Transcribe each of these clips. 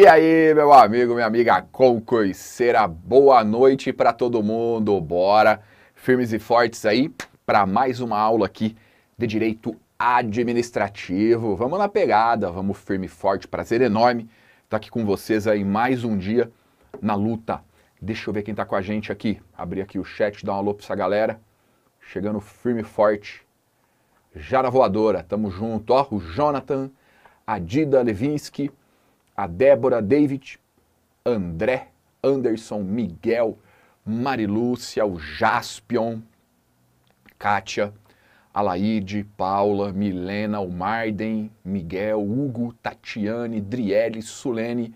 E aí, meu amigo, minha amiga concurseira, boa noite para todo mundo. Bora firmes e fortes aí para mais uma aula aqui de direito administrativo. Vamos na pegada, vamos firme e forte. Prazer enorme estar tá aqui com vocês aí mais um dia na luta. Deixa eu ver quem está com a gente aqui. Abrir aqui o chat, dar um alô pra essa galera. Chegando firme e forte. na Voadora, tamo junto. Ó, o Jonathan, a Dida Levinsky, a Débora David, André, Anderson, Miguel, Marilúcia, o Jaspion, Kátia, Alaide, Paula, Milena, o Marden, Miguel, Hugo, Tatiane, Driele, Sulene,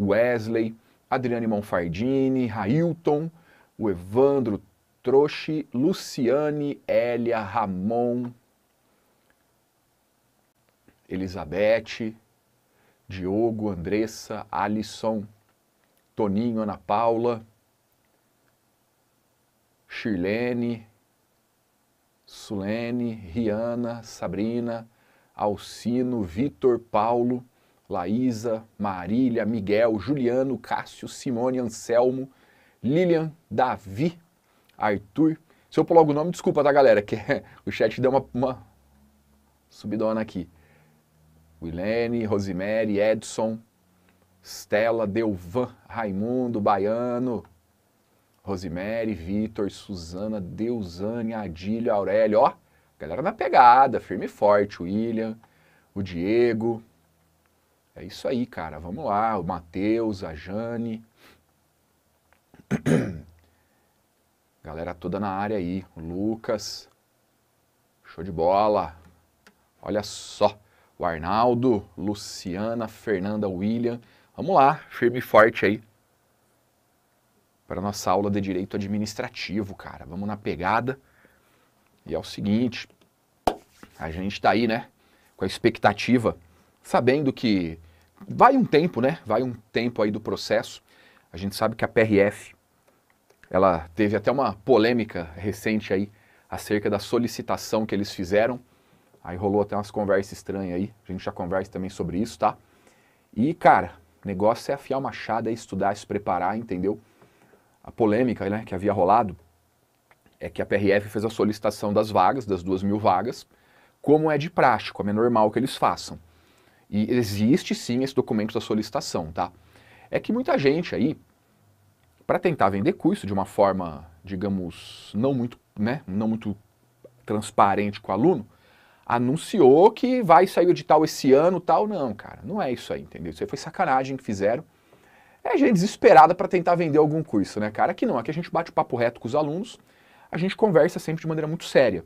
Wesley, Adriane Monfardini, Railton, o Evandro Troche, Luciane, Elia, Ramon, Elizabeth, Diogo, Andressa, Alisson, Toninho, Ana Paula, Shirlene, Sulene, Riana, Sabrina, Alcino, Vitor, Paulo, Laísa, Marília, Miguel, Juliano, Cássio, Simone, Anselmo, Lilian, Davi, Arthur. Se eu pular o nome, desculpa, tá, galera? Que o chat deu uma, uma subidona aqui. Wilene, Rosimere, Edson, Stella, Delvan, Raimundo, Baiano, Rosimere, Vitor, Suzana, Deusane, Adílio, Aurélio, ó, galera na pegada, firme e forte, o William, o Diego, é isso aí, cara, vamos lá, o Matheus, a Jane, galera toda na área aí, o Lucas, show de bola, olha só o Arnaldo, Luciana, Fernanda, William. Vamos lá, firme e forte aí para nossa aula de direito administrativo, cara. Vamos na pegada. E é o seguinte, a gente tá aí, né, com a expectativa, sabendo que vai um tempo, né? Vai um tempo aí do processo. A gente sabe que a PRF ela teve até uma polêmica recente aí acerca da solicitação que eles fizeram Aí rolou até umas conversas estranhas aí, a gente já conversa também sobre isso, tá? E, cara, negócio é afiar o machado, é estudar, é se preparar, entendeu? A polêmica né, que havia rolado é que a PRF fez a solicitação das vagas, das duas mil vagas, como é de prática, como é normal que eles façam. E existe sim esse documento da solicitação, tá? É que muita gente aí, para tentar vender curso de uma forma, digamos, não muito, né, não muito transparente com o aluno, anunciou que vai sair o edital esse ano tal. Não, cara, não é isso aí, entendeu? Isso aí foi sacanagem que fizeram. É gente desesperada para tentar vender algum curso, né, cara? Aqui não, aqui a gente bate o papo reto com os alunos, a gente conversa sempre de maneira muito séria.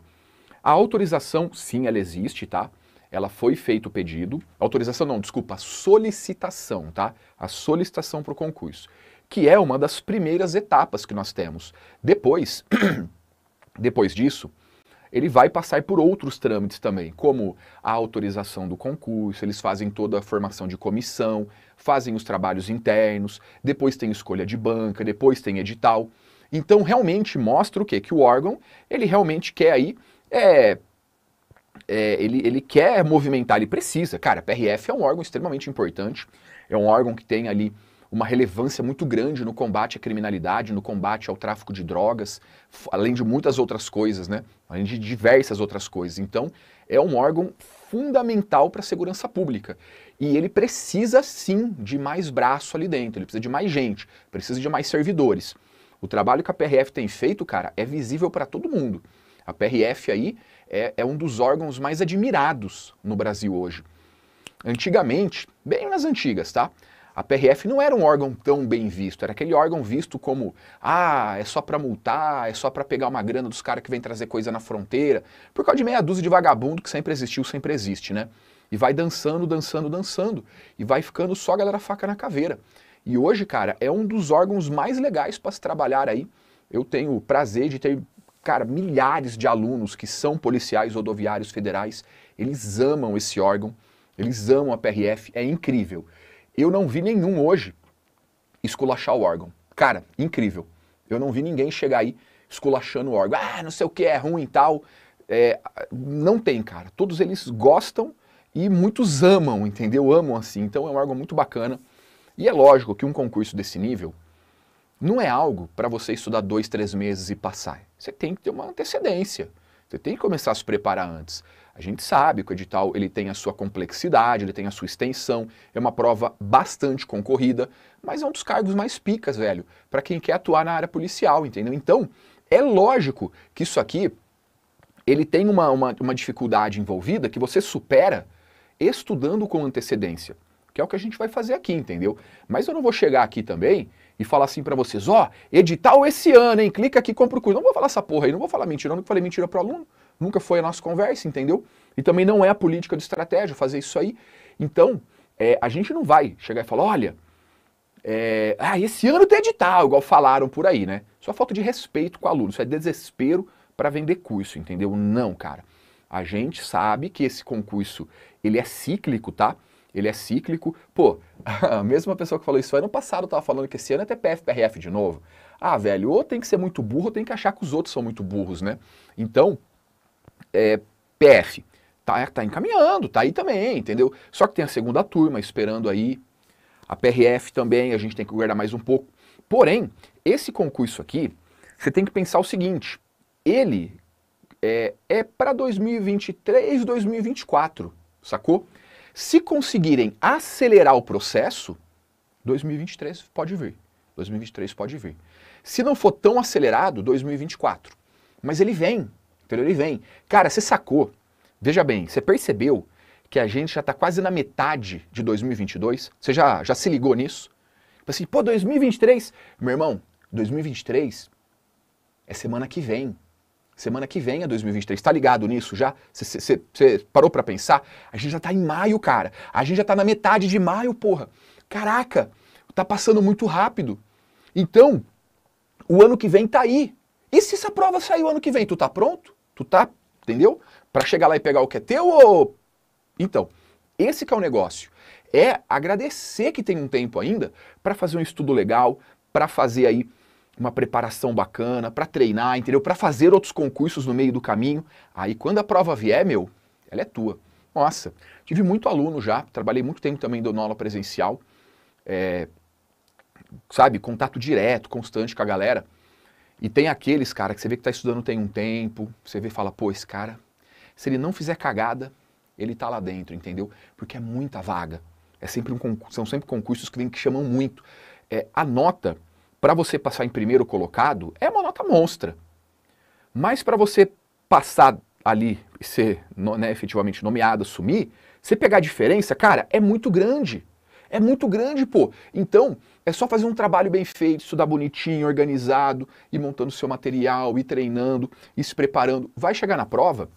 A autorização, sim, ela existe, tá? Ela foi feito o pedido, autorização não, desculpa, a solicitação, tá? A solicitação para o concurso, que é uma das primeiras etapas que nós temos. Depois, depois disso, ele vai passar por outros trâmites também, como a autorização do concurso, eles fazem toda a formação de comissão, fazem os trabalhos internos, depois tem escolha de banca, depois tem edital. Então, realmente mostra o quê? Que o órgão, ele realmente quer aí, é, é, ele, ele quer movimentar, ele precisa. Cara, a PRF é um órgão extremamente importante, é um órgão que tem ali uma relevância muito grande no combate à criminalidade, no combate ao tráfico de drogas, além de muitas outras coisas, né? Além de diversas outras coisas. Então, é um órgão fundamental para a segurança pública. E ele precisa sim de mais braço ali dentro, ele precisa de mais gente, precisa de mais servidores. O trabalho que a PRF tem feito, cara, é visível para todo mundo. A PRF aí é, é, um dos órgãos mais admirados no Brasil hoje. Antigamente, bem nas antigas, tá? a PRF não era um órgão tão bem visto, era aquele órgão visto como, ah, é só para multar, é só para pegar uma grana dos caras que vem trazer coisa na fronteira, por causa de meia dúzia de vagabundo que sempre existiu, sempre existe, né? E vai dançando, dançando, dançando, e vai ficando só a galera faca na caveira. E hoje, cara, é um dos órgãos mais legais para se trabalhar aí. Eu tenho o prazer de ter, cara, milhares de alunos que são policiais rodoviários federais. Eles amam esse órgão, eles amam a PRF, é incrível. Eu não vi nenhum hoje esculachar o órgão. Cara, incrível. Eu não vi ninguém chegar aí esculachando o órgão. Ah, não sei o que, é ruim e tal. É, não tem, cara. Todos eles gostam e muitos amam, entendeu? Amam assim. Então é um órgão muito bacana. E é lógico que um concurso desse nível não é algo para você estudar dois, três meses e passar. Você tem que ter uma antecedência. Você tem que começar a se preparar antes. A gente sabe que o edital ele tem a sua complexidade, ele tem a sua extensão, é uma prova bastante concorrida, mas é um dos cargos mais picas, velho, para quem quer atuar na área policial, entendeu? Então, é lógico que isso aqui ele tem uma, uma, uma dificuldade envolvida que você supera estudando com antecedência que é o que a gente vai fazer aqui, entendeu? Mas eu não vou chegar aqui também e falar assim para vocês, ó, oh, edital esse ano, hein? Clica aqui, compra o curso. Não vou falar essa porra aí, não vou falar mentira, não falei mentira pro aluno nunca foi a nossa conversa, entendeu? E também não é a política de estratégia fazer isso aí. Então, é, a gente não vai chegar e falar, olha, é, ah, esse ano tem edital, igual falaram por aí, né? Só falta de respeito com o aluno, isso é desespero para vender curso, entendeu? Não, cara. A gente sabe que esse concurso, ele é cíclico, tá? Ele é cíclico. Pô, a mesma pessoa que falou isso ano passado tava falando que esse ano é TPF, PRF de novo. Ah, velho, ou tem que ser muito burro, ou tem que achar que os outros são muito burros, né? Então, é, PF. Tá, tá encaminhando, tá aí também, entendeu? Só que tem a segunda turma esperando aí. A PRF também, a gente tem que guardar mais um pouco. Porém, esse concurso aqui, você tem que pensar o seguinte: ele é, é para 2023, 2024, sacou? Se conseguirem acelerar o processo, 2023 pode vir. 2023 pode vir. Se não for tão acelerado, 2024. Mas ele vem, Entendeu? Ele vem. Cara, você sacou. Veja bem, você percebeu que a gente já está quase na metade de 2022? Você já, já se ligou nisso? Tipo assim, pô, 2023? Meu irmão, 2023 é semana que vem. Semana que vem é 2023. Tá ligado nisso já? Você parou para pensar? A gente já tá em maio, cara. A gente já tá na metade de maio, porra. Caraca, tá passando muito rápido. Então, o ano que vem tá aí. E se essa prova sair o ano que vem, tu tá pronto? Tu tá, entendeu? Para chegar lá e pegar o que é teu ou... Então, esse que é o negócio. É agradecer que tem um tempo ainda para fazer um estudo legal, para fazer aí uma preparação bacana, para treinar, entendeu? Para fazer outros concursos no meio do caminho. Aí quando a prova vier, meu, ela é tua. Nossa, tive muito aluno já, trabalhei muito tempo também dando aula presencial, é, sabe, contato direto, constante com a galera. E tem aqueles, cara, que você vê que está estudando tem um tempo, você vê e fala, pô, esse cara, se ele não fizer cagada, ele está lá dentro, entendeu? Porque é muita vaga. É sempre um são sempre concursos que, vem, que chamam muito. É, a nota, para você passar em primeiro colocado, é uma nota monstra. Mas para você passar ali e ser né, efetivamente nomeado, assumir, você pegar a diferença, cara, é muito grande. É muito grande, pô. Então, é só fazer um trabalho bem feito, estudar bonitinho, organizado, e montando seu material, e treinando, e se preparando. Vai chegar na prova,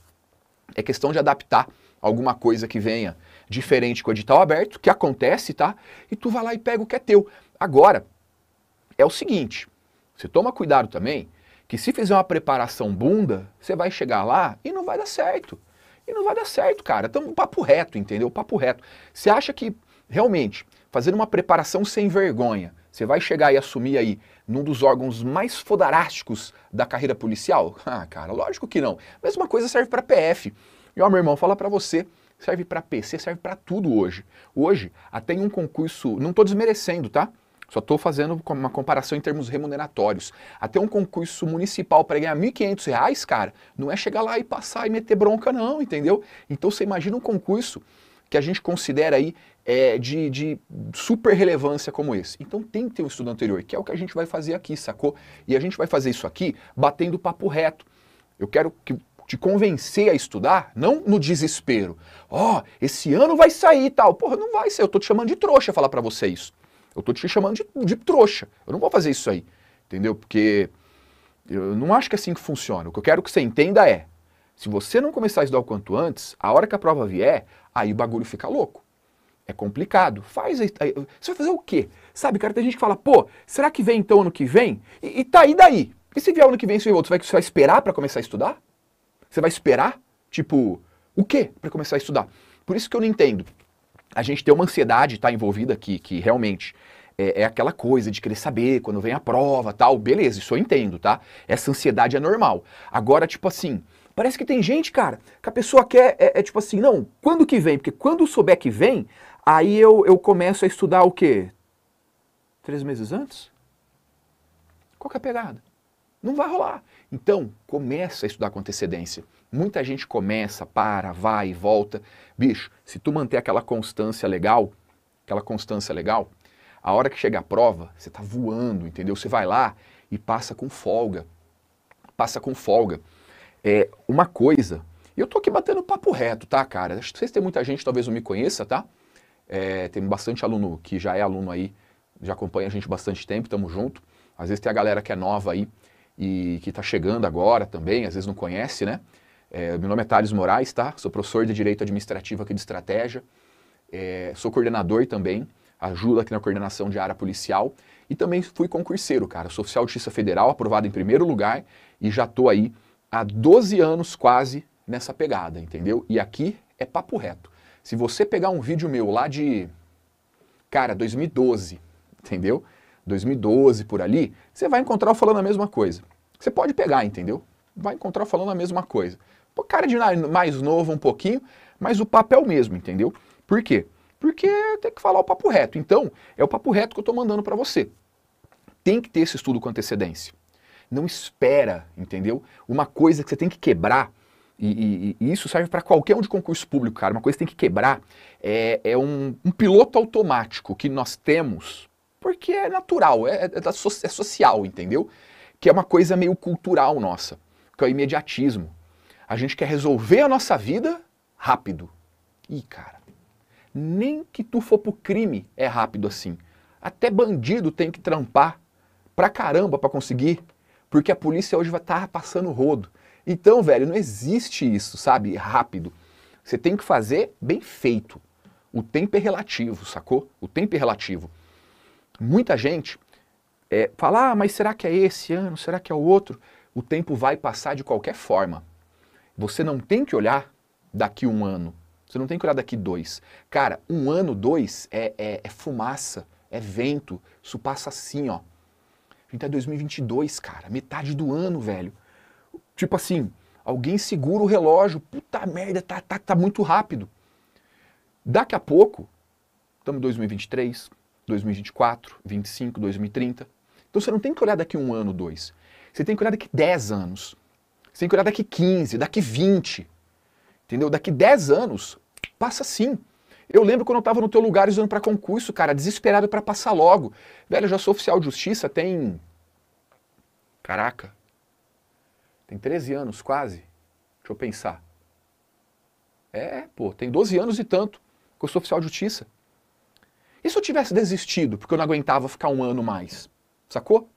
é questão de adaptar alguma coisa que venha diferente com o edital aberto, que acontece, tá? E tu vai lá e pega o que é teu. Agora, é o seguinte, você toma cuidado também, que se fizer uma preparação bunda, você vai chegar lá e não vai dar certo. E não vai dar certo, cara. Estamos papo reto, entendeu? Papo reto. Você acha que realmente fazendo uma preparação sem vergonha, você vai chegar e assumir aí num dos órgãos mais fodarásticos da carreira policial? Ah, cara, lógico que não. Mesma coisa serve para PF. E ó, meu irmão, fala para você, serve para PC, serve para tudo hoje. Hoje, até ah, em um concurso, não estou desmerecendo, tá? Só estou fazendo uma comparação em termos remuneratórios. Até ah, um concurso municipal para ganhar R$ 1.500, cara, não é chegar lá e passar e meter bronca, não, entendeu? Então você imagina um concurso que a gente considera aí é, de, de, super relevância como esse. Então tem que ter um estudo anterior, que é o que a gente vai fazer aqui, sacou? E a gente vai fazer isso aqui batendo papo reto. Eu quero que, te convencer a estudar, não no desespero. Ó, oh, esse ano vai sair tal. Porra, não vai ser. Eu tô te chamando de trouxa falar para você isso. Eu tô te chamando de, de trouxa. Eu não vou fazer isso aí. Entendeu? Porque eu não acho que é assim que funciona. O que eu quero que você entenda é: se você não começar a estudar o quanto antes, a hora que a prova vier, aí o bagulho fica louco. É complicado. Faz. Aí, você vai fazer o quê? Sabe, cara, tem gente que fala, pô, será que vem então ano que vem? E, e tá aí daí. E se vier ano que vem, se vier outro, você vai, você vai esperar para começar a estudar? Você vai esperar? Tipo, o quê para começar a estudar? Por isso que eu não entendo. A gente tem uma ansiedade, tá envolvida aqui, que realmente é, é, aquela coisa de querer saber quando vem a prova tal. Beleza, isso eu entendo, tá? Essa ansiedade é normal. Agora, tipo assim, parece que tem gente, cara, que a pessoa quer, é, é tipo assim, não, quando que vem? Porque quando souber que vem, Aí eu, eu começo a estudar o quê? Três meses antes? Qual que é a pegada? Não vai rolar. Então, começa a estudar com antecedência. Muita gente começa, para, vai e volta. Bicho, se tu manter aquela constância legal, aquela constância legal, a hora que chega a prova, você tá voando, entendeu? Você vai lá e passa com folga. Passa com folga. É uma coisa. Eu tô aqui batendo papo reto, tá, cara? Acho que vocês têm muita gente, talvez não me conheça, tá? É, tem bastante aluno que já é aluno aí, já acompanha a gente bastante tempo, estamos junto. Às vezes tem a galera que é nova aí e que está chegando agora também, às vezes não conhece, né? É, meu nome é Thales Moraes, tá? Sou professor de Direito Administrativo aqui de Estratégia. É, sou coordenador também, ajudo aqui na coordenação de área policial. E também fui concurseiro, cara. Sou oficial de Justiça Federal, aprovado em primeiro lugar. E já estou aí há 12 anos quase nessa pegada, entendeu? E aqui é papo reto. Se você pegar um vídeo meu lá de, cara, 2012, entendeu? 2012 por ali, você vai encontrar eu falando a mesma coisa. Você pode pegar, entendeu? Vai encontrar eu falando a mesma coisa. Pô, cara de mais novo um pouquinho, mas o papel é mesmo, entendeu? Por quê? Porque tem que falar o papo reto. Então, é o papo reto que eu estou mandando para você. Tem que ter esse estudo com antecedência. Não espera, entendeu? Uma coisa que você tem que quebrar e, e, e isso serve para qualquer um de concurso público, cara. Uma coisa que tem que quebrar é, é um, um piloto automático que nós temos, porque é natural, é, é, é social, entendeu? Que é uma coisa meio cultural nossa, que é o imediatismo. A gente quer resolver a nossa vida rápido. E cara, nem que tu for pro crime é rápido assim. Até bandido tem que trampar pra caramba para conseguir, porque a polícia hoje vai estar tá passando rodo. Então, velho, não existe isso, sabe? Rápido. Você tem que fazer bem feito. O tempo é relativo, sacou? O tempo é relativo. Muita gente é, fala, ah, mas será que é esse ano? Será que é o outro? O tempo vai passar de qualquer forma. Você não tem que olhar daqui um ano. Você não tem que olhar daqui dois. Cara, um ano, dois é, é, é fumaça, é vento. Isso passa assim, ó. A gente tá em 2022, cara. Metade do ano, velho. Tipo assim, alguém segura o relógio, puta merda, tá, tá, tá muito rápido. Daqui a pouco, estamos em 2023, 2024, 25, 2030. Então você não tem que olhar daqui um ano, dois. Você tem que olhar daqui 10 anos. Você tem que olhar daqui 15, daqui 20. Entendeu? Daqui 10 anos, passa sim. Eu lembro quando eu estava no teu lugar usando para concurso, cara, desesperado para passar logo. Velho, eu já sou oficial de justiça tem. Caraca, tem 13 anos, quase. Deixa eu pensar. É, pô, tem 12 anos e tanto que eu sou oficial de justiça. E se eu tivesse desistido porque eu não aguentava ficar um ano mais? Sacou?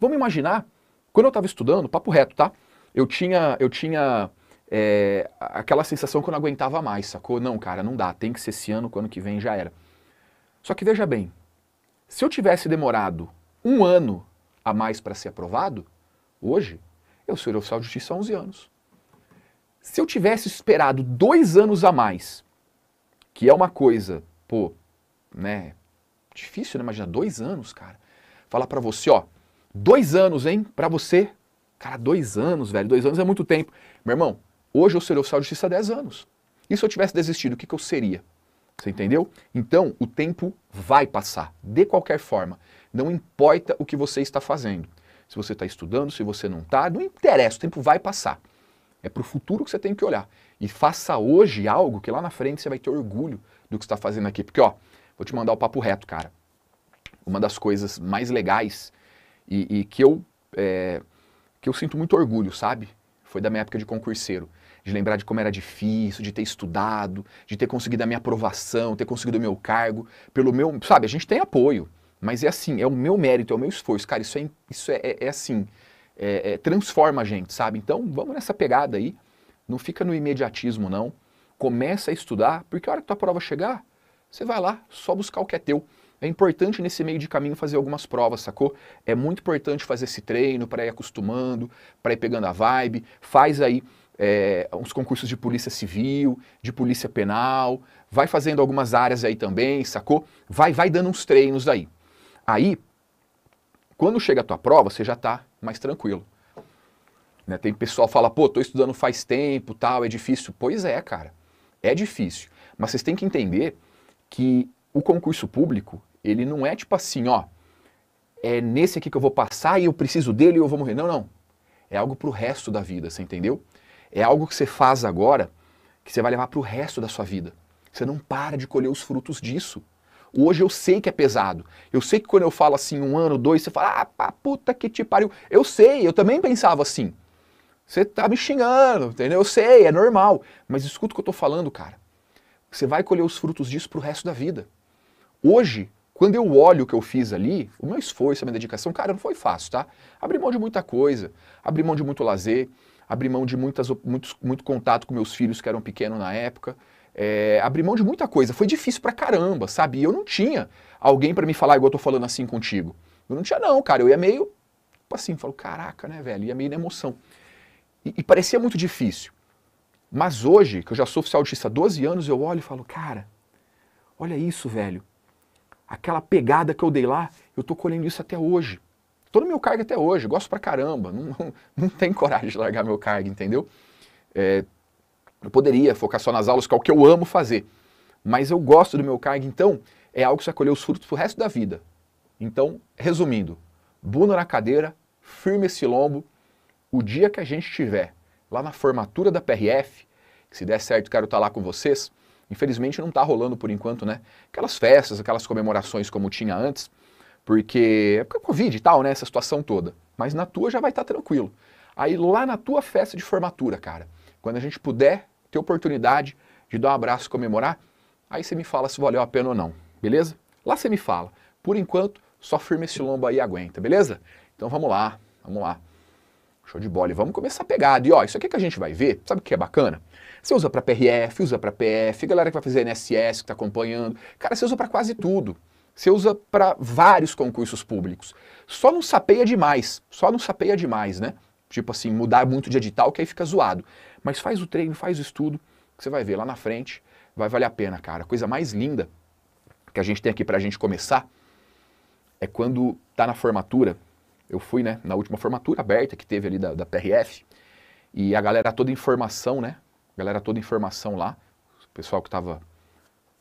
Vamos imaginar, quando eu estava estudando, papo reto, tá? Eu tinha, eu tinha é, aquela sensação que eu não aguentava mais, sacou? Não, cara, não dá, tem que ser esse ano, que ano que vem já era. Só que veja bem, se eu tivesse demorado um ano a mais para ser aprovado, hoje eu sou oficial de justiça há 11 anos. Se eu tivesse esperado dois anos a mais, que é uma coisa, pô, né? Difícil, né? Imagina, dois anos, cara. Falar para você, ó, dois anos, hein? Para você. Cara, dois anos, velho. Dois anos é muito tempo. Meu irmão, hoje eu sou oficial de justiça há 10 anos. E se eu tivesse desistido, o que, que eu seria? Você entendeu? Então, o tempo vai passar, de qualquer forma. Não importa o que você está fazendo se você está estudando, se você não está, não interessa, o tempo vai passar. É para o futuro que você tem que olhar. E faça hoje algo que lá na frente você vai ter orgulho do que está fazendo aqui. Porque, ó, vou te mandar o papo reto, cara. Uma das coisas mais legais e, e que, eu, é, que eu sinto muito orgulho, sabe? Foi da minha época de concurseiro. De lembrar de como era difícil, de ter estudado, de ter conseguido a minha aprovação, ter conseguido o meu cargo, pelo meu. Sabe, a gente tem apoio. Mas é assim, é o meu mérito, é o meu esforço. Cara, isso é, isso é, é, é assim, é, é, transforma a gente, sabe? Então, vamos nessa pegada aí. Não fica no imediatismo, não. Começa a estudar, porque a hora que tua prova chegar, você vai lá, só buscar o que é teu. É importante nesse meio de caminho fazer algumas provas, sacou? É muito importante fazer esse treino para ir acostumando, para ir pegando a vibe. Faz aí é, uns concursos de polícia civil, de polícia penal. Vai fazendo algumas áreas aí também, sacou? Vai, vai dando uns treinos aí. Aí, quando chega a tua prova, você já está mais tranquilo. Né? Tem pessoal que fala, pô, estou estudando faz tempo, tal, é difícil. Pois é, cara, é difícil. Mas vocês têm que entender que o concurso público, ele não é tipo assim, ó, é nesse aqui que eu vou passar e eu preciso dele e eu vou morrer. Não, não. É algo pro resto da vida, você entendeu? É algo que você faz agora que você vai levar pro resto da sua vida. Você não para de colher os frutos disso. Hoje eu sei que é pesado. Eu sei que quando eu falo assim um ano, dois, você fala, ah, pá, puta que te pariu. Eu sei, eu também pensava assim. Você tá me xingando, entendeu? Eu sei, é normal. Mas escuta o que eu tô falando, cara. Você vai colher os frutos disso pro resto da vida. Hoje, quando eu olho o que eu fiz ali, o meu esforço, a minha dedicação, cara, não foi fácil, tá? Abri mão de muita coisa, abri mão de muito lazer, abri mão de muitas, muito contato com meus filhos que eram pequenos na época, é, abri mão de muita coisa. Foi difícil pra caramba, sabe? eu não tinha alguém para me falar igual eu tô falando assim contigo. Eu não tinha, não, cara. Eu ia meio tipo assim, falo, caraca, né, velho? Ia meio na emoção. E, e parecia muito difícil. Mas hoje, que eu já sou oficial de justiça há 12 anos, eu olho e falo, cara, olha isso, velho. Aquela pegada que eu dei lá, eu tô colhendo isso até hoje. Tô no meu cargo até hoje, gosto pra caramba. Não, não, não coragem de largar meu cargo, entendeu? É, eu poderia focar só nas aulas, que é o que eu amo fazer. Mas eu gosto do meu cargo, então é algo que você vai colher os frutos o resto da vida. Então, resumindo, bunda na cadeira, firme esse lombo. O dia que a gente tiver lá na formatura da PRF, que se der certo, quero estar tá lá com vocês. Infelizmente não está rolando por enquanto, né? Aquelas festas, aquelas comemorações como tinha antes, porque é porque é Covid e tal, né? Essa situação toda. Mas na tua já vai estar tá tranquilo. Aí lá na tua festa de formatura, cara, quando a gente puder ter oportunidade de dar um abraço, comemorar, aí você me fala se valeu a pena ou não, beleza? Lá você me fala. Por enquanto, só firma esse lombo aí e aguenta, beleza? Então vamos lá, vamos lá. Show de bola. E vamos começar pegado. E ó, isso aqui que a gente vai ver, sabe o que é bacana? Você usa para PRF, usa para PF, galera que vai fazer NSS, que tá acompanhando. Cara, você usa para quase tudo. Você usa para vários concursos públicos. Só não sapeia demais, só não sapeia demais, né? Tipo assim, mudar muito de edital que aí fica zoado. Mas faz o treino, faz o estudo, que você vai ver lá na frente, vai valer a pena, cara. A coisa mais linda que a gente tem aqui para a gente começar é quando tá na formatura. Eu fui, né, na última formatura aberta que teve ali da, da PRF e a galera toda em formação, né? A galera toda em formação lá, o pessoal que tava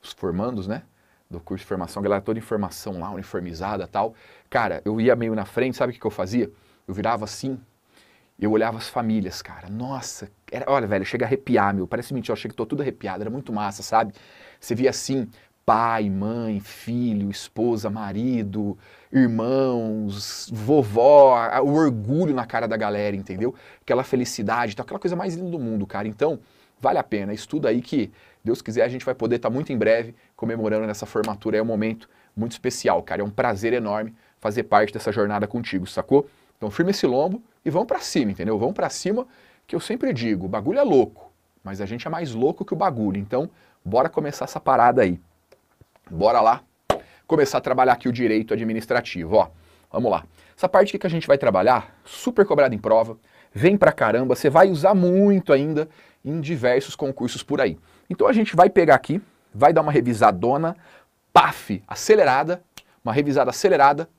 os formandos, né? do curso de formação, a galera toda informação lá, uniformizada tal. Cara, eu ia meio na frente, sabe o que, que eu fazia? Eu virava assim, eu olhava as famílias, cara. Nossa, era, olha, velho, chega a arrepiar, meu. Parece mentira, eu achei que tô tudo arrepiado. Era muito massa, sabe? Você via assim, pai, mãe, filho, esposa, marido, irmãos, vovó, o orgulho na cara da galera, entendeu? Aquela felicidade, então, aquela coisa mais linda do mundo, cara. Então, vale a pena. Estuda aí que, Deus quiser, a gente vai poder estar tá muito em breve comemorando nessa formatura. É um momento muito especial, cara. É um prazer enorme fazer parte dessa jornada contigo, sacou? Então, firme esse lombo e vão para cima, entendeu? Vão para cima, que eu sempre digo, o bagulho é louco, mas a gente é mais louco que o bagulho. Então, bora começar essa parada aí. Bora lá começar a trabalhar aqui o direito administrativo, ó. Vamos lá. Essa parte aqui que a gente vai trabalhar, super cobrada em prova, vem pra caramba, você vai usar muito ainda em diversos concursos por aí. Então a gente vai pegar aqui, vai dar uma revisadona, paf, acelerada, uma revisada acelerada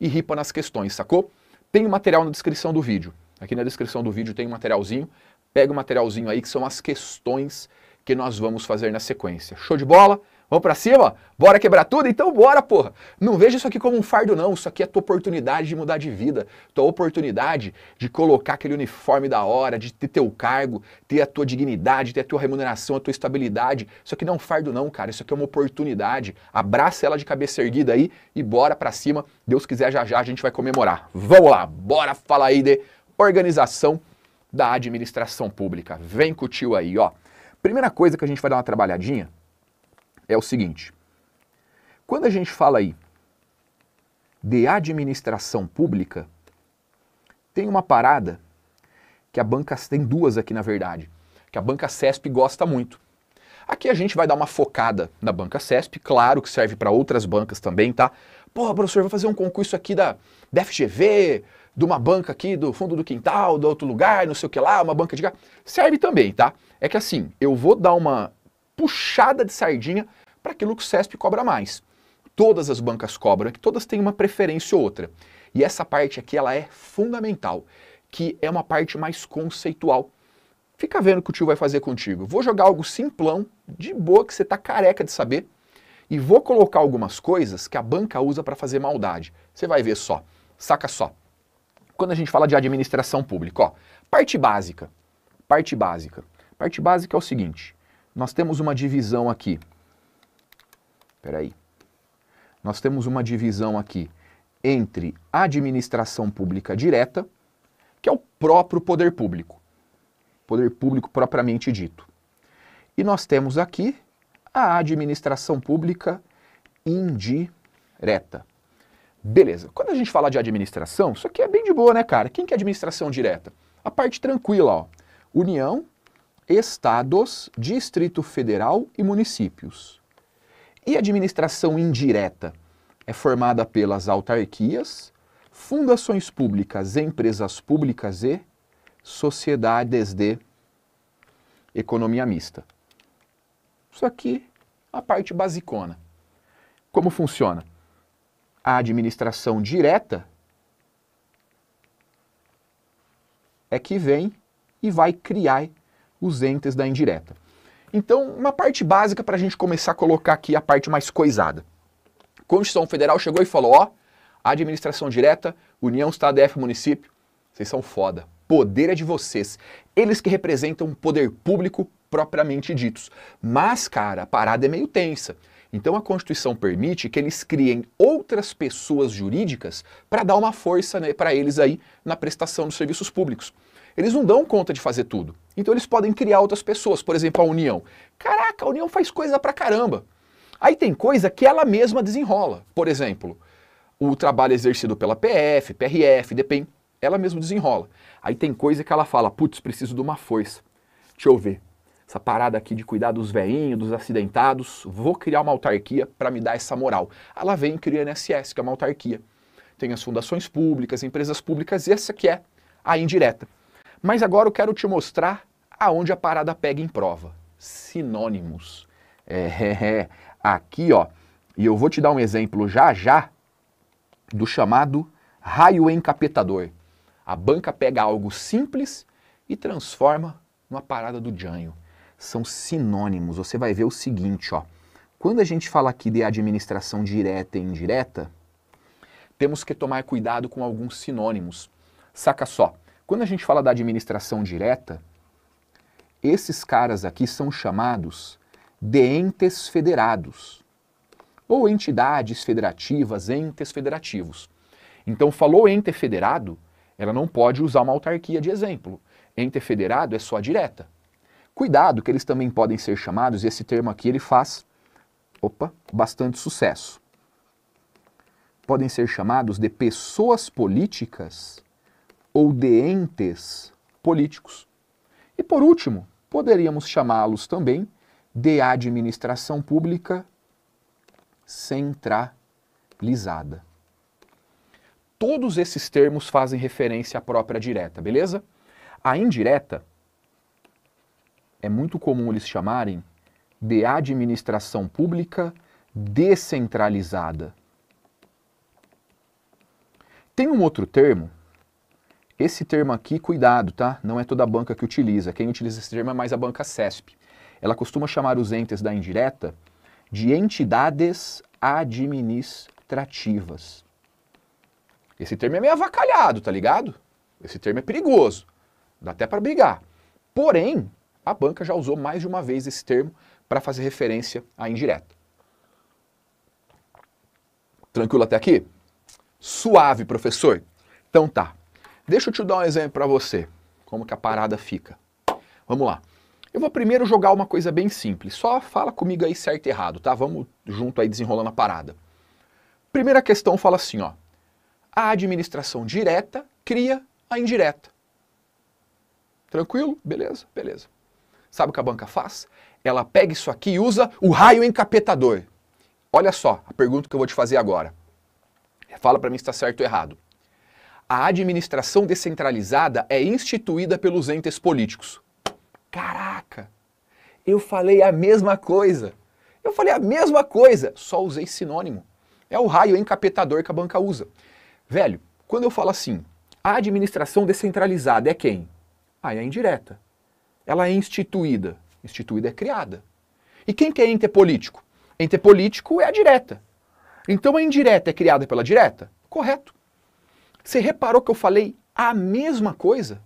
e ripa nas questões, sacou? Tem o material na descrição do vídeo. Aqui na descrição do vídeo tem um materialzinho. Pega o materialzinho aí que são as questões que nós vamos fazer na sequência. Show de bola? Vamos pra cima? Bora quebrar tudo? Então bora, porra! Não veja isso aqui como um fardo, não. Isso aqui é tua oportunidade de mudar de vida, tua oportunidade de colocar aquele uniforme da hora, de ter teu cargo, ter a tua dignidade, ter a tua remuneração, a tua estabilidade. Isso aqui não é um fardo, não, cara. Isso aqui é uma oportunidade. Abraça ela de cabeça erguida aí e bora pra cima. Deus quiser, já já a gente vai comemorar. Vamos lá, bora falar aí de organização da administração pública. Vem com o tio aí, ó. Primeira coisa que a gente vai dar uma trabalhadinha é o seguinte: quando a gente fala aí de administração pública, tem uma parada que a banca tem duas aqui na verdade, que a banca CESP gosta muito. Aqui a gente vai dar uma focada na banca CESP, claro que serve para outras bancas também, tá? Pô, professor, vou fazer um concurso aqui da, da FGV, de uma banca aqui do fundo do quintal, do outro lugar, não sei o que lá, uma banca de. Serve também, tá? É que assim, eu vou dar uma puxada de sardinha para aquilo que o CESP cobra mais. Todas as bancas cobram, que todas têm uma preferência ou outra. E essa parte aqui ela é fundamental, que é uma parte mais conceitual. Fica vendo o que o tio vai fazer contigo. Vou jogar algo simplão, de boa, que você tá careca de saber, e vou colocar algumas coisas que a banca usa para fazer maldade. Você vai ver só. Saca só. Quando a gente fala de administração pública, ó, parte básica. Parte básica. Parte básica é o seguinte: nós temos uma divisão aqui. Espera aí. Nós temos uma divisão aqui entre administração pública direta, que é o próprio poder público, poder público propriamente dito. E nós temos aqui a administração pública indireta. Beleza. Quando a gente fala de administração, isso aqui é bem de boa, né, cara? Quem que é administração direta? A parte tranquila, ó. União, estados, Distrito Federal e municípios. E a administração indireta é formada pelas autarquias, fundações públicas, empresas públicas e sociedades de economia mista. Isso aqui é a parte basicona. Como funciona? A administração direta é que vem e vai criar os entes da indireta. Então, uma parte básica para a gente começar a colocar aqui a parte mais coisada. Constituição Federal chegou e falou, ó, administração direta, União, Estado, DF, município, vocês são foda. Poder é de vocês. Eles que representam o poder público propriamente ditos. Mas, cara, a parada é meio tensa. Então a Constituição permite que eles criem outras pessoas jurídicas para dar uma força né, para eles aí na prestação dos serviços públicos. Eles não dão conta de fazer tudo. Então eles podem criar outras pessoas, por exemplo, a União. Caraca, a União faz coisa pra caramba. Aí tem coisa que ela mesma desenrola. Por exemplo, o trabalho exercido pela PF, PRF, DPEM, ela mesma desenrola. Aí tem coisa que ela fala, putz, preciso de uma força. Deixa eu ver. Essa parada aqui de cuidar dos veinhos, dos acidentados, vou criar uma autarquia para me dar essa moral. Ela vem e cria a NSS, que é uma autarquia. Tem as fundações públicas, empresas públicas, e essa que é a indireta. Mas agora eu quero te mostrar aonde a parada pega em prova. Sinônimos. É, é, é. Aqui, ó, e eu vou te dar um exemplo já já do chamado raio encapetador. A banca pega algo simples e transforma numa parada do janho. São sinônimos. Você vai ver o seguinte, ó. Quando a gente fala aqui de administração direta e indireta, temos que tomar cuidado com alguns sinônimos. Saca só. Quando a gente fala da administração direta, esses caras aqui são chamados de entes federados, ou entidades federativas, entes federativos. Então, falou ente federado, ela não pode usar uma autarquia de exemplo. Ente federado é só direta. Cuidado que eles também podem ser chamados, e esse termo aqui ele faz, opa, bastante sucesso. Podem ser chamados de pessoas políticas ou de entes políticos. E por último, poderíamos chamá-los também de administração pública centralizada. Todos esses termos fazem referência à própria direta, beleza? A indireta é muito comum eles chamarem de administração pública descentralizada. Tem um outro termo esse termo aqui, cuidado, tá? Não é toda banca que utiliza. Quem utiliza esse termo é mais a banca CESP. Ela costuma chamar os entes da indireta de entidades administrativas. Esse termo é meio avacalhado, tá ligado? Esse termo é perigoso. Dá até para brigar. Porém, a banca já usou mais de uma vez esse termo para fazer referência à indireta. Tranquilo até aqui? Suave, professor? Então tá. Deixa eu te dar um exemplo para você, como que a parada fica. Vamos lá. Eu vou primeiro jogar uma coisa bem simples, só fala comigo aí certo e errado, tá? Vamos junto aí desenrolando a parada. Primeira questão fala assim, ó. A administração direta cria a indireta. Tranquilo? Beleza? Beleza. Sabe o que a banca faz? Ela pega isso aqui e usa o raio encapetador. Olha só a pergunta que eu vou te fazer agora. Fala para mim se está certo ou errado a administração descentralizada é instituída pelos entes políticos. Caraca! Eu falei a mesma coisa. Eu falei a mesma coisa, só usei sinônimo. É o raio encapetador que a banca usa. Velho, quando eu falo assim, a administração descentralizada é quem? Ah, é indireta. Ela é instituída. Instituída é criada. E quem que é ente político? Ente político é a direta. Então a indireta é criada pela direta? Correto. Você reparou que eu falei a mesma coisa?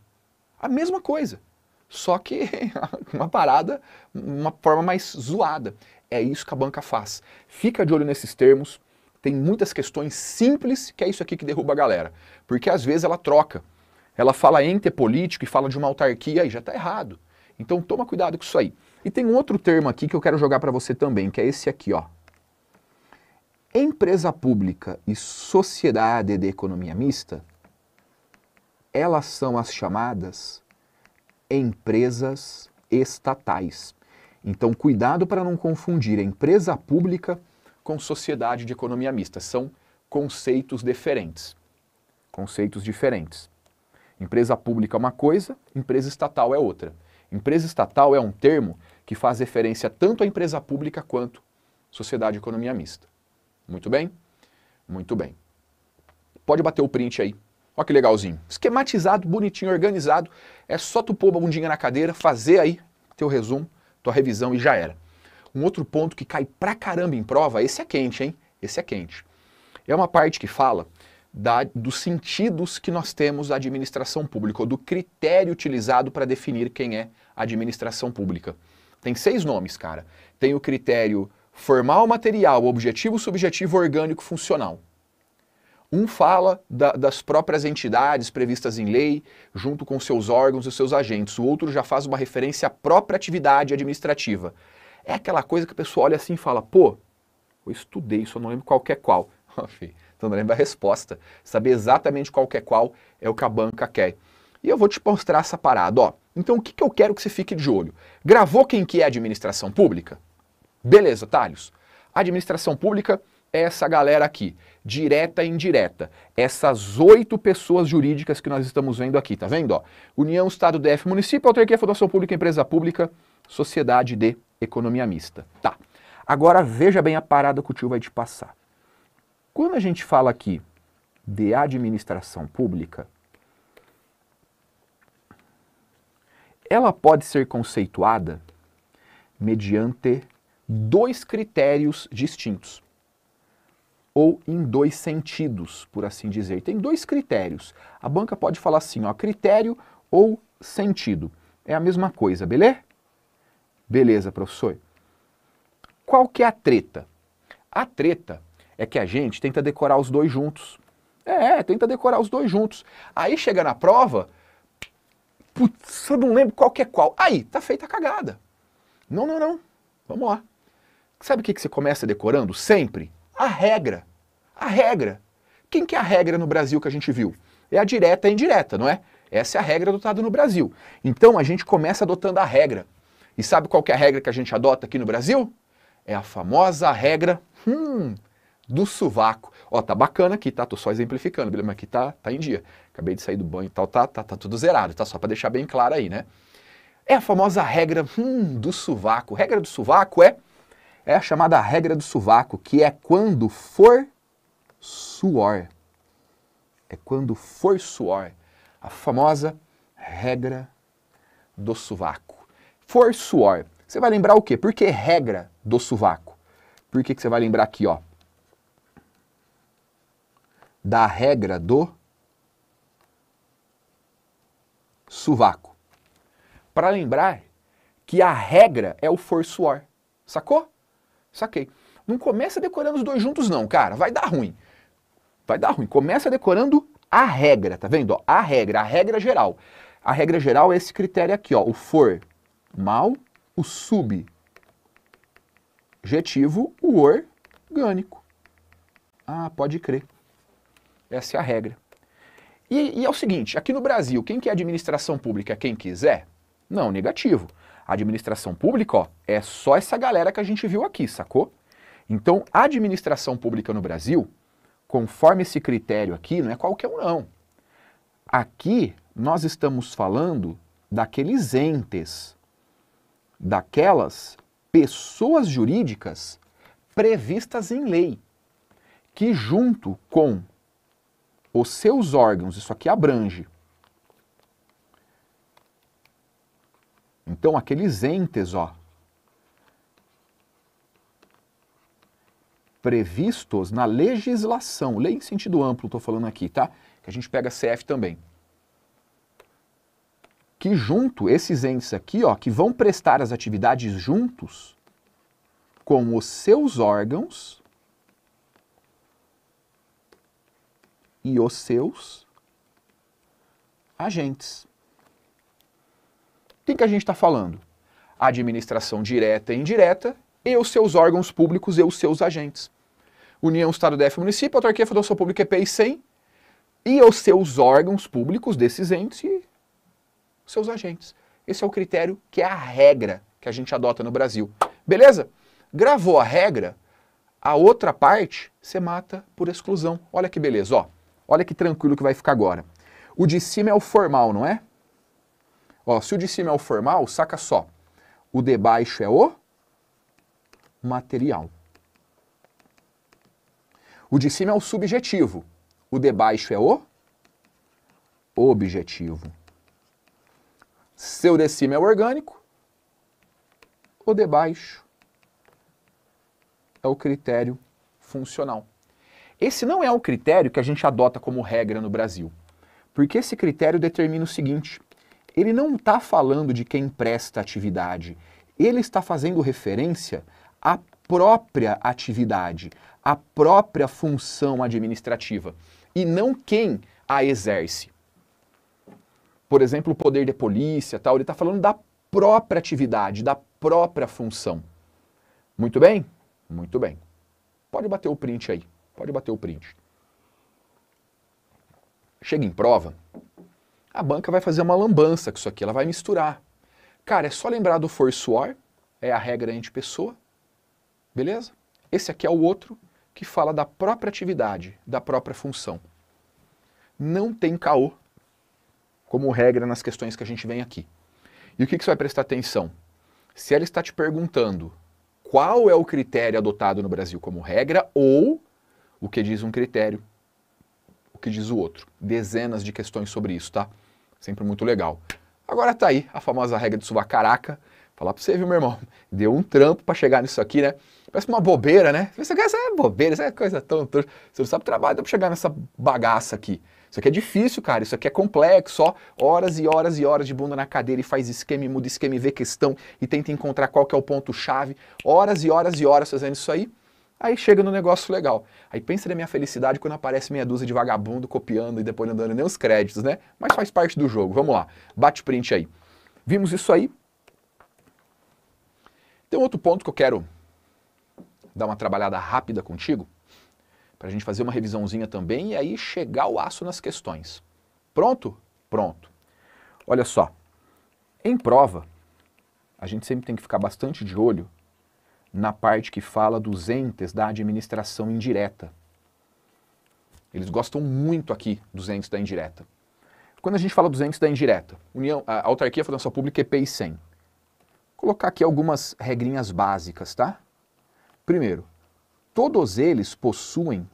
A mesma coisa. Só que uma parada, uma forma mais zoada. É isso que a banca faz. Fica de olho nesses termos. Tem muitas questões simples que é isso aqui que derruba a galera. Porque às vezes ela troca. Ela fala ente político e fala de uma autarquia e já está errado. Então toma cuidado com isso aí. E tem um outro termo aqui que eu quero jogar para você também, que é esse aqui, ó. Empresa pública e sociedade de economia mista, elas são as chamadas empresas estatais. Então, cuidado para não confundir empresa pública com sociedade de economia mista. São conceitos diferentes. Conceitos diferentes. Empresa pública é uma coisa, empresa estatal é outra. Empresa estatal é um termo que faz referência tanto à empresa pública quanto sociedade de economia mista. Muito bem? Muito bem. Pode bater o print aí. Olha que legalzinho. Esquematizado, bonitinho, organizado. É só tu pôr a bundinha na cadeira, fazer aí teu resumo, tua revisão e já era. Um outro ponto que cai pra caramba em prova, esse é quente, hein? Esse é quente. É uma parte que fala da, dos sentidos que nós temos da administração pública, ou do critério utilizado para definir quem é a administração pública. Tem seis nomes, cara. Tem o critério formal material, objetivo subjetivo orgânico funcional. Um fala da, das próprias entidades previstas em lei, junto com seus órgãos e seus agentes. O outro já faz uma referência à própria atividade administrativa. É aquela coisa que a pessoa olha assim e fala: pô, eu estudei, isso, eu não lembro qual é qual. então não lembro a resposta. Saber exatamente qual é qual é o que a banca quer. E eu vou te mostrar essa parada. Ó. Então o que, que eu quero que você fique de olho? Gravou quem que é a administração pública? Beleza, Talhos. Administração pública é essa galera aqui, direta e indireta. Essas oito pessoas jurídicas que nós estamos vendo aqui, tá vendo? Ó? União, Estado, DF, Município, Autarquia, Fundação Pública, Empresa Pública, Sociedade de Economia Mista. Tá. Agora veja bem a parada que o tio vai te passar. Quando a gente fala aqui de administração pública, ela pode ser conceituada mediante dois critérios distintos, ou em dois sentidos, por assim dizer. Tem dois critérios. A banca pode falar assim, ó, critério ou sentido. É a mesma coisa, beleza? Beleza, professor. Qual que é a treta? A treta é que a gente tenta decorar os dois juntos. É, tenta decorar os dois juntos. Aí chega na prova, putz, eu não lembro qual que é qual. Aí, tá feita a cagada. Não, não, não. Vamos lá. Sabe o que, que você começa decorando sempre? A regra. A regra. Quem que é a regra no Brasil que a gente viu? É a direta e a indireta, não é? Essa é a regra adotada no Brasil. Então a gente começa adotando a regra. E sabe qual que é a regra que a gente adota aqui no Brasil? É a famosa regra hum, do sovaco. Ó, tá bacana aqui, tá? Tô só exemplificando, mas aqui tá, tá em dia. Acabei de sair do banho e tal, tá, tá, tá tudo zerado, tá? Só para deixar bem claro aí, né? É a famosa regra hum, do sovaco. Regra do sovaco é é a chamada regra do sovaco, que é quando for suor. É quando for suor. A famosa regra do sovaco. For suor. Você vai lembrar o quê? Por que regra do sovaco? Por que, que você vai lembrar aqui, ó? Da regra do sovaco. Para lembrar que a regra é o for suor. Sacou? Saquei. Não começa decorando os dois juntos não, cara. Vai dar ruim. Vai dar ruim. Começa decorando a regra, tá vendo? a regra, a regra geral. A regra geral é esse critério aqui, ó. O formal, o subjetivo, o orgânico. Ah, pode crer. Essa é a regra. E, e, é o seguinte, aqui no Brasil, quem quer administração pública, quem quiser? Não, negativo. Administração pública, ó, é só essa galera que a gente viu aqui, sacou? Então, a administração pública no Brasil, conforme esse critério aqui, não é qualquer um não. Aqui nós estamos falando daqueles entes, daquelas pessoas jurídicas previstas em lei, que junto com os seus órgãos, isso aqui abrange Então, aqueles entes, ó, previstos na legislação, lei em sentido amplo, estou falando aqui, tá? Que a gente pega CF também. Que junto, esses entes aqui, ó, que vão prestar as atividades juntos com os seus órgãos e os seus agentes. O que a gente está falando? Administração direta e indireta e os seus órgãos públicos e os seus agentes. União, Estado, DF, Município, Autarquia, Federação Pública, EPI, SEM e os seus órgãos públicos desses entes e seus agentes. Esse é o critério que é a regra que a gente adota no Brasil. Beleza? Gravou a regra, a outra parte você mata por exclusão. Olha que beleza, ó. Olha que tranquilo que vai ficar agora. O de cima é o formal, não é? Ó, se o de cima é o formal, saca só. O de baixo é o material. O de cima é o subjetivo. O de baixo é o objetivo. se o de cima é o orgânico. O de baixo é o critério funcional. Esse não é um critério que a gente adota como regra no Brasil, porque esse critério determina o seguinte: ele não está falando de quem presta atividade, ele está fazendo referência à própria atividade, à própria função administrativa, e não quem a exerce. Por exemplo, o poder de polícia, tal, ele está falando da própria atividade, da própria função. Muito bem? Muito bem. Pode bater o print aí. Pode bater o print. Chega em prova, a banca vai fazer uma lambança com isso aqui, ela vai misturar. Cara, é só lembrar do force war, é a regra pessoa, beleza? Esse aqui é o outro que fala da própria atividade, da própria função. Não tem caô como regra nas questões que a gente vem aqui. E o que, que você vai prestar atenção? Se ela está te perguntando qual é o critério adotado no Brasil como regra ou o que diz um critério, o que diz o outro. Dezenas de questões sobre isso, tá? Sempre muito legal. Agora tá aí a famosa regra de suba caraca. Falar pra você, viu, meu irmão? Deu um trampo para chegar nisso aqui, né? Parece uma bobeira, né? Você quer essa é bobeira, essa é coisa tão trouxa. Você não sabe trabalho pra chegar nessa bagaça aqui. Isso aqui é difícil, cara. Isso aqui é complexo, ó. Horas e horas e horas de bunda na cadeira e faz esquema, e muda esquema e vê questão e tenta encontrar qual que é o ponto-chave. Horas e horas e horas fazendo isso aí. Aí chega no negócio legal. Aí pensa na minha felicidade quando aparece meia dúzia de vagabundo copiando e depois não dando nem os créditos, né? Mas faz parte do jogo. Vamos lá. Bate print aí. Vimos isso aí. Tem um outro ponto que eu quero dar uma trabalhada rápida contigo, para a gente fazer uma revisãozinha também e aí chegar o aço nas questões. Pronto? Pronto. Olha só. Em prova, a gente sempre tem que ficar bastante de olho na parte que fala dos entes da administração indireta. Eles gostam muito aqui dos entes da indireta. Quando a gente fala dos entes da indireta, União, a Autarquia Fundação Pública é EPI 100. Vou colocar aqui algumas regrinhas básicas, tá? Primeiro, todos eles possuem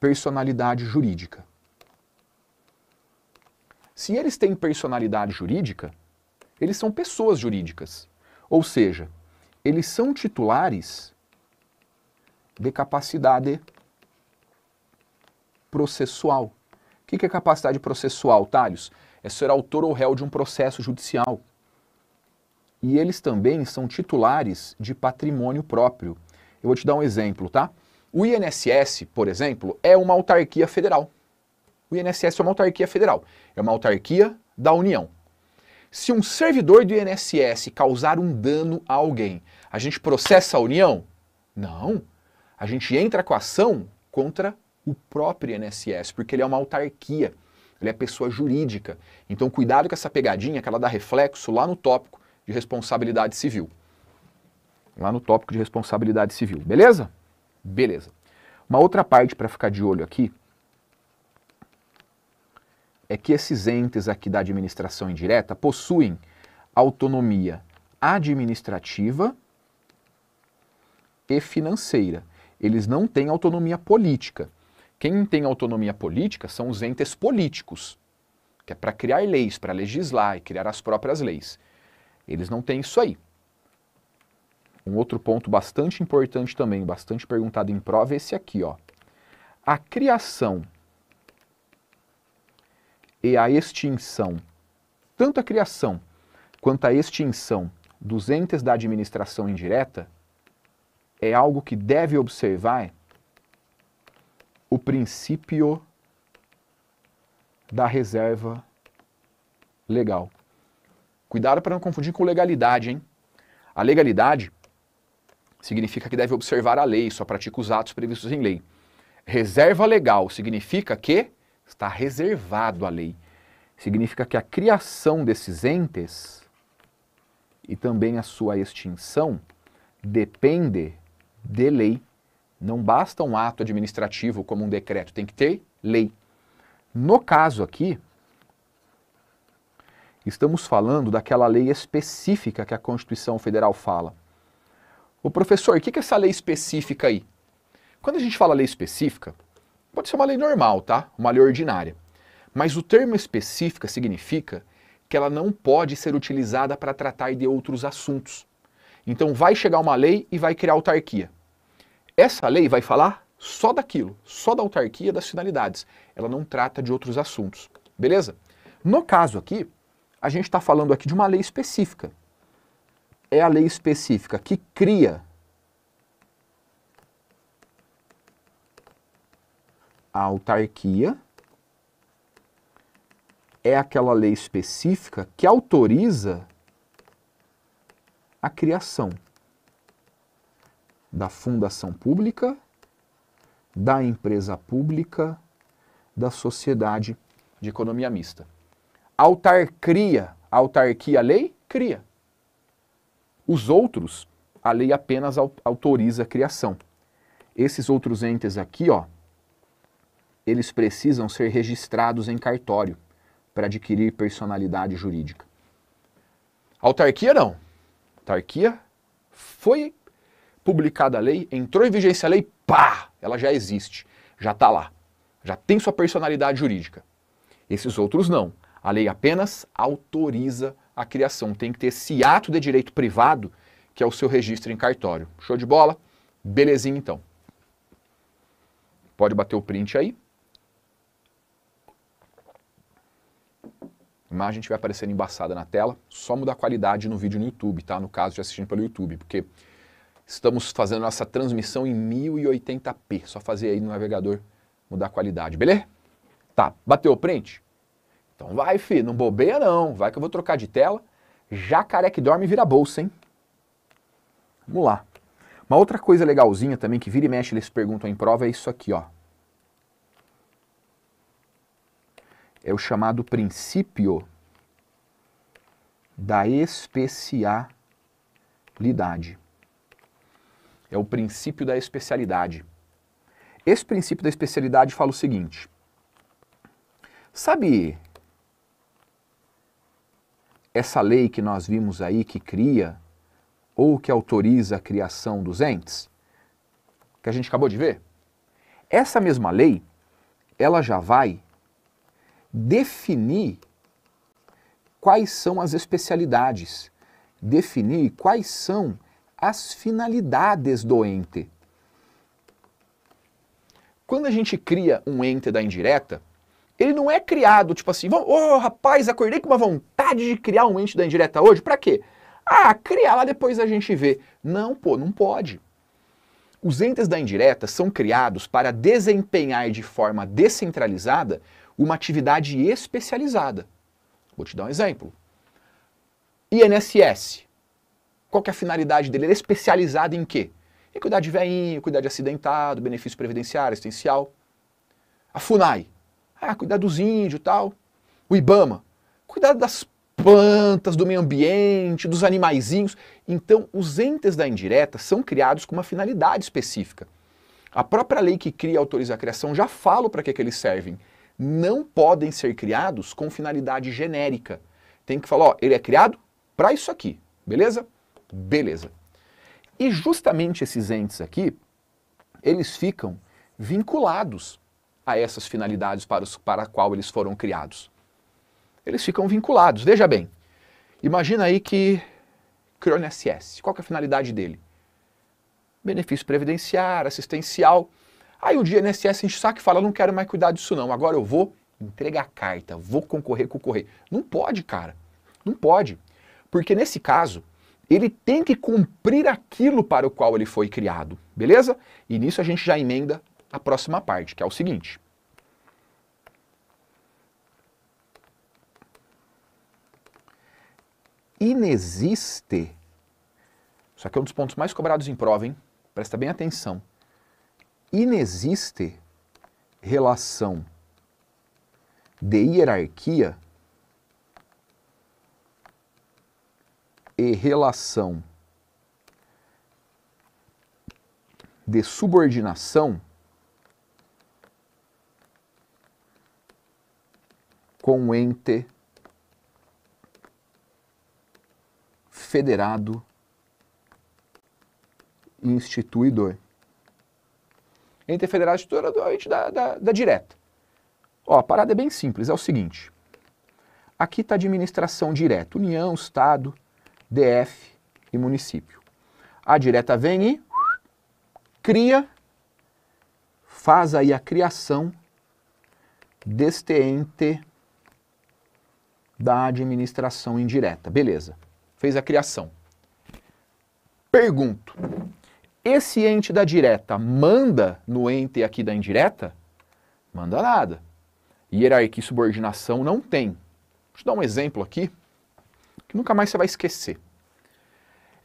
personalidade jurídica. Se eles têm personalidade jurídica, eles são pessoas jurídicas. Ou seja, eles são titulares de capacidade processual. O que é capacidade processual, Talhos? É ser autor ou réu de um processo judicial. E eles também são titulares de patrimônio próprio. Eu vou te dar um exemplo, tá? O INSS, por exemplo, é uma autarquia federal. O INSS é uma autarquia federal. É uma autarquia da União. Se um servidor do INSS causar um dano a alguém, a gente processa a União? Não. A gente entra com a ação contra o próprio INSS, porque ele é uma autarquia, ele é pessoa jurídica. Então, cuidado com essa pegadinha que ela dá reflexo lá no tópico de responsabilidade civil. Lá no tópico de responsabilidade civil, beleza? Beleza. Uma outra parte para ficar de olho aqui é que esses entes aqui da administração indireta possuem autonomia administrativa e financeira. Eles não têm autonomia política. Quem tem autonomia política são os entes políticos, que é para criar leis, para legislar e criar as próprias leis. Eles não têm isso aí. Um outro ponto bastante importante também, bastante perguntado em prova, é esse aqui, ó. A criação e a extinção, tanto a criação quanto a extinção dos entes da administração indireta, é algo que deve observar o princípio da reserva legal. Cuidado para não confundir com legalidade, hein? A legalidade significa que deve observar a lei, só pratica os atos previstos em lei. Reserva legal significa que está reservado à lei. Significa que a criação desses entes e também a sua extinção depende de lei. Não basta um ato administrativo como um decreto, tem que ter lei. No caso aqui, estamos falando daquela lei específica que a Constituição Federal fala. O professor, o que é essa lei específica aí? Quando a gente fala lei específica, Pode ser uma lei normal, tá? Uma lei ordinária. Mas o termo específica significa que ela não pode ser utilizada para tratar de outros assuntos. Então vai chegar uma lei e vai criar autarquia. Essa lei vai falar só daquilo, só da autarquia das finalidades. Ela não trata de outros assuntos. Beleza? No caso aqui, a gente está falando aqui de uma lei específica. É a lei específica que cria a autarquia é aquela lei específica que autoriza a criação da fundação pública, da empresa pública, da sociedade de economia mista. Autarquia, autarquia lei, cria. Os outros, a lei apenas autoriza a criação. Esses outros entes aqui, ó, eles precisam ser registrados em cartório para adquirir personalidade jurídica. Autarquia não. Autarquia foi publicada a lei, entrou em vigência a lei, pá, ela já existe, já está lá, já tem sua personalidade jurídica. Esses outros não. A lei apenas autoriza a criação, tem que ter esse ato de direito privado que é o seu registro em cartório. Show de bola? Belezinha então. Pode bater o print aí. A imagem estiver aparecendo embaçada na tela, só mudar a qualidade no vídeo no YouTube, tá? No caso de assistindo pelo YouTube, porque estamos fazendo nossa transmissão em 1080p. Só fazer aí no navegador mudar a qualidade, beleza? Tá, bateu o print? Então vai, filho. não bobeia não. Vai que eu vou trocar de tela. Jacaré que dorme vira bolsa, hein? Vamos lá. Uma outra coisa legalzinha também que vira e mexe eles perguntam em prova é isso aqui, ó. é o chamado princípio da especialidade. É o princípio da especialidade. Esse princípio da especialidade fala o seguinte: sabe essa lei que nós vimos aí que cria ou que autoriza a criação dos entes, que a gente acabou de ver? Essa mesma lei, ela já vai definir quais são as especialidades, definir quais são as finalidades do ente. Quando a gente cria um ente da indireta, ele não é criado tipo assim, ô oh, rapaz, acordei com uma vontade de criar um ente da indireta hoje, para quê? Ah, criar lá depois a gente vê. Não, pô, não pode. Os entes da indireta são criados para desempenhar de forma descentralizada uma atividade especializada. Vou te dar um exemplo. INSS. Qual é a finalidade dele? Ele é especializado em quê? Em cuidar de veinho, cuidar de acidentado, benefício previdenciário, assistencial. A FUNAI. Ah, cuidar dos índios e tal. O IBAMA. Cuidar das plantas, do meio ambiente, dos animaizinhos. Então, os entes da indireta são criados com uma finalidade específica. A própria lei que cria e autoriza a criação já fala para que, que eles servem não podem ser criados com finalidade genérica. Tem que falar, ó, ele é criado para isso aqui, beleza? Beleza. E justamente esses entes aqui, eles ficam vinculados a essas finalidades para, os, para a qual eles foram criados. Eles ficam vinculados. Veja bem, imagina aí que Crone SS, qual é a finalidade dele? Benefício previdenciário, assistencial. Aí o dia o INSS enche o saco e fala, não quero mais cuidar disso não, agora eu vou entregar a carta, vou concorrer, concorrer. Não pode, cara. Não pode. Porque nesse caso, ele tem que cumprir aquilo para o qual ele foi criado, beleza? E nisso a gente já emenda a próxima parte, que é o seguinte. Inexiste. Isso aqui é um dos pontos mais cobrados em prova, hein? Presta bem atenção inexiste relação de hierarquia e relação de subordinação com o ente federado instituidor federal Editora do ente da, da, da direta. Ó, a parada é bem simples, é o seguinte. Aqui está administração direta, União, Estado, DF e município. A direta vem e cria, faz aí a criação deste ente da administração indireta. Beleza, fez a criação. Pergunto, esse ente da direta manda no ente aqui da indireta? Manda nada. Hierarquia e subordinação não tem. Vou te dar um exemplo aqui, que nunca mais você vai esquecer.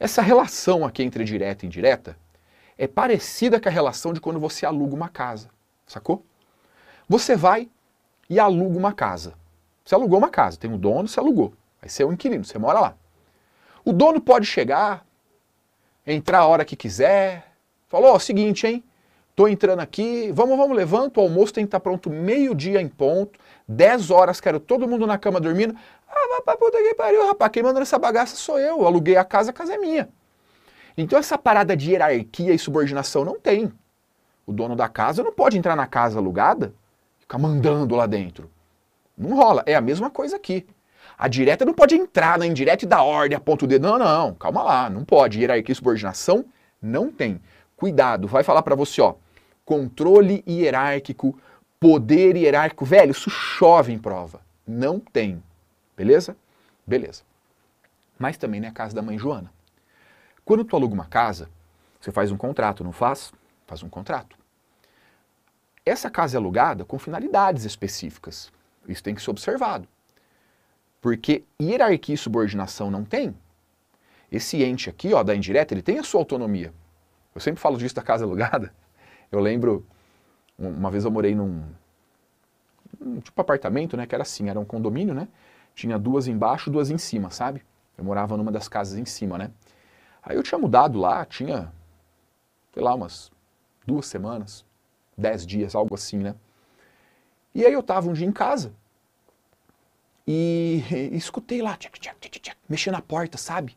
Essa relação aqui entre direta e indireta é parecida com a relação de quando você aluga uma casa, sacou? Você vai e aluga uma casa. Você alugou uma casa, tem um dono, você alugou. Aí você é um inquilino, você mora lá. O dono pode chegar, entrar a hora que quiser. Falou, ó, seguinte, hein? Tô entrando aqui, vamos, vamos, levanta, o almoço tem que estar tá pronto meio-dia em ponto, 10 horas, quero todo mundo na cama dormindo. Ah, vai pra puta que pariu, rapaz, quem manda nessa bagaça sou eu, aluguei a casa, a casa é minha. Então essa parada de hierarquia e subordinação não tem. O dono da casa não pode entrar na casa alugada ficar mandando lá dentro. Não rola, é a mesma coisa aqui. A direta não pode entrar na indireta e dar ordem, aponta o dedo. Não, não, calma lá, não pode. Hierarquia e subordinação não tem. Cuidado, vai falar para você, ó, controle hierárquico, poder hierárquico. Velho, isso chove em prova. Não tem. Beleza? Beleza. Mas também não é a casa da mãe Joana. Quando tu aluga uma casa, você faz um contrato, não faz? Faz um contrato. Essa casa é alugada com finalidades específicas. Isso tem que ser observado. Porque hierarquia e subordinação não tem. Esse ente aqui, ó, da indireta, ele tem a sua autonomia. Eu sempre falo disso da casa alugada. Eu lembro, uma vez eu morei num, num tipo apartamento, né, que era assim, era um condomínio, né? Tinha duas embaixo, duas em cima, sabe? Eu morava numa das casas em cima, né? Aí eu tinha mudado lá, tinha, sei lá, umas duas semanas, dez dias, algo assim, né? E aí eu estava um dia em casa, e, escutei lá, tchac, tchac, tchac, tchac, mexendo na porta, sabe?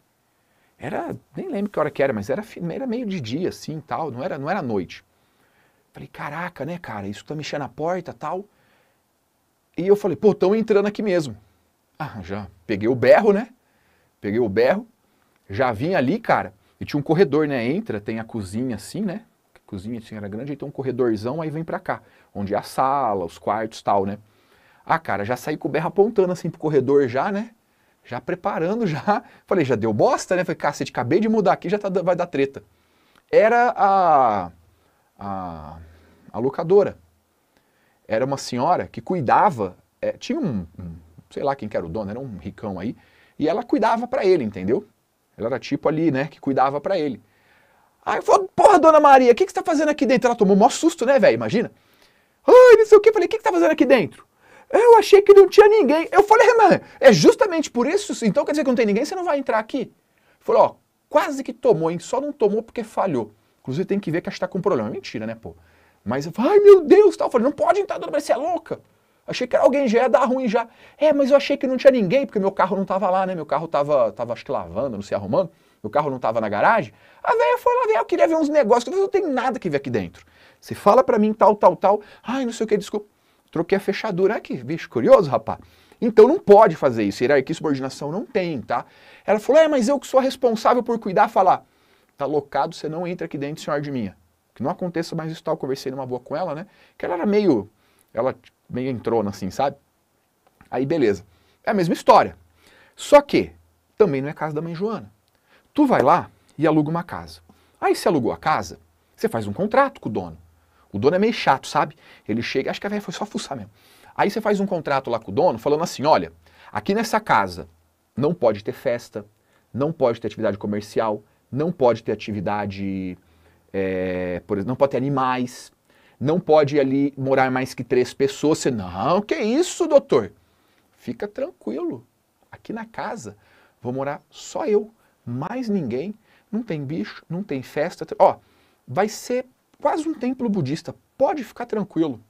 Era, nem lembro que hora que era, mas era, era meio de dia, assim, tal, não era, não era noite. Falei, caraca, né, cara, isso tá mexendo na porta, tal. E eu falei, pô, estão entrando aqui mesmo. Ah, já peguei o berro, né? Peguei o berro, já vim ali, cara, e tinha um corredor, né? Entra, tem a cozinha assim, né? A cozinha assim, era grande, então um corredorzão, aí vem pra cá, onde é a sala, os quartos tal, né? Ah, cara, já saí com o berro apontando assim pro corredor já, né? Já preparando já. Falei, já deu bosta, né? Falei, cacete, acabei de mudar aqui, já tá, vai dar treta. Era a, a, a locadora. Era uma senhora que cuidava, é, tinha um, um, sei lá quem que era o dono, era um ricão aí, e ela cuidava para ele, entendeu? Ela era tipo ali, né, que cuidava para ele. Aí eu falei, porra, dona Maria, o que, que você tá fazendo aqui dentro? Ela tomou um maior susto, né, velho? Imagina. Ai, não sei o que. Falei, o que, que você tá fazendo aqui dentro? Eu achei que não tinha ninguém. Eu falei, Renan, é justamente por isso? Então quer dizer que não tem ninguém, você não vai entrar aqui? Ele falou, ó, quase que tomou, hein? Só não tomou porque falhou. Inclusive tem que ver que a gente está com problema. Mentira, né, pô? Mas eu falei, ai meu Deus, tal. Eu falei, não pode entrar, dona você é louca. Achei que alguém já ia dar ruim já. É, mas eu achei que não tinha ninguém, porque meu carro não tava lá, né? Meu carro tava, tava acho que lavando, não sei, arrumando. Meu carro não tava na garagem. A velha foi lá, velha, ah, eu queria ver uns negócios, mas não tem nada que ver aqui dentro. Você fala para mim tal, tal, tal. Ai, não sei o que, desculpa. Troquei a fechadura. Olha que bicho curioso, rapaz. Então não pode fazer isso. Hierarquia e subordinação não tem, tá? Ela falou: é, mas eu que sou responsável por cuidar, falar. Tá locado, você não entra aqui dentro, senhor de minha. Que não aconteça mais isso, tal. Tá? Conversei numa boa com ela, né? Que ela era meio. Ela meio entrona assim, sabe? Aí beleza. É a mesma história. Só que também não é casa da mãe Joana. Tu vai lá e aluga uma casa. Aí se alugou a casa, você faz um contrato com o dono. O dono é meio chato, sabe? Ele chega, acho que a velha foi só fuçar mesmo. Aí você faz um contrato lá com o dono falando assim: olha, aqui nessa casa não pode ter festa, não pode ter atividade comercial, não pode ter atividade, é, por exemplo, não pode ter animais, não pode ali morar mais que três pessoas. Você, não, que isso, doutor? Fica tranquilo. Aqui na casa vou morar só eu, mais ninguém. Não tem bicho, não tem festa. Ó, vai ser quase um templo budista. Pode ficar tranquilo.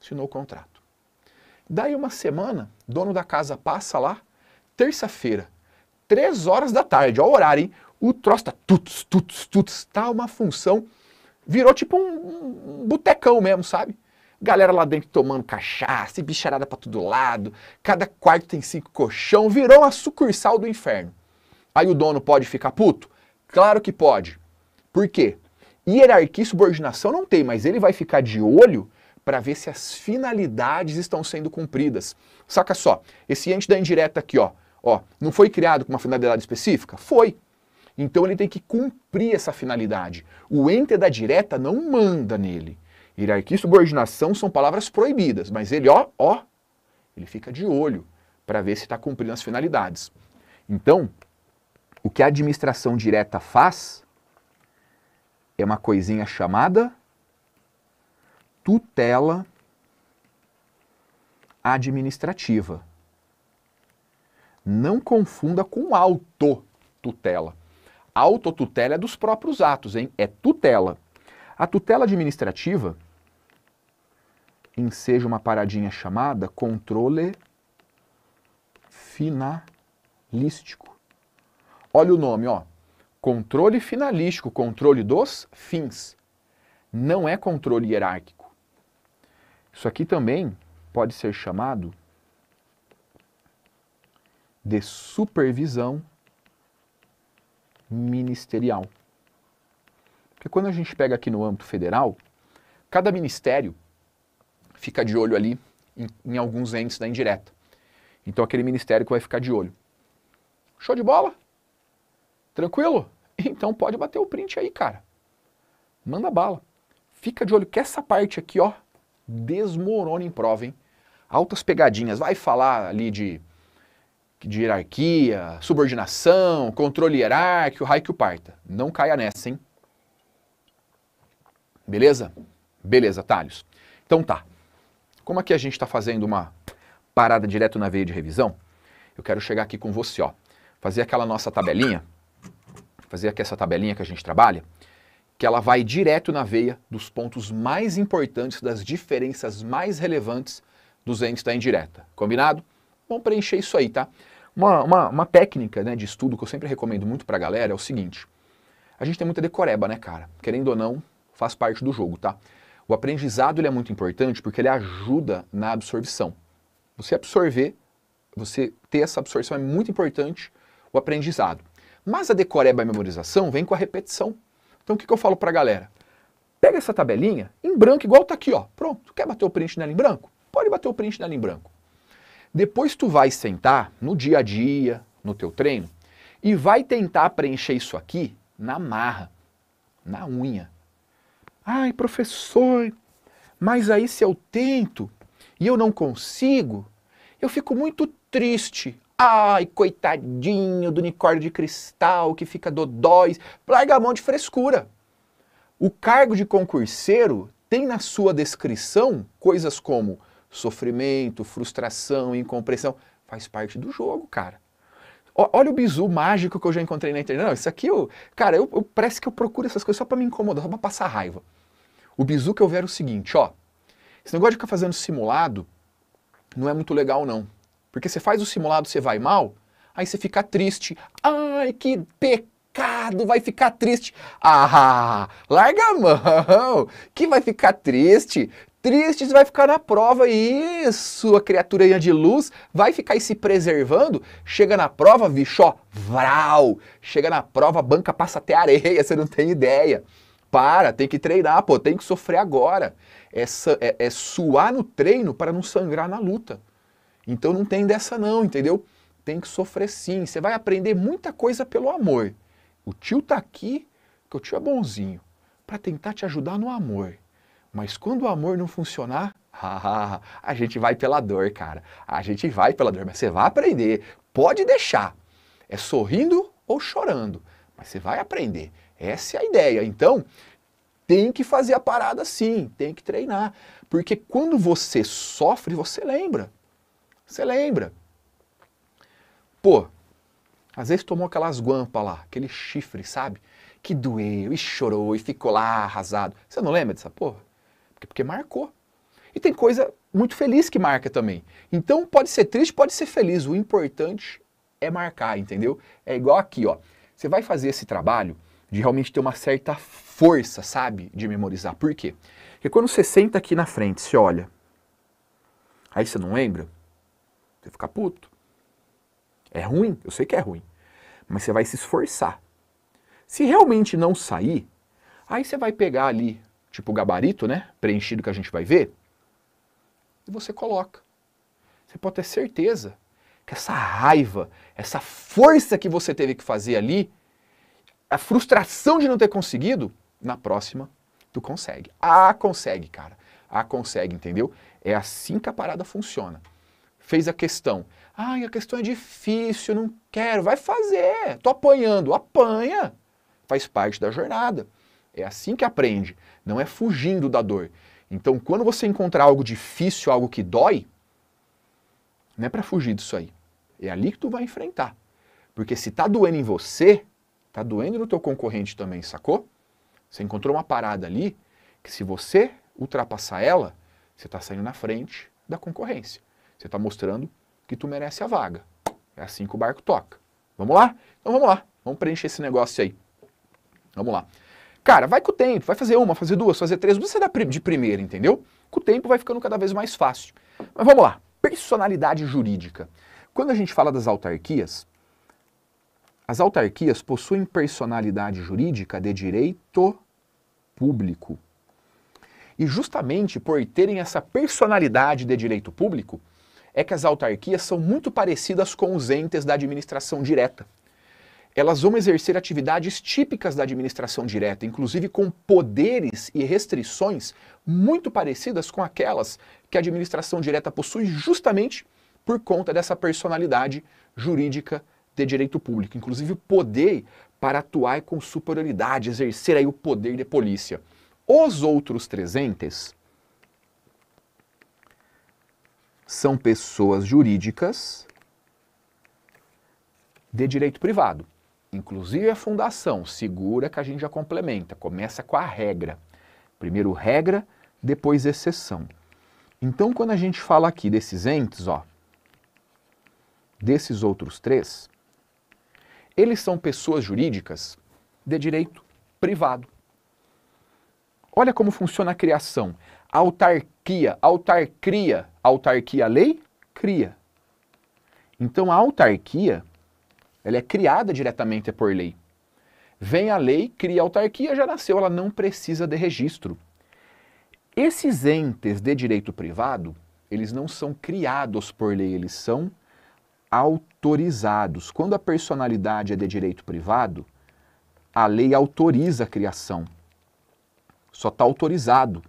Assinou o contrato. Daí uma semana, dono da casa passa lá, terça-feira, três horas da tarde, ao horário, hein? O troço tá tuts, tuts, tuts, tá uma função. Virou tipo um, um botecão mesmo, sabe? Galera lá dentro tomando cachaça e bicharada pra todo lado. Cada quarto tem cinco colchão. Virou uma sucursal do inferno. Aí o dono pode ficar puto? Claro que pode. Por quê? Hierarquia e subordinação não tem, mas ele vai ficar de olho para ver se as finalidades estão sendo cumpridas. Saca só, esse ente da indireta aqui, ó, ó, não foi criado com uma finalidade específica? Foi. Então ele tem que cumprir essa finalidade. O ente da direta não manda nele. Hierarquia e subordinação são palavras proibidas, mas ele, ó, ó, ele fica de olho para ver se está cumprindo as finalidades. Então, o que a administração direta faz é uma coisinha chamada tutela administrativa. Não confunda com autotutela. Autotutela é dos próprios atos, hein? É tutela. A tutela administrativa enseja uma paradinha chamada controle finalístico. Olha o nome, ó. Controle finalístico, controle dos fins. Não é controle hierárquico. Isso aqui também pode ser chamado de supervisão ministerial. Porque quando a gente pega aqui no âmbito federal, cada ministério fica de olho ali em, em alguns entes da indireta. Então, aquele ministério que vai ficar de olho. Show de bola? Tranquilo? Então pode bater o print aí, cara. Manda bala. Fica de olho que essa parte aqui, ó, desmorona em prova, hein? Altas pegadinhas. Vai falar ali de, de hierarquia, subordinação, controle hierárquico, raio que o parta. Não caia nessa, hein? Beleza? Beleza, talhos Então tá. Como aqui a gente está fazendo uma parada direto na veia de revisão, eu quero chegar aqui com você, ó. Fazer aquela nossa tabelinha fazer aqui essa tabelinha que a gente trabalha, que ela vai direto na veia dos pontos mais importantes, das diferenças mais relevantes dos entes da indireta. Combinado? Vamos preencher isso aí, tá? Uma, uma, uma técnica né, de estudo que eu sempre recomendo muito pra galera é o seguinte. A gente tem muita decoreba, né, cara? Querendo ou não, faz parte do jogo, tá? O aprendizado ele é muito importante porque ele ajuda na absorção. Você absorver, você ter essa absorção é muito importante o aprendizado. Mas a decoreba e a memorização vem com a repetição. Então o que, que eu falo para a galera? Pega essa tabelinha em branco, igual tá aqui, ó. Pronto. Quer bater o print nela em branco? Pode bater o print nela em branco. Depois tu vai sentar no dia a dia, no teu treino, e vai tentar preencher isso aqui na marra, na unha. Ai, professor, mas aí se eu tento e eu não consigo, eu fico muito triste. Ai, coitadinho do unicórnio de cristal que fica dodóis. Larga a mão de frescura. O cargo de concurseiro tem na sua descrição coisas como sofrimento, frustração, incompreensão. Faz parte do jogo, cara. olha o bizu mágico que eu já encontrei na internet. Não, isso aqui, eu, cara, eu, eu parece que eu procuro essas coisas só para me incomodar, só para passar raiva. O bizu que eu vi é o seguinte, ó. Esse negócio de ficar fazendo simulado não é muito legal, não. Porque você faz o simulado, você vai mal, aí você fica triste. Ai, que pecado, vai ficar triste. Ah, larga a mão, que vai ficar triste. Triste vai ficar na prova e sua criaturinha de luz vai ficar aí se preservando. Chega na prova, bicho, ó, vral. Chega na prova, a banca passa até areia, você não tem ideia. Para, tem que treinar, pô, tem que sofrer agora. É, é, é suar no treino para não sangrar na luta. Então não tem dessa não, entendeu? Tem que sofrer sim. Você vai aprender muita coisa pelo amor. O tio tá aqui, que o tio é bonzinho, para tentar te ajudar no amor. Mas quando o amor não funcionar, a gente vai pela dor, cara. A gente vai pela dor, mas você vai aprender. Pode deixar. É sorrindo ou chorando, mas você vai aprender. Essa é a ideia. Então, tem que fazer a parada sim, tem que treinar. Porque quando você sofre, você lembra. Você lembra? Pô, às vezes tomou aquelas guampas lá, aquele chifre, sabe? Que doeu e chorou e ficou lá arrasado. Você não lembra dessa porra? Porque, porque marcou. E tem coisa muito feliz que marca também. Então pode ser triste, pode ser feliz. O importante é marcar, entendeu? É igual aqui, ó. Você vai fazer esse trabalho de realmente ter uma certa força, sabe? De memorizar. Por quê? Porque quando você senta aqui na frente, você olha. Aí você não lembra? Você ficar puto. É ruim, eu sei que é ruim. Mas você vai se esforçar. Se realmente não sair, aí você vai pegar ali, tipo o gabarito, né? Preenchido que a gente vai ver. E você coloca. Você pode ter certeza que essa raiva, essa força que você teve que fazer ali, a frustração de não ter conseguido, na próxima tu consegue. Ah, consegue, cara. Ah, consegue, entendeu? É assim que a parada funciona fez a questão. Ai, a questão é difícil, não quero. Vai fazer, tô apanhando. Apanha, faz parte da jornada. É assim que aprende, não é fugindo da dor. Então, quando você encontrar algo difícil, algo que dói, não é para fugir disso aí. É ali que tu vai enfrentar. Porque se tá doendo em você, tá doendo no teu concorrente também, sacou? Você encontrou uma parada ali que se você ultrapassar ela, você está saindo na frente da concorrência. Você está mostrando que tu merece a vaga. É assim que o barco toca. Vamos lá? Então vamos lá. Vamos preencher esse negócio aí. Vamos lá. Cara, vai com o tempo, vai fazer uma, fazer duas, fazer três, Você dá de primeira, entendeu? Com o tempo vai ficando cada vez mais fácil. Mas vamos lá, personalidade jurídica. Quando a gente fala das autarquias, as autarquias possuem personalidade jurídica de direito público. E justamente por terem essa personalidade de direito público, é que as autarquias são muito parecidas com os entes da administração direta. Elas vão exercer atividades típicas da administração direta, inclusive com poderes e restrições muito parecidas com aquelas que a administração direta possui, justamente por conta dessa personalidade jurídica de direito público, inclusive o poder para atuar com superioridade, exercer aí o poder de polícia. Os outros três entes, são pessoas jurídicas de direito privado. Inclusive a fundação, segura que a gente já complementa, começa com a regra. Primeiro regra, depois exceção. Então, quando a gente fala aqui desses entes, ó, desses outros três, eles são pessoas jurídicas de direito privado. Olha como funciona a criação autarquia. Autarquia. Autarquia, lei, cria. Então a autarquia, ela é criada diretamente por lei. Vem a lei, cria a autarquia, já nasceu, ela não precisa de registro. Esses entes de direito privado, eles não são criados por lei, eles são autorizados. Quando a personalidade é de direito privado, a lei autoriza a criação. Só está autorizado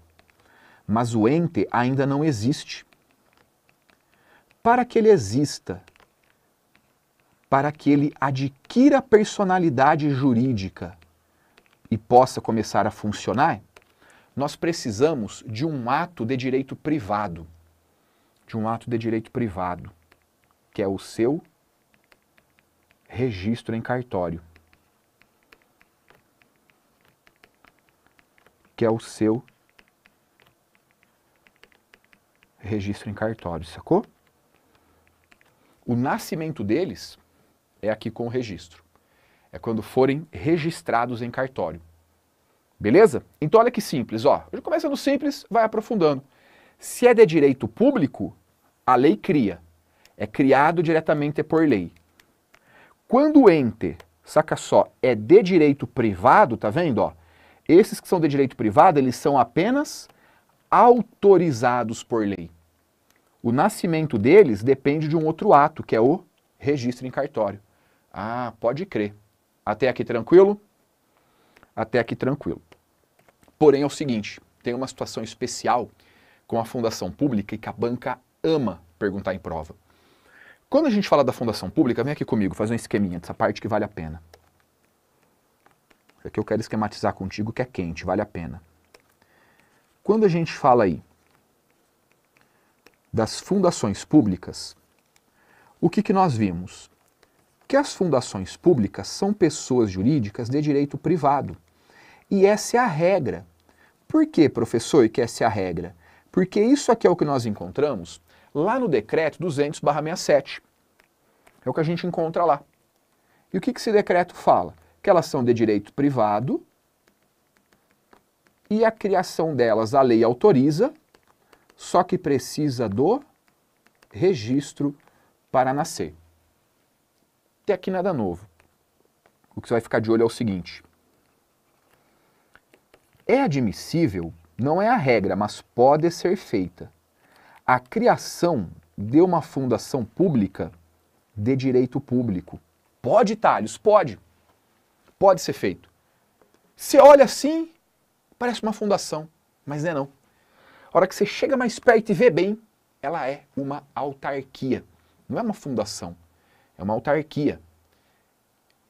mas o ente ainda não existe. Para que ele exista, para que ele adquira personalidade jurídica e possa começar a funcionar, nós precisamos de um ato de direito privado. De um ato de direito privado, que é o seu registro em cartório. Que é o seu registro em cartório, sacou? O nascimento deles é aqui com o registro. É quando forem registrados em cartório. Beleza? Então olha que simples, ó. Ele começa no simples, vai aprofundando. Se é de direito público, a lei cria. É criado diretamente por lei. Quando o ente, saca só, é de direito privado, tá vendo, ó? Esses que são de direito privado, eles são apenas autorizados por lei. O nascimento deles depende de um outro ato, que é o registro em cartório. Ah, pode crer. Até aqui tranquilo? Até aqui tranquilo. Porém, é o seguinte: tem uma situação especial com a fundação pública e que a banca ama perguntar em prova. Quando a gente fala da fundação pública, vem aqui comigo, faz um esqueminha dessa parte que vale a pena. Isso aqui eu quero esquematizar contigo que é quente, vale a pena. Quando a gente fala aí das fundações públicas, o que, que nós vimos? Que as fundações públicas são pessoas jurídicas de direito privado. E essa é a regra. Por que, professor, que essa é a regra? Porque isso aqui é o que nós encontramos lá no decreto 200-67. É o que a gente encontra lá. E o que, que esse decreto fala? Que elas são de direito privado e a criação delas a lei autoriza só que precisa do registro para nascer. Até aqui nada novo. O que você vai ficar de olho é o seguinte: é admissível, não é a regra, mas pode ser feita, a criação de uma fundação pública de direito público. Pode, Thales, pode. Pode ser feito. Você olha assim, parece uma fundação, mas não é não hora que você chega mais perto e vê bem, ela é uma autarquia. Não é uma fundação, é uma autarquia.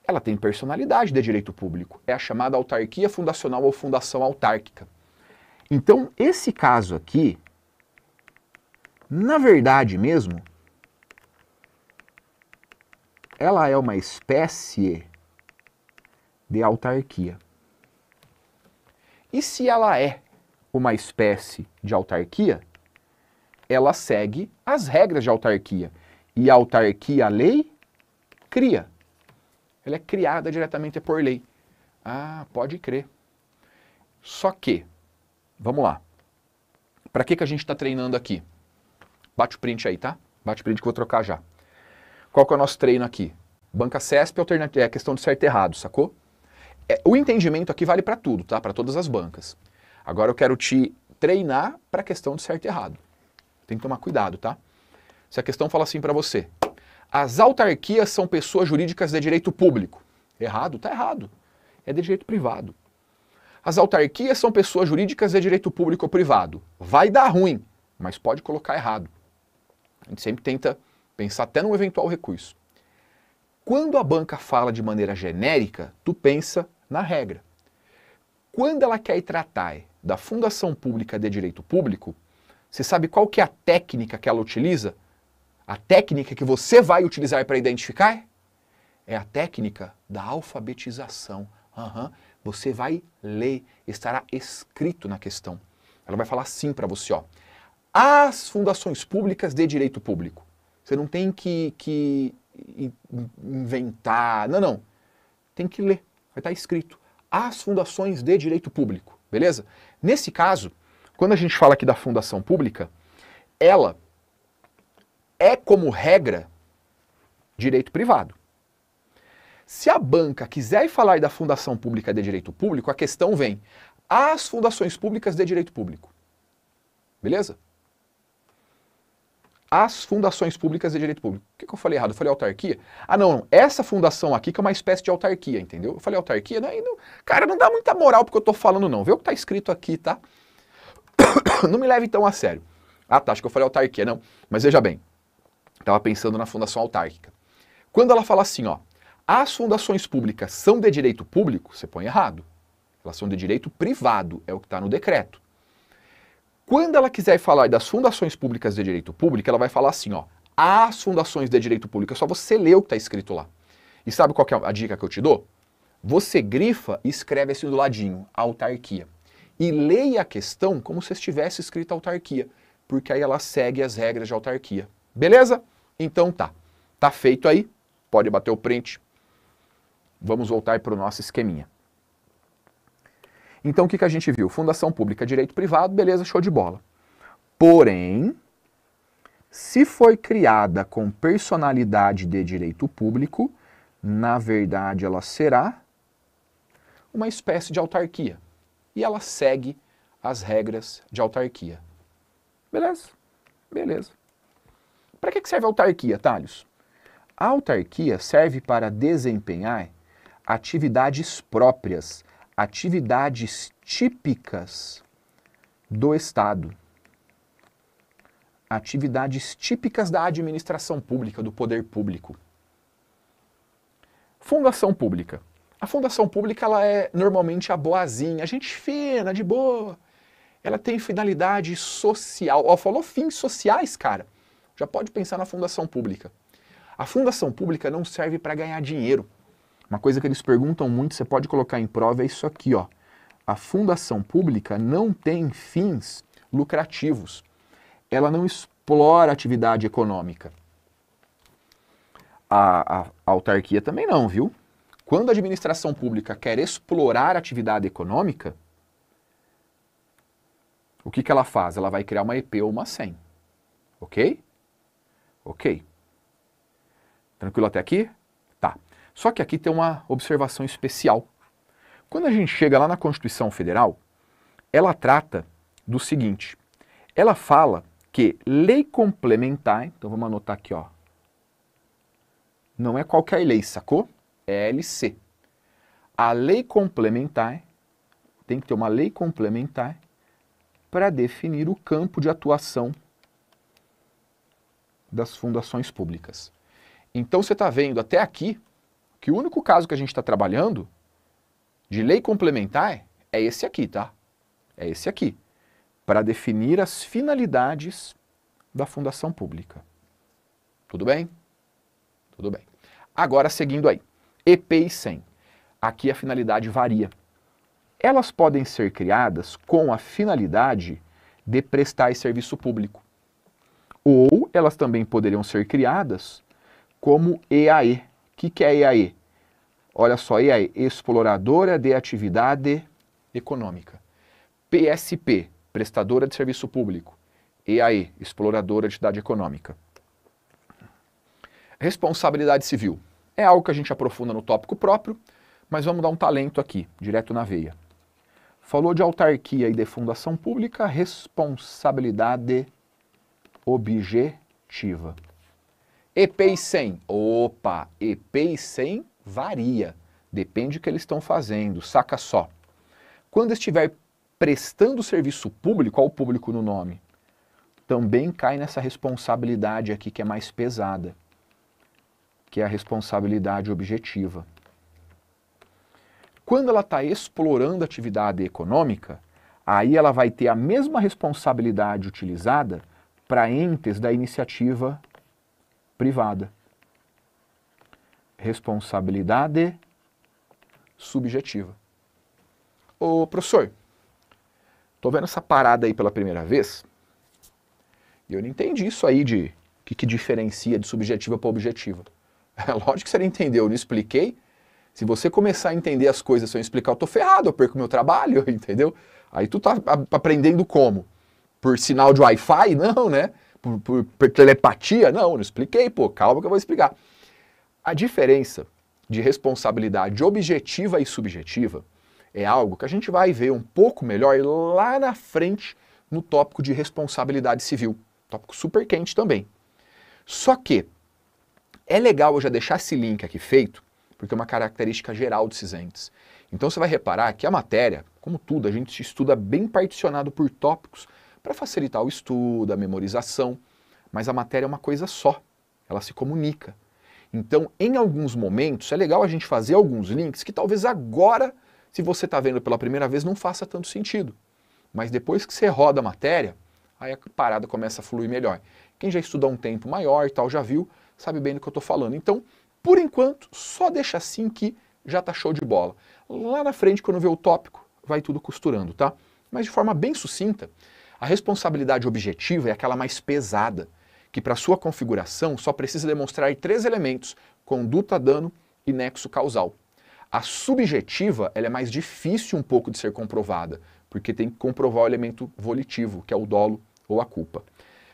Ela tem personalidade de direito público. É a chamada autarquia fundacional ou fundação autárquica. Então, esse caso aqui, na verdade mesmo, ela é uma espécie de autarquia. E se ela é uma espécie de autarquia, ela segue as regras de autarquia. E a autarquia, a lei, cria. Ela é criada diretamente por lei. Ah, pode crer. Só que, vamos lá. Para que, que a gente está treinando aqui? Bate o print aí, tá? Bate o print que eu vou trocar já. Qual que é o nosso treino aqui? Banca CESP é questão de certo e errado, sacou? É, o entendimento aqui vale para tudo, tá? Para todas as bancas. Agora eu quero te treinar para a questão de certo e errado. Tem que tomar cuidado, tá? Se a questão fala assim para você, as autarquias são pessoas jurídicas de direito público. Errado? Tá errado. É de direito privado. As autarquias são pessoas jurídicas de direito público ou privado. Vai dar ruim, mas pode colocar errado. A gente sempre tenta pensar até num eventual recurso. Quando a banca fala de maneira genérica, tu pensa na regra. Quando ela quer tratar é da Fundação Pública de Direito Público, você sabe qual que é a técnica que ela utiliza? A técnica que você vai utilizar para identificar é? é a técnica da alfabetização. Uhum. Você vai ler, estará escrito na questão. Ela vai falar assim para você, ó. As fundações públicas de direito público. Você não tem que, que inventar, não, não. Tem que ler, vai estar tá escrito. As fundações de direito público beleza? Nesse caso, quando a gente fala aqui da fundação pública, ela é como regra direito privado. Se a banca quiser falar da fundação pública de direito público, a questão vem: as fundações públicas de direito público. Beleza? as fundações públicas de direito público. O que, que eu falei errado? Eu falei autarquia? Ah, não, não, essa fundação aqui que é uma espécie de autarquia, entendeu? Eu falei autarquia, né? Não, cara, não dá muita moral porque eu tô falando não. Vê o que tá escrito aqui, tá? não me leve tão a sério. Ah, tá, acho que eu falei autarquia, não. Mas veja bem, estava pensando na fundação autárquica. Quando ela fala assim, ó, as fundações públicas são de direito público, você põe errado. Elas são de direito privado, é o que está no decreto. Quando ela quiser falar das fundações públicas de direito público, ela vai falar assim, ó, as fundações de direito público, é só você ler o que está escrito lá. E sabe qual é a dica que eu te dou? Você grifa e escreve assim do ladinho, autarquia. E leia a questão como se estivesse escrita autarquia, porque aí ela segue as regras de autarquia. Beleza? Então tá. Tá feito aí. Pode bater o print. Vamos voltar para o nosso esqueminha. Então o que, que a gente viu? Fundação pública, direito privado, beleza, show de bola. Porém, se foi criada com personalidade de direito público, na verdade ela será uma espécie de autarquia. E ela segue as regras de autarquia. Beleza? Beleza. Para que serve a autarquia, Thales? A autarquia serve para desempenhar atividades próprias atividades típicas do Estado. Atividades típicas da administração pública, do poder público. Fundação pública. A fundação pública ela é normalmente a boazinha, a gente fina, de boa. Ela tem finalidade social. Ó, falou fins sociais, cara. Já pode pensar na fundação pública. A fundação pública não serve para ganhar dinheiro. Uma coisa que eles perguntam muito, você pode colocar em prova, é isso aqui, ó. A fundação pública não tem fins lucrativos. Ela não explora atividade econômica. A, a, a autarquia também não, viu? Quando a administração pública quer explorar atividade econômica, o que, que ela faz? Ela vai criar uma EP ou uma SEM. Ok? Ok. Tranquilo até aqui? Só que aqui tem uma observação especial. Quando a gente chega lá na Constituição Federal, ela trata do seguinte: ela fala que lei complementar, então vamos anotar aqui, ó. Não é qualquer lei, sacou? É LC. A lei complementar tem que ter uma lei complementar para definir o campo de atuação das fundações públicas. Então você está vendo até aqui que o único caso que a gente está trabalhando de lei complementar é esse aqui, tá? É esse aqui, para definir as finalidades da fundação pública. Tudo bem? Tudo bem. Agora, seguindo aí, EP e SEM. Aqui a finalidade varia. Elas podem ser criadas com a finalidade de prestar esse serviço público. Ou elas também poderiam ser criadas como EAE, que, que é EAE? Olha só, EAE, Exploradora de Atividade Econômica. PSP, Prestadora de Serviço Público. EAE, Exploradora de Atividade Econômica. Responsabilidade Civil. É algo que a gente aprofunda no tópico próprio, mas vamos dar um talento aqui, direto na veia. Falou de autarquia e de fundação pública, responsabilidade objetiva. EPI 100. Opa, EPI 100 varia. Depende do que eles estão fazendo, saca só. Quando estiver prestando serviço público, ao público no nome, também cai nessa responsabilidade aqui que é mais pesada, que é a responsabilidade objetiva. Quando ela está explorando atividade econômica, aí ela vai ter a mesma responsabilidade utilizada para entes da iniciativa privada. Responsabilidade subjetiva. Ô, professor, tô vendo essa parada aí pela primeira vez e eu não entendi isso aí de o que, que diferencia de subjetiva para objetiva. É lógico que você não entendeu, eu não expliquei. Se você começar a entender as coisas sem explicar, eu tô ferrado, eu perco meu trabalho, entendeu? Aí tu tá aprendendo como? Por sinal de Wi-Fi? Não, né? por, por, por telepatia? Não, não expliquei, pô, calma que eu vou explicar. A diferença de responsabilidade objetiva e subjetiva é algo que a gente vai ver um pouco melhor lá na frente no tópico de responsabilidade civil. Tópico super quente também. Só que é legal eu já deixar esse link aqui feito, porque é uma característica geral dos entes. Então você vai reparar que a matéria, como tudo, a gente estuda bem particionado por tópicos para facilitar o estudo, a memorização, mas a matéria é uma coisa só, ela se comunica. Então, em alguns momentos, é legal a gente fazer alguns links que talvez agora, se você está vendo pela primeira vez, não faça tanto sentido. Mas depois que você roda a matéria, aí a parada começa a fluir melhor. Quem já estudou um tempo maior e tal, já viu, sabe bem do que eu estou falando. Então, por enquanto, só deixa assim que já está show de bola. Lá na frente, quando vê o tópico, vai tudo costurando, tá? Mas de forma bem sucinta, a responsabilidade objetiva é aquela mais pesada, que para sua configuração só precisa demonstrar três elementos: conduta, dano e nexo causal. A subjetiva ela é mais difícil um pouco de ser comprovada, porque tem que comprovar o elemento volitivo, que é o dolo ou a culpa.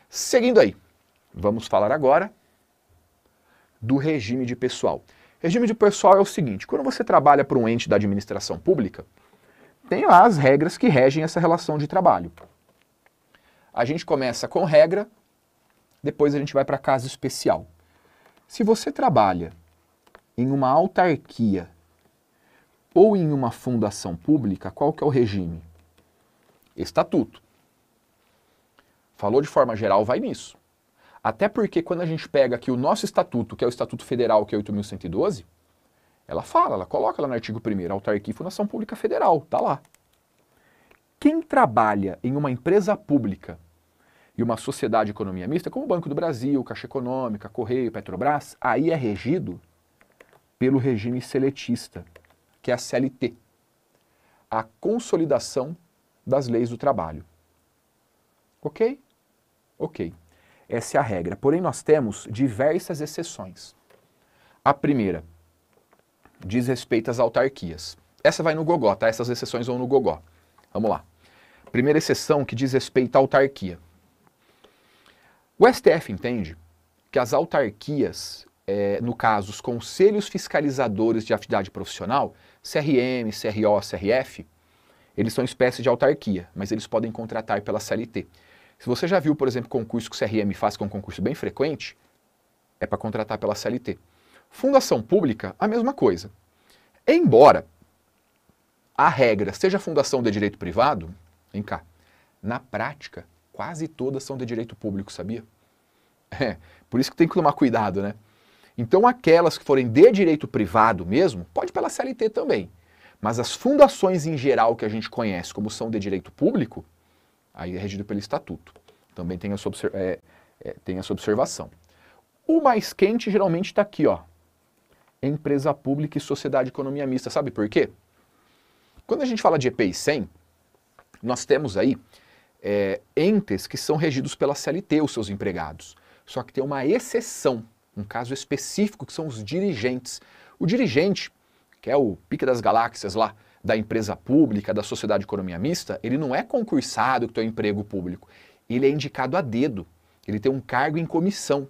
Seguindo aí, vamos falar agora do regime de pessoal. Regime de pessoal é o seguinte: quando você trabalha para um ente da administração pública, tem lá as regras que regem essa relação de trabalho. A gente começa com regra, depois a gente vai para caso especial. Se você trabalha em uma autarquia ou em uma fundação pública, qual que é o regime? Estatuto. Falou de forma geral, vai nisso. Até porque quando a gente pega aqui o nosso estatuto, que é o Estatuto Federal, que é 8.112, ela fala, ela coloca lá no artigo 1 autarquia e fundação pública federal, tá lá. Quem trabalha em uma empresa pública e uma sociedade de economia mista, como o Banco do Brasil, Caixa Econômica, Correio, Petrobras, aí é regido pelo regime seletista, que é a CLT, a consolidação das leis do trabalho. Ok? Ok. Essa é a regra. Porém, nós temos diversas exceções. A primeira diz respeito às autarquias. Essa vai no gogó, tá? Essas exceções vão no gogó. Vamos lá. Primeira exceção que diz respeito à autarquia. O STF entende que as autarquias, é, no caso, os conselhos fiscalizadores de atividade profissional, CRM, CRO, CRF, eles são espécie de autarquia, mas eles podem contratar pela CLT. Se você já viu, por exemplo, concurso que o CRM faz, que é um concurso bem frequente, é para contratar pela CLT. Fundação pública, a mesma coisa. Embora a regra seja fundação de direito privado, Vem cá. Na prática, quase todas são de direito público, sabia? É, por isso que tem que tomar cuidado, né? Então, aquelas que forem de direito privado mesmo, pode pela CLT também. Mas as fundações em geral que a gente conhece como são de direito público, aí é regido pelo estatuto. Também tem essa é, é, tem observação. O mais quente geralmente está aqui, ó. Empresa pública e sociedade economia mista. Sabe por quê? Quando a gente fala de EPI 100, nós temos aí é, entes que são regidos pela CLT, os seus empregados. Só que tem uma exceção, um caso específico, que são os dirigentes. O dirigente, que é o pique das galáxias lá, da empresa pública, da sociedade economia mista, ele não é concursado que tem um emprego público. Ele é indicado a dedo. Ele tem um cargo em comissão.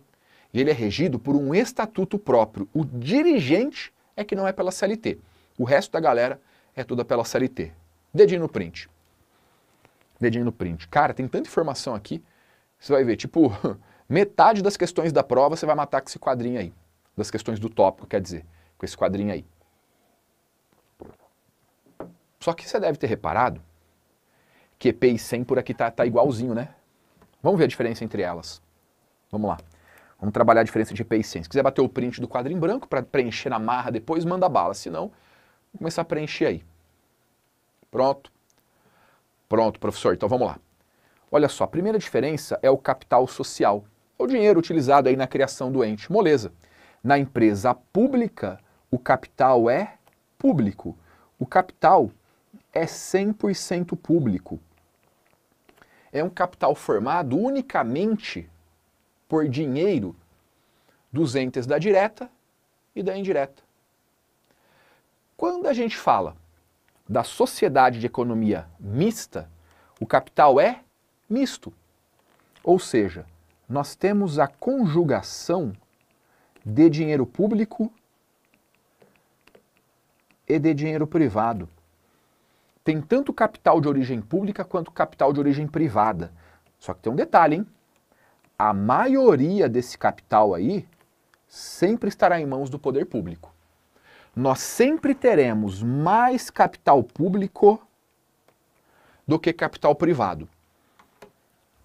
E ele é regido por um estatuto próprio. O dirigente é que não é pela CLT. O resto da galera é toda pela CLT. Dedinho no print dedinho no print. Cara, tem tanta informação aqui, você vai ver, tipo, metade das questões da prova você vai matar com esse quadrinho aí. Das questões do tópico, quer dizer, com esse quadrinho aí. Só que você deve ter reparado que EP e 100 por aqui tá, tá igualzinho, né? Vamos ver a diferença entre elas. Vamos lá. Vamos trabalhar a diferença de EP e 100. Se quiser bater o print do quadrinho branco para preencher na marra depois, manda bala. Se não, começar a preencher aí. Pronto. Pronto, professor, então vamos lá. Olha só, a primeira diferença é o capital social, é o dinheiro utilizado aí na criação do ente. Moleza. Na empresa pública, o capital é público. O capital é 100% público. É um capital formado unicamente por dinheiro dos entes da direta e da indireta. Quando a gente fala da sociedade de economia mista, o capital é misto. Ou seja, nós temos a conjugação de dinheiro público e de dinheiro privado. Tem tanto capital de origem pública quanto capital de origem privada. Só que tem um detalhe, hein? A maioria desse capital aí sempre estará em mãos do poder público nós sempre teremos mais capital público do que capital privado.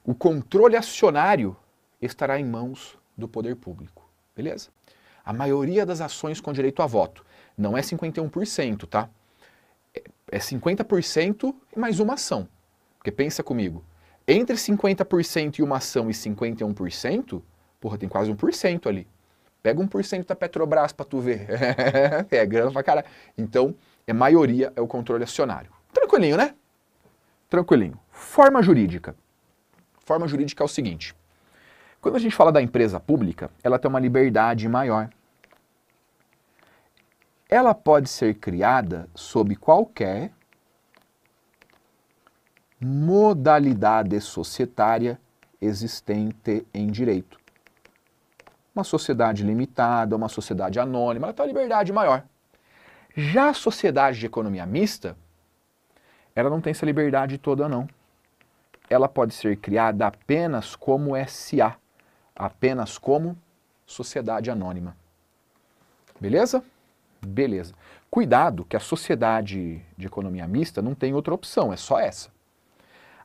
O controle acionário estará em mãos do poder público. Beleza? A maioria das ações com direito a voto. Não é 51%, tá? É 50% é e mais uma ação. Porque pensa comigo, entre 50% e uma ação e 51%, porra, tem quase 1% ali. Pega 1% da Petrobras para tu ver. é grana pra caralho. Então, a é maioria é o controle acionário. Tranquilinho, né? Tranquilinho. Forma jurídica. Forma jurídica é o seguinte. Quando a gente fala da empresa pública, ela tem uma liberdade maior. Ela pode ser criada sob qualquer modalidade societária existente em direito uma sociedade limitada, uma sociedade anônima, ela tem uma liberdade maior. Já a sociedade de economia mista, ela não tem essa liberdade toda, não. Ela pode ser criada apenas como SA, apenas como sociedade anônima. Beleza? Beleza. Cuidado que a sociedade de economia mista não tem outra opção, é só essa.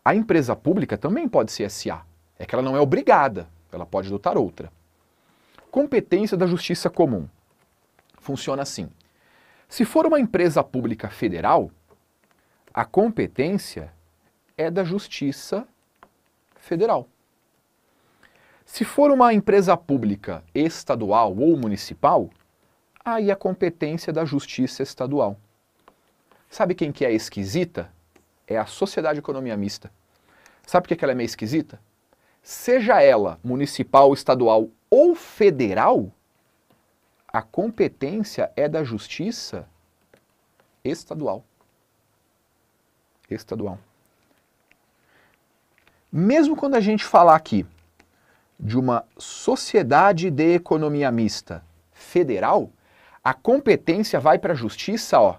A empresa pública também pode ser SA, é que ela não é obrigada, ela pode adotar outra. Competência da Justiça Comum. Funciona assim. Se for uma empresa pública federal, a competência é da Justiça Federal. Se for uma empresa pública estadual ou municipal, aí a competência é da Justiça Estadual. Sabe quem que é esquisita? É a Sociedade Economia Mista. Sabe por que ela é meio esquisita? Seja ela municipal, estadual ou federal, a competência é da Justiça Estadual. Estadual. Mesmo quando a gente falar aqui de uma sociedade de economia mista federal, a competência vai para a Justiça ó,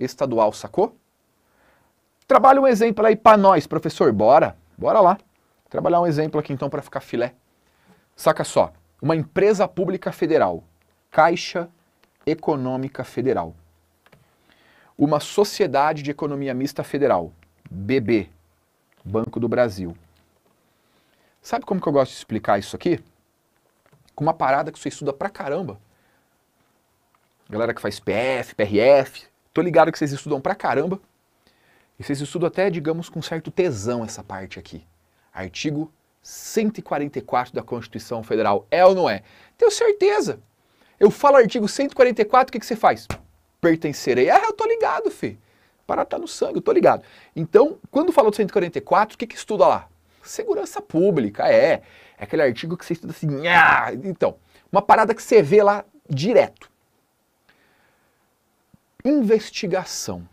Estadual, sacou? Trabalha um exemplo aí para nós, professor. Bora, bora lá. Trabalhar um exemplo aqui então para ficar filé. Saca só, uma empresa pública federal, Caixa Econômica Federal. Uma sociedade de economia mista federal, BB, Banco do Brasil. Sabe como que eu gosto de explicar isso aqui? Com uma parada que você estuda pra caramba. Galera que faz PF, PRF, tô ligado que vocês estudam pra caramba. E vocês estudam até, digamos, com certo tesão essa parte aqui. Artigo 144 da Constituição Federal. É ou não é? Tenho certeza. Eu falo artigo 144, o que, que você faz? Pertencerei. Ah, eu tô ligado, fi. Para tá no sangue, eu tô ligado. Então, quando falou do 144, o que, que estuda lá? Segurança pública, é. É aquele artigo que você estuda assim, ah! então, uma parada que você vê lá direto. Investigação,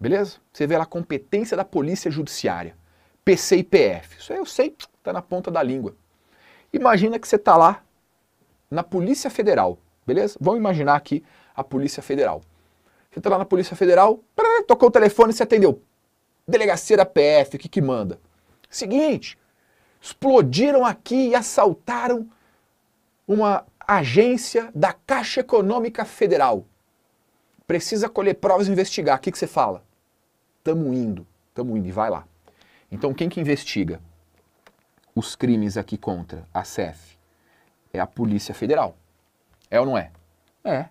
beleza? Você vê lá a competência da polícia judiciária, PC e PF. isso aí eu sei está na ponta da língua. Imagina que você está lá na Polícia Federal, beleza? Vamos imaginar aqui a Polícia Federal. Você está lá na Polícia Federal, tocou o telefone e você atendeu. Delegacia da PF, o que que manda? Seguinte, explodiram aqui e assaltaram uma agência da Caixa Econômica Federal. Precisa colher provas e investigar. O que, que você fala? Tamo indo, tamo indo e vai lá. Então quem que investiga? os crimes aqui contra a CEF? É a Polícia Federal. É ou não é? É.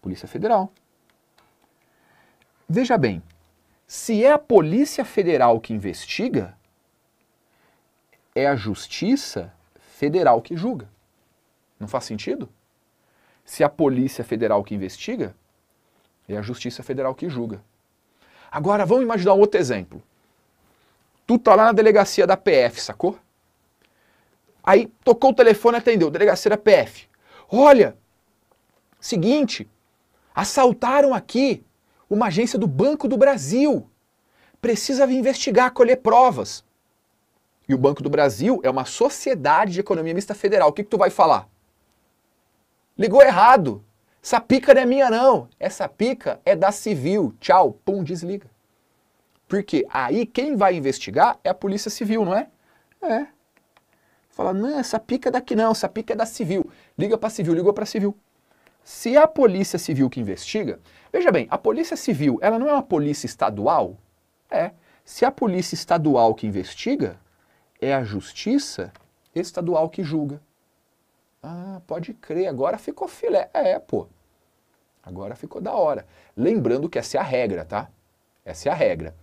Polícia Federal. Veja bem, se é a Polícia Federal que investiga, é a Justiça Federal que julga. Não faz sentido? Se é a Polícia Federal que investiga, é a Justiça Federal que julga. Agora vamos imaginar um outro exemplo. Tu tá lá na delegacia da PF, sacou? Aí tocou o telefone, atendeu, delegacia da PF. Olha, seguinte, assaltaram aqui uma agência do Banco do Brasil. Precisa vir investigar, colher provas. E o Banco do Brasil é uma sociedade de economia mista federal. O que, que tu vai falar? Ligou errado. Essa pica não é minha, não. Essa pica é da civil. Tchau. Pum, desliga. Porque aí quem vai investigar é a Polícia Civil, não é? É. Fala, não, essa pica é daqui não, essa pica é da civil. Liga para civil, ligou para civil. Se é a polícia civil que investiga, veja bem, a polícia civil, ela não é uma polícia estadual? É. Se é a polícia estadual que investiga, é a justiça estadual que julga. Ah, pode crer, agora ficou filé. É, pô. Agora ficou da hora. Lembrando que essa é a regra, tá? Essa é a regra.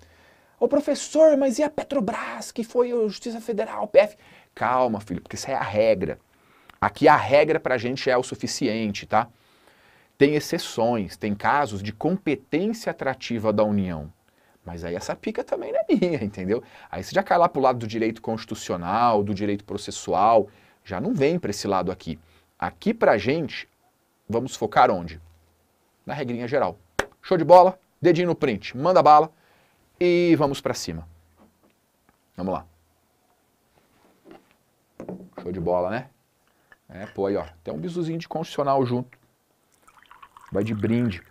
Ô professor, mas e a Petrobras, que foi a Justiça Federal, PF? Calma, filho, porque isso é a regra. Aqui a regra para a gente é o suficiente, tá? Tem exceções, tem casos de competência atrativa da União. Mas aí essa pica também não é minha, entendeu? Aí você já cai lá para o lado do direito constitucional, do direito processual, já não vem para esse lado aqui. Aqui para a gente, vamos focar onde? Na regrinha geral. Show de bola, dedinho no print, manda bala e vamos para cima. Vamos lá. Show de bola, né? É, pô, aí, ó. Tem um bisuzinho de constitucional junto. Vai de brinde.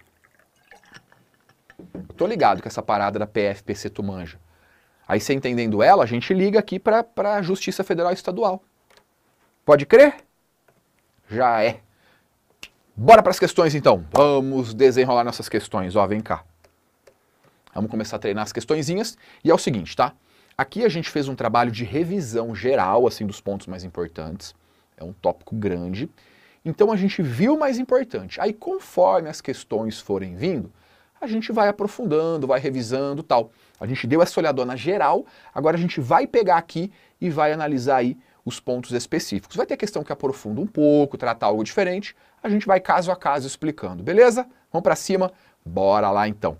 Eu tô ligado com essa parada da PFPC tu manja. Aí, você entendendo ela, a gente liga aqui pra, pra Justiça Federal e Estadual. Pode crer? Já é. Bora para as questões, então. Vamos desenrolar nossas questões. Ó, vem cá. Vamos começar a treinar as questõezinhas. E é o seguinte, tá? Aqui a gente fez um trabalho de revisão geral, assim, dos pontos mais importantes. É um tópico grande. Então a gente viu o mais importante. Aí conforme as questões forem vindo, a gente vai aprofundando, vai revisando tal. A gente deu essa olhadona geral, agora a gente vai pegar aqui e vai analisar aí os pontos específicos. Vai ter questão que aprofunda um pouco, tratar algo diferente, a gente vai caso a caso explicando, beleza? Vamos para cima? Bora lá então.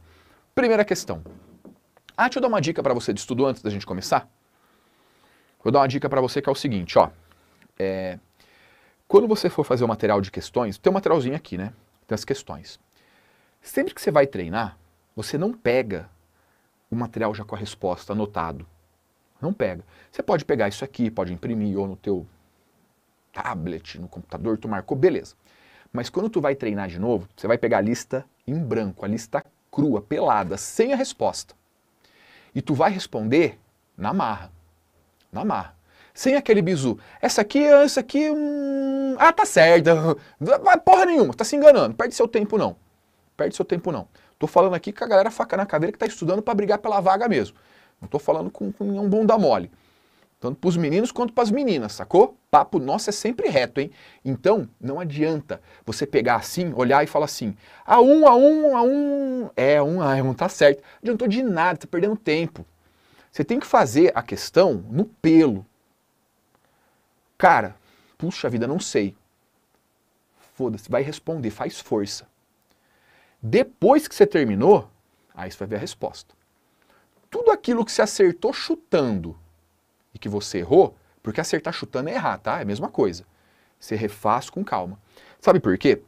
Primeira questão. Ah, deixa eu dar uma dica para você de estudo antes da gente começar. Vou dar uma dica para você que é o seguinte, ó. É, quando você for fazer o material de questões, tem um materialzinho aqui, né? Tem as questões. Sempre que você vai treinar, você não pega o material já com a resposta anotado. Não pega. Você pode pegar isso aqui, pode imprimir ou no teu tablet, no computador, tu marcou, beleza. Mas quando tu vai treinar de novo, você vai pegar a lista em branco, a lista crua, pelada, sem a resposta. E tu vai responder na marra. Na marra. Sem aquele bizu. Essa aqui, essa aqui, hum... ah, tá certa. Porra nenhuma, tá se enganando. Perde seu tempo não. Perde seu tempo não. Tô falando aqui com a galera faca na caveira que tá estudando para brigar pela vaga mesmo. Não tô falando com, com nenhum bom da mole. Tanto para os meninos quanto para as meninas, sacou? Papo nosso é sempre reto, hein? Então, não adianta você pegar assim, olhar e falar assim, a um, a um, a um, é, um, a ah, é, um, tá certo. adiantou de nada, tá perdendo tempo. Você tem que fazer a questão no pelo. Cara, puxa vida, não sei. Foda-se, vai responder, faz força. Depois que você terminou, aí você vai ver a resposta. Tudo aquilo que você acertou chutando, e que você errou, porque acertar chutando é errar, tá? É a mesma coisa. Você refaz com calma. Sabe por quê?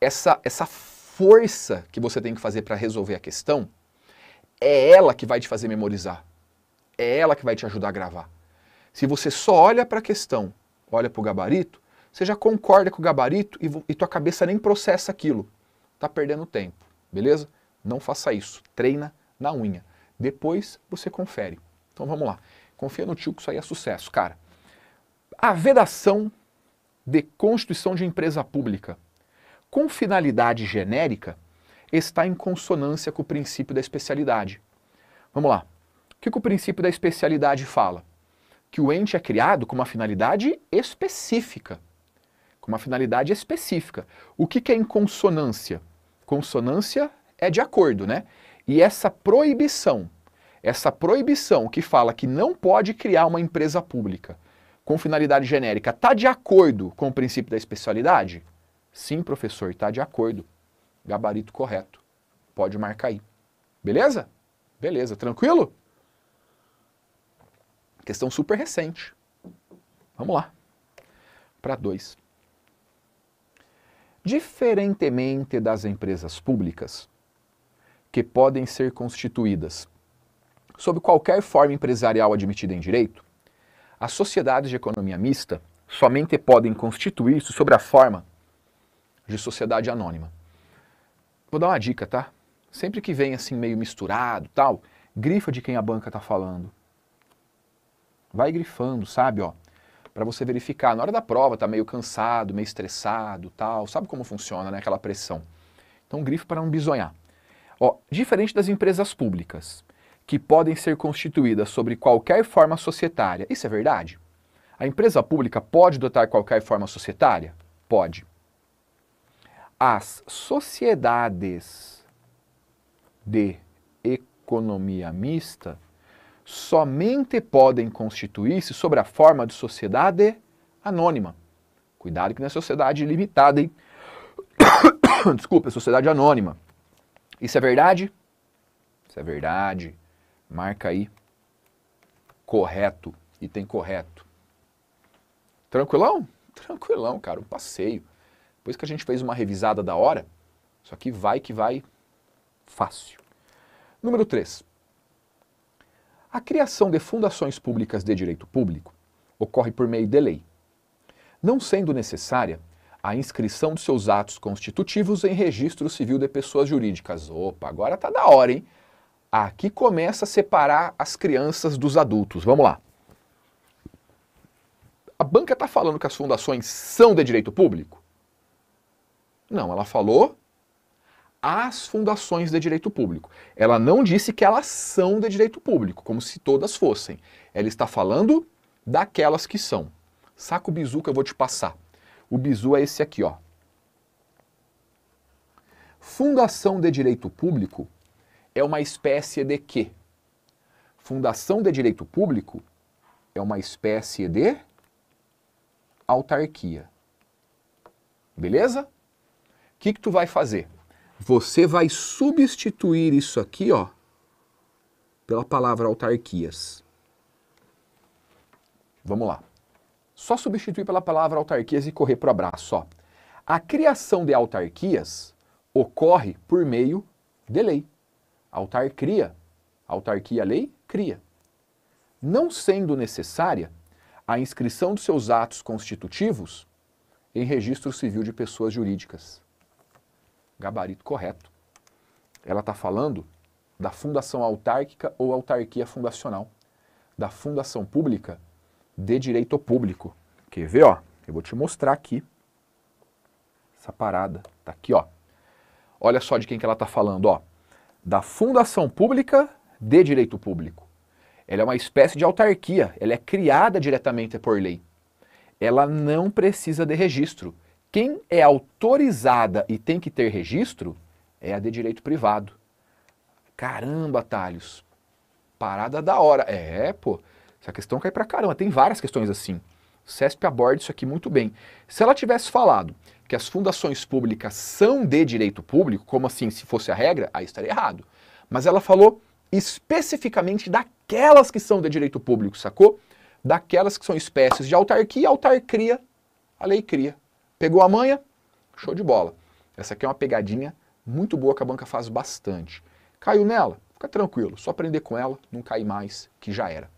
Essa, essa força que você tem que fazer para resolver a questão é ela que vai te fazer memorizar. É ela que vai te ajudar a gravar. Se você só olha para a questão, olha para o gabarito, você já concorda com o gabarito e, e tua cabeça nem processa aquilo. Tá perdendo tempo, beleza? Não faça isso. Treina na unha. Depois você confere. Então vamos lá. Confia no tio que isso aí é sucesso, cara. A vedação de constituição de empresa pública com finalidade genérica está em consonância com o princípio da especialidade. Vamos lá. O que, que o princípio da especialidade fala? Que o ente é criado com uma finalidade específica. Com uma finalidade específica. O que, que é em consonância? Consonância é de acordo, né? E essa proibição essa proibição que fala que não pode criar uma empresa pública com finalidade genérica está de acordo com o princípio da especialidade? Sim, professor, está de acordo. Gabarito correto. Pode marcar aí. Beleza? Beleza, tranquilo? Questão super recente. Vamos lá. Para dois. Diferentemente das empresas públicas, que podem ser constituídas sob qualquer forma empresarial admitida em direito, as sociedades de economia mista somente podem constituir-se sobre a forma de sociedade anônima. Vou dar uma dica, tá? Sempre que vem assim meio misturado, tal, grifa de quem a banca está falando. Vai grifando, sabe, ó, para você verificar. Na hora da prova tá meio cansado, meio estressado, tal, sabe como funciona, né, aquela pressão. Então, grife para não bisonhar. Ó, diferente das empresas públicas, que podem ser constituídas sobre qualquer forma societária. Isso é verdade? A empresa pública pode dotar qualquer forma societária? Pode. As sociedades de economia mista somente podem constituir-se sobre a forma de sociedade anônima. Cuidado que não é sociedade limitada, hein? Desculpa, é sociedade anônima. Isso é verdade? Isso é verdade. Marca aí. Correto. Item correto. Tranquilão? Tranquilão, cara. Um passeio. Depois que a gente fez uma revisada da hora, isso aqui vai que vai fácil. Número 3. A criação de fundações públicas de direito público ocorre por meio de lei, não sendo necessária a inscrição de seus atos constitutivos em registro civil de pessoas jurídicas. Opa, agora tá da hora, hein? Aqui começa a separar as crianças dos adultos. Vamos lá. A banca está falando que as fundações são de direito público? Não, ela falou as fundações de direito público. Ela não disse que elas são de direito público, como se todas fossem. Ela está falando daquelas que são. Saca o bizu que eu vou te passar. O bizu é esse aqui, ó. Fundação de direito público é uma espécie de quê? Fundação de direito público é uma espécie de autarquia. Beleza? O que, que tu vai fazer? Você vai substituir isso aqui, ó, pela palavra autarquias. Vamos lá. Só substituir pela palavra autarquias e correr para o abraço. Ó. A criação de autarquias ocorre por meio de lei. Altar cria. Autarquia, lei, cria. Não sendo necessária a inscrição dos seus atos constitutivos em registro civil de pessoas jurídicas. Gabarito correto. Ela está falando da fundação autárquica ou autarquia fundacional, da fundação pública de direito público. Quer ver, ó? Eu vou te mostrar aqui essa parada. Tá aqui, ó. Olha só de quem que ela tá falando, ó da fundação pública de direito público. Ela é uma espécie de autarquia, ela é criada diretamente por lei. Ela não precisa de registro. Quem é autorizada e tem que ter registro é a de direito privado. Caramba, Talhos, parada da hora. É, pô, essa questão cai pra caramba. Tem várias questões assim. O CESP aborda isso aqui muito bem. Se ela tivesse falado, que as fundações públicas são de direito público, como assim, se fosse a regra, aí estaria errado. Mas ela falou especificamente daquelas que são de direito público, sacou? Daquelas que são espécies de autarquia, autarquia, a lei cria. Pegou a manha? Show de bola. Essa aqui é uma pegadinha muito boa que a banca faz bastante. Caiu nela? Fica tranquilo, só aprender com ela, não cair mais, que já era.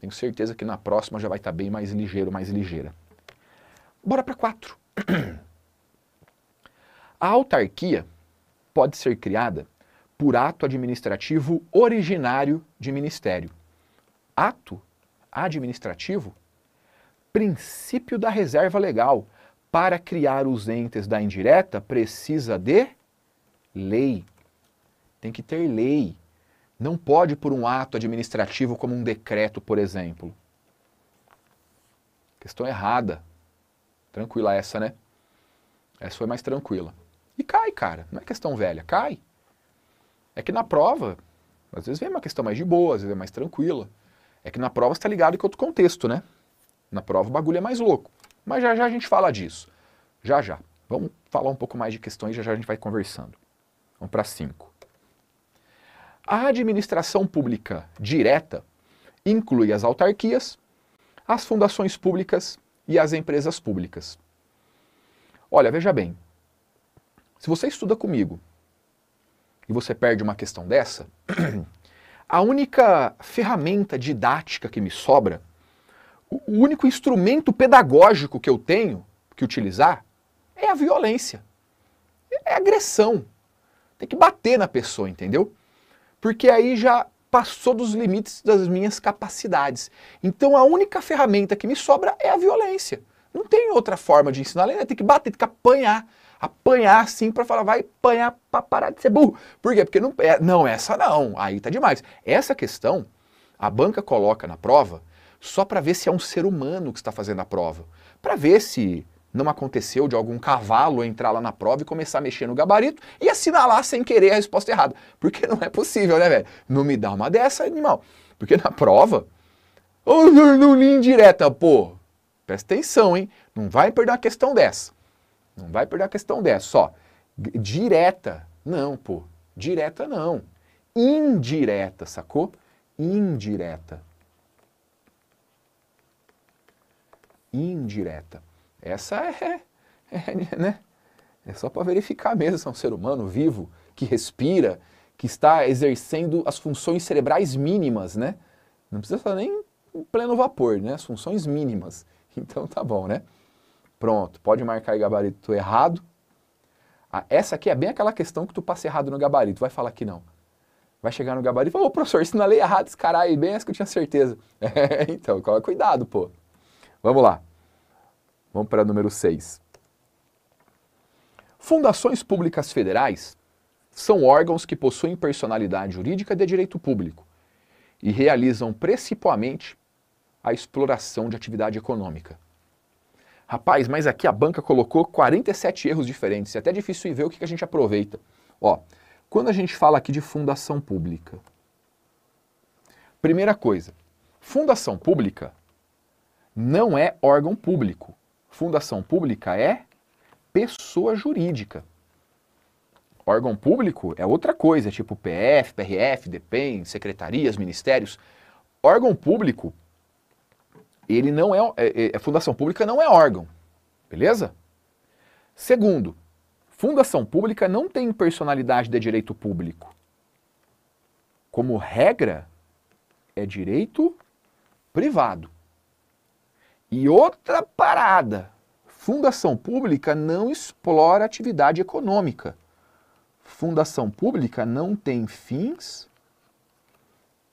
Tenho certeza que na próxima já vai estar tá bem mais ligeiro, mais ligeira. Bora para quatro. A autarquia pode ser criada por ato administrativo originário de ministério. Ato administrativo? Princípio da reserva legal. Para criar os entes da indireta, precisa de lei. Tem que ter lei. Não pode por um ato administrativo como um decreto, por exemplo. Questão errada. Tranquila essa, né? Essa foi mais tranquila. E cai, cara. Não é questão velha, cai. É que na prova, às vezes vem uma questão mais de boa, às vezes é mais tranquila. É que na prova está ligado que é outro contexto, né? Na prova o bagulho é mais louco. Mas já já a gente fala disso. Já já. Vamos falar um pouco mais de questões, já já a gente vai conversando. Vamos para cinco. A administração pública direta inclui as autarquias, as fundações públicas e as empresas públicas. Olha, veja bem, se você estuda comigo e você perde uma questão dessa, a única ferramenta didática que me sobra, o único instrumento pedagógico que eu tenho que utilizar é a violência. É agressão. Tem que bater na pessoa, entendeu? Porque aí já passou dos limites das minhas capacidades. Então a única ferramenta que me sobra é a violência. Não tem outra forma de ensinar, além de né? ter que bater, ter que apanhar, apanhar assim para falar, vai apanhar para parar de ser burro. Por quê? Porque não, é, não, essa não, aí tá demais. Essa questão, a banca coloca na prova só para ver se é um ser humano que está fazendo a prova. Para ver se não aconteceu de algum cavalo entrar lá na prova e começar a mexer no gabarito e assinalar sem querer a resposta errada. Porque não é possível, né, velho? Não me dá uma dessa, animal. Porque na prova, ou não, não, indireta, pô. Presta atenção, hein? Não vai perder uma questão dessa. Não vai perder a questão dessa, só. Direta, não, pô. Direta não. Indireta, sacou? Indireta. Indireta. Essa é, é né? É só para verificar mesmo se é um ser humano vivo, que respira, que está exercendo as funções cerebrais mínimas, né? Não precisa nem em pleno vapor, né? As funções mínimas. Então tá bom, né? Pronto, pode marcar aí gabarito errado. Ah, essa aqui é bem aquela questão que tu passa errado no gabarito, vai falar que não. Vai chegar no gabarito e fala, ô professor, sinalei errado esse cara aí, bem essa que eu tinha certeza. É, então, é cuidado, pô. Vamos lá. Vamos para número 6. Fundações públicas federais são órgãos que possuem personalidade jurídica de direito público e realizam principalmente a exploração de atividade econômica. Rapaz, mas aqui a banca colocou 47 erros diferentes. É até difícil ver o que a gente aproveita. Ó, quando a gente fala aqui de fundação pública, primeira coisa, fundação pública não é órgão público. Fundação pública é pessoa jurídica. Órgão público é outra coisa, tipo PF, PRF, DPEM, secretarias, ministérios. Órgão público ele não é, é, é, fundação pública não é órgão, beleza? Segundo, fundação pública não tem personalidade de direito público. Como regra, é direito privado. E outra parada, fundação pública não explora atividade econômica. Fundação pública não tem fins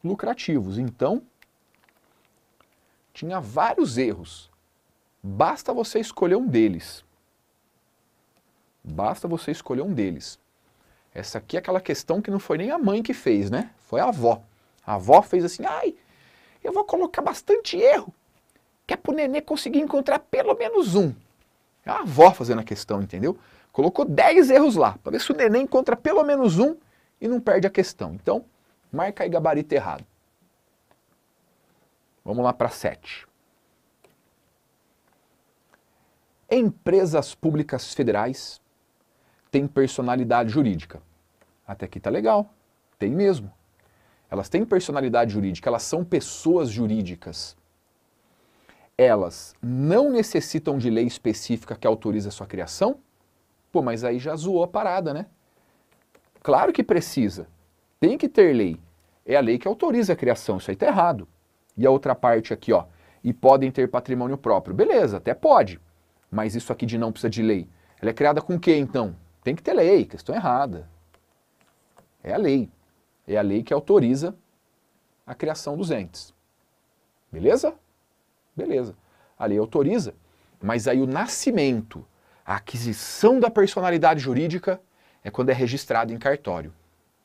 lucrativos. Então, tinha vários erros. Basta você escolher um deles. Basta você escolher um deles. Essa aqui é aquela questão que não foi nem a mãe que fez, né? Foi a avó. A avó fez assim, ai, eu vou colocar bastante erro, que é pro nenê conseguir encontrar pelo menos um. É a avó fazendo a questão, entendeu? Colocou 10 erros lá, para ver se o neném encontra pelo menos um e não perde a questão. Então, marca aí gabarito errado. Vamos lá para 7. Empresas públicas federais têm personalidade jurídica. Até aqui está legal. Tem mesmo. Elas têm personalidade jurídica, elas são pessoas jurídicas. Elas não necessitam de lei específica que autorize a sua criação? Pô, mas aí já zoou a parada, né? Claro que precisa. Tem que ter lei. É a lei que autoriza a criação, isso aí tá errado. E a outra parte aqui, ó, e podem ter patrimônio próprio. Beleza, até pode. Mas isso aqui de não precisa de lei. Ela é criada com o quê, então? Tem que ter lei, questão errada. É a lei. É a lei que autoriza a criação dos entes. Beleza? Beleza. A lei autoriza, mas aí o nascimento, a aquisição da personalidade jurídica é quando é registrado em cartório.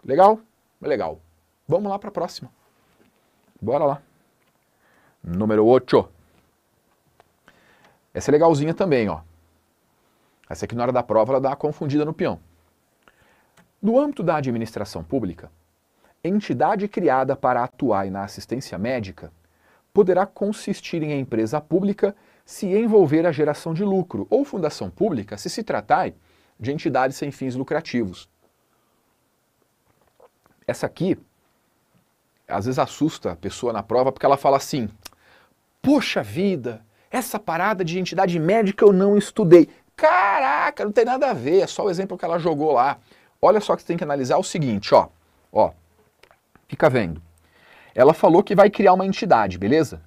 Legal? É legal. Vamos lá para a próxima. Bora lá. Número 8. Essa é legalzinha também, ó. Essa aqui na hora da prova ela dá uma confundida no peão. No âmbito da administração pública, entidade criada para atuar na assistência médica poderá consistir em empresa pública se envolver a geração de lucro ou fundação pública se se tratar de entidades sem fins lucrativos. Essa aqui, às vezes assusta a pessoa na prova porque ela fala assim, Poxa vida, essa parada de entidade médica eu não estudei. Caraca, não tem nada a ver, é só o exemplo que ela jogou lá. Olha só que você tem que analisar o seguinte, ó. Ó. Fica vendo. Ela falou que vai criar uma entidade, beleza?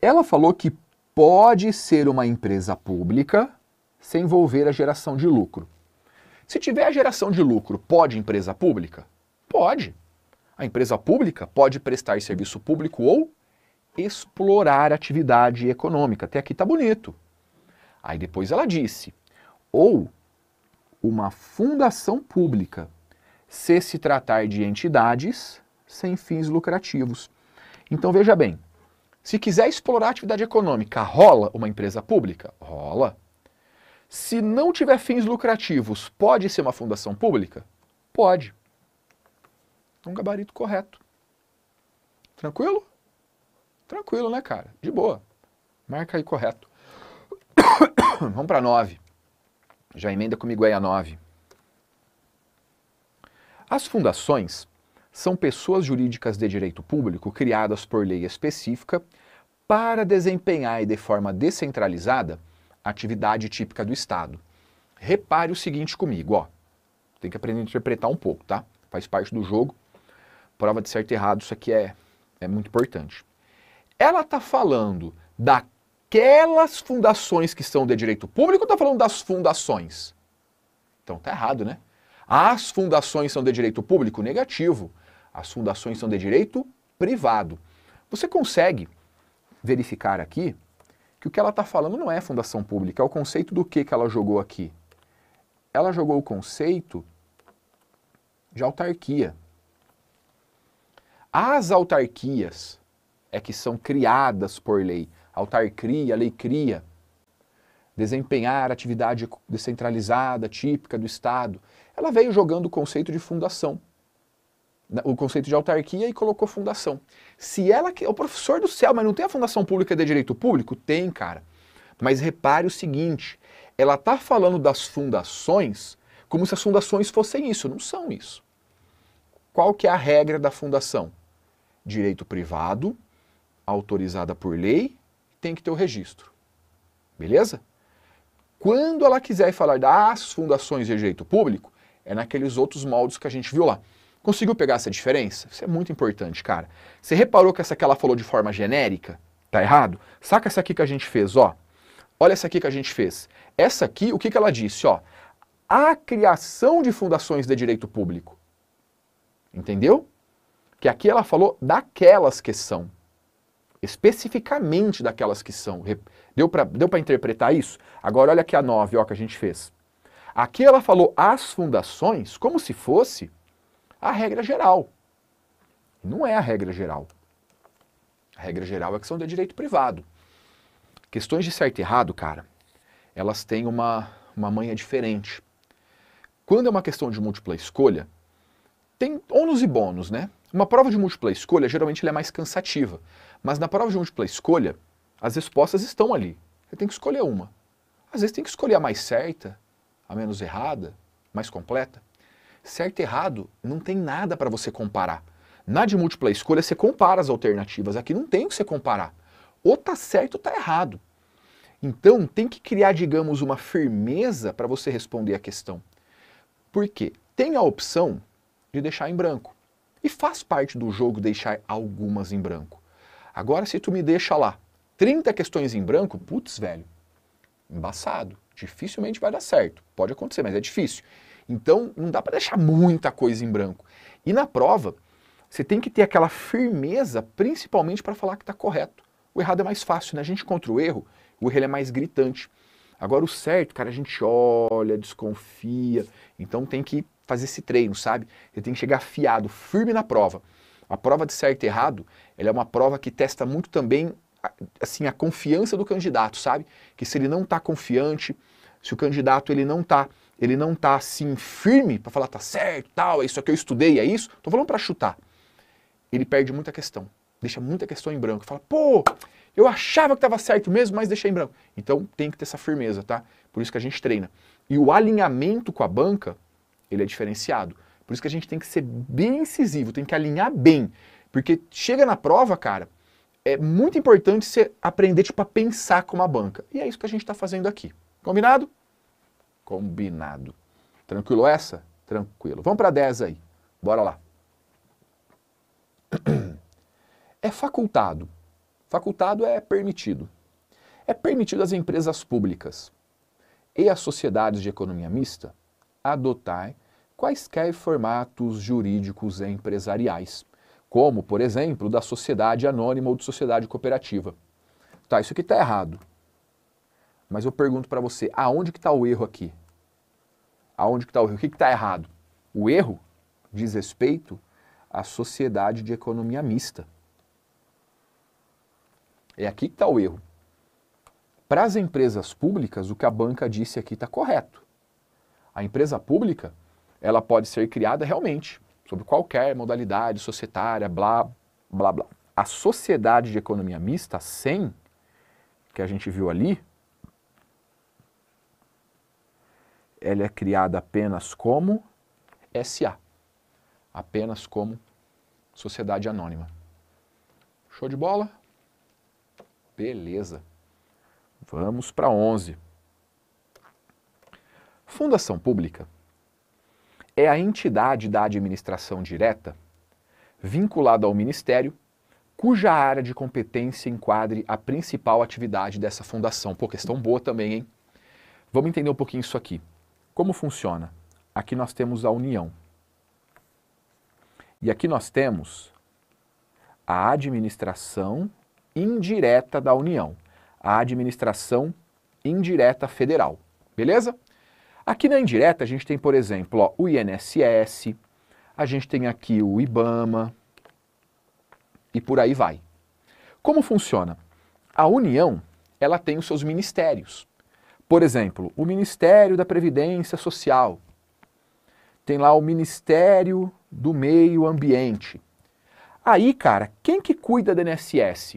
Ela falou que pode ser uma empresa pública sem envolver a geração de lucro. Se tiver a geração de lucro, pode empresa pública? Pode. A empresa pública pode prestar serviço público ou explorar atividade econômica. Até aqui está bonito. Aí depois ela disse, ou uma fundação pública, se se tratar de entidades sem fins lucrativos. Então veja bem, se quiser explorar atividade econômica, rola uma empresa pública? Rola. Se não tiver fins lucrativos, pode ser uma fundação pública? Pode. É um gabarito correto. Tranquilo? Tranquilo, né, cara? De boa. Marca aí correto. Vamos para 9. Já emenda comigo aí a 9. As fundações são pessoas jurídicas de direito público criadas por lei específica para desempenhar e de forma descentralizada atividade típica do Estado. Repare o seguinte comigo, ó. Tem que aprender a interpretar um pouco, tá? Faz parte do jogo. Prova de certo e errado, isso aqui é, é muito importante ela está falando daquelas fundações que são de direito público ou está falando das fundações? Então tá errado, né? As fundações são de direito público? Negativo. As fundações são de direito privado. Você consegue verificar aqui que o que ela está falando não é fundação pública, é o conceito do que, que ela jogou aqui. Ela jogou o conceito de autarquia. As autarquias é que são criadas por lei. altar cria, lei cria. Desempenhar atividade descentralizada, típica do Estado. Ela veio jogando o conceito de fundação, o conceito de autarquia e colocou fundação. Se ela O professor do céu, mas não tem a fundação pública de direito público? Tem, cara. Mas repare o seguinte: ela está falando das fundações como se as fundações fossem isso. Não são isso. Qual que é a regra da fundação? Direito privado, autorizada por lei, tem que ter o registro. Beleza? Quando ela quiser falar das fundações de direito público, é naqueles outros moldes que a gente viu lá. Conseguiu pegar essa diferença? Isso é muito importante, cara. Você reparou que essa que ela falou de forma genérica? Tá errado? Saca essa aqui que a gente fez, ó. Olha essa aqui que a gente fez. Essa aqui, o que, que ela disse, ó? A criação de fundações de direito público. Entendeu? Que aqui ela falou daquelas que são especificamente daquelas que são. Deu para deu interpretar isso? Agora olha aqui a 9, ó, que a gente fez. Aqui ela falou as fundações como se fosse a regra geral. Não é a regra geral. A regra geral é que são de direito privado. Questões de certo e errado, cara, elas têm uma, uma manha diferente. Quando é uma questão de múltipla escolha, tem ônus e bônus, né? Uma prova de múltipla escolha geralmente é mais cansativa, mas na prova de múltipla escolha, as respostas estão ali. Você tem que escolher uma. Às vezes tem que escolher a mais certa, a menos errada, mais completa. Certo e errado não tem nada para você comparar. Na de múltipla escolha, você compara as alternativas. Aqui não tem o que você comparar. Ou tá certo ou tá errado. Então, tem que criar, digamos, uma firmeza para você responder a questão. Por quê? Tem a opção de deixar em branco. E faz parte do jogo deixar algumas em branco. Agora, se tu me deixa lá 30 questões em branco, putz, velho, embaçado. Dificilmente vai dar certo. Pode acontecer, mas é difícil. Então, não dá para deixar muita coisa em branco. E na prova, você tem que ter aquela firmeza, principalmente para falar que está correto. O errado é mais fácil, né? A gente contra o erro, o erro é mais gritante. Agora, o certo, cara, a gente olha, desconfia. Então, tem que fazer esse treino, sabe? Você tem que chegar afiado, firme na prova. A prova de certo e errado, ela é uma prova que testa muito também assim a confiança do candidato, sabe? Que se ele não está confiante, se o candidato ele não está ele não tá assim firme para falar tá certo, tal, é isso que eu estudei, é isso. Tô falando para chutar. Ele perde muita questão, deixa muita questão em branco. Fala, pô, eu achava que estava certo mesmo, mas deixei em branco. Então tem que ter essa firmeza, tá? Por isso que a gente treina. E o alinhamento com a banca, ele é diferenciado. Por isso que a gente tem que ser bem incisivo, tem que alinhar bem. Porque chega na prova, cara, é muito importante você aprender tipo, a pensar como a banca. E é isso que a gente está fazendo aqui. Combinado? Combinado. Tranquilo essa? Tranquilo. Vamos para 10 aí. Bora lá. É facultado. Facultado é permitido. É permitido às empresas públicas e às sociedades de economia mista adotar quaisquer formatos jurídicos empresariais como, por exemplo, da sociedade anônima ou de sociedade cooperativa. Tá, isso aqui está errado. Mas eu pergunto para você, aonde que está o erro aqui? Aonde que está o erro? O que está errado? O erro diz respeito à sociedade de economia mista. É aqui que está o erro. Para as empresas públicas, o que a banca disse aqui está correto. A empresa pública, ela pode ser criada realmente sobre qualquer modalidade societária, blá, blá, blá. A sociedade de economia mista, sem que a gente viu ali, ela é criada apenas como SA, apenas como sociedade anônima. Show de bola? Beleza. Vamos para 11. Fundação pública é a entidade da administração direta vinculada ao Ministério, cuja área de competência enquadre a principal atividade dessa fundação. Pô, questão boa também, hein? Vamos entender um pouquinho isso aqui. Como funciona? Aqui nós temos a união. E aqui nós temos a administração indireta da União, a administração indireta federal. Beleza? Aqui na indireta a gente tem, por exemplo, ó, o INSS, a gente tem aqui o IBAMA e por aí vai. Como funciona? A União, ela tem os seus ministérios. Por exemplo, o Ministério da Previdência Social, tem lá o Ministério do Meio Ambiente. Aí, cara, quem que cuida do INSS?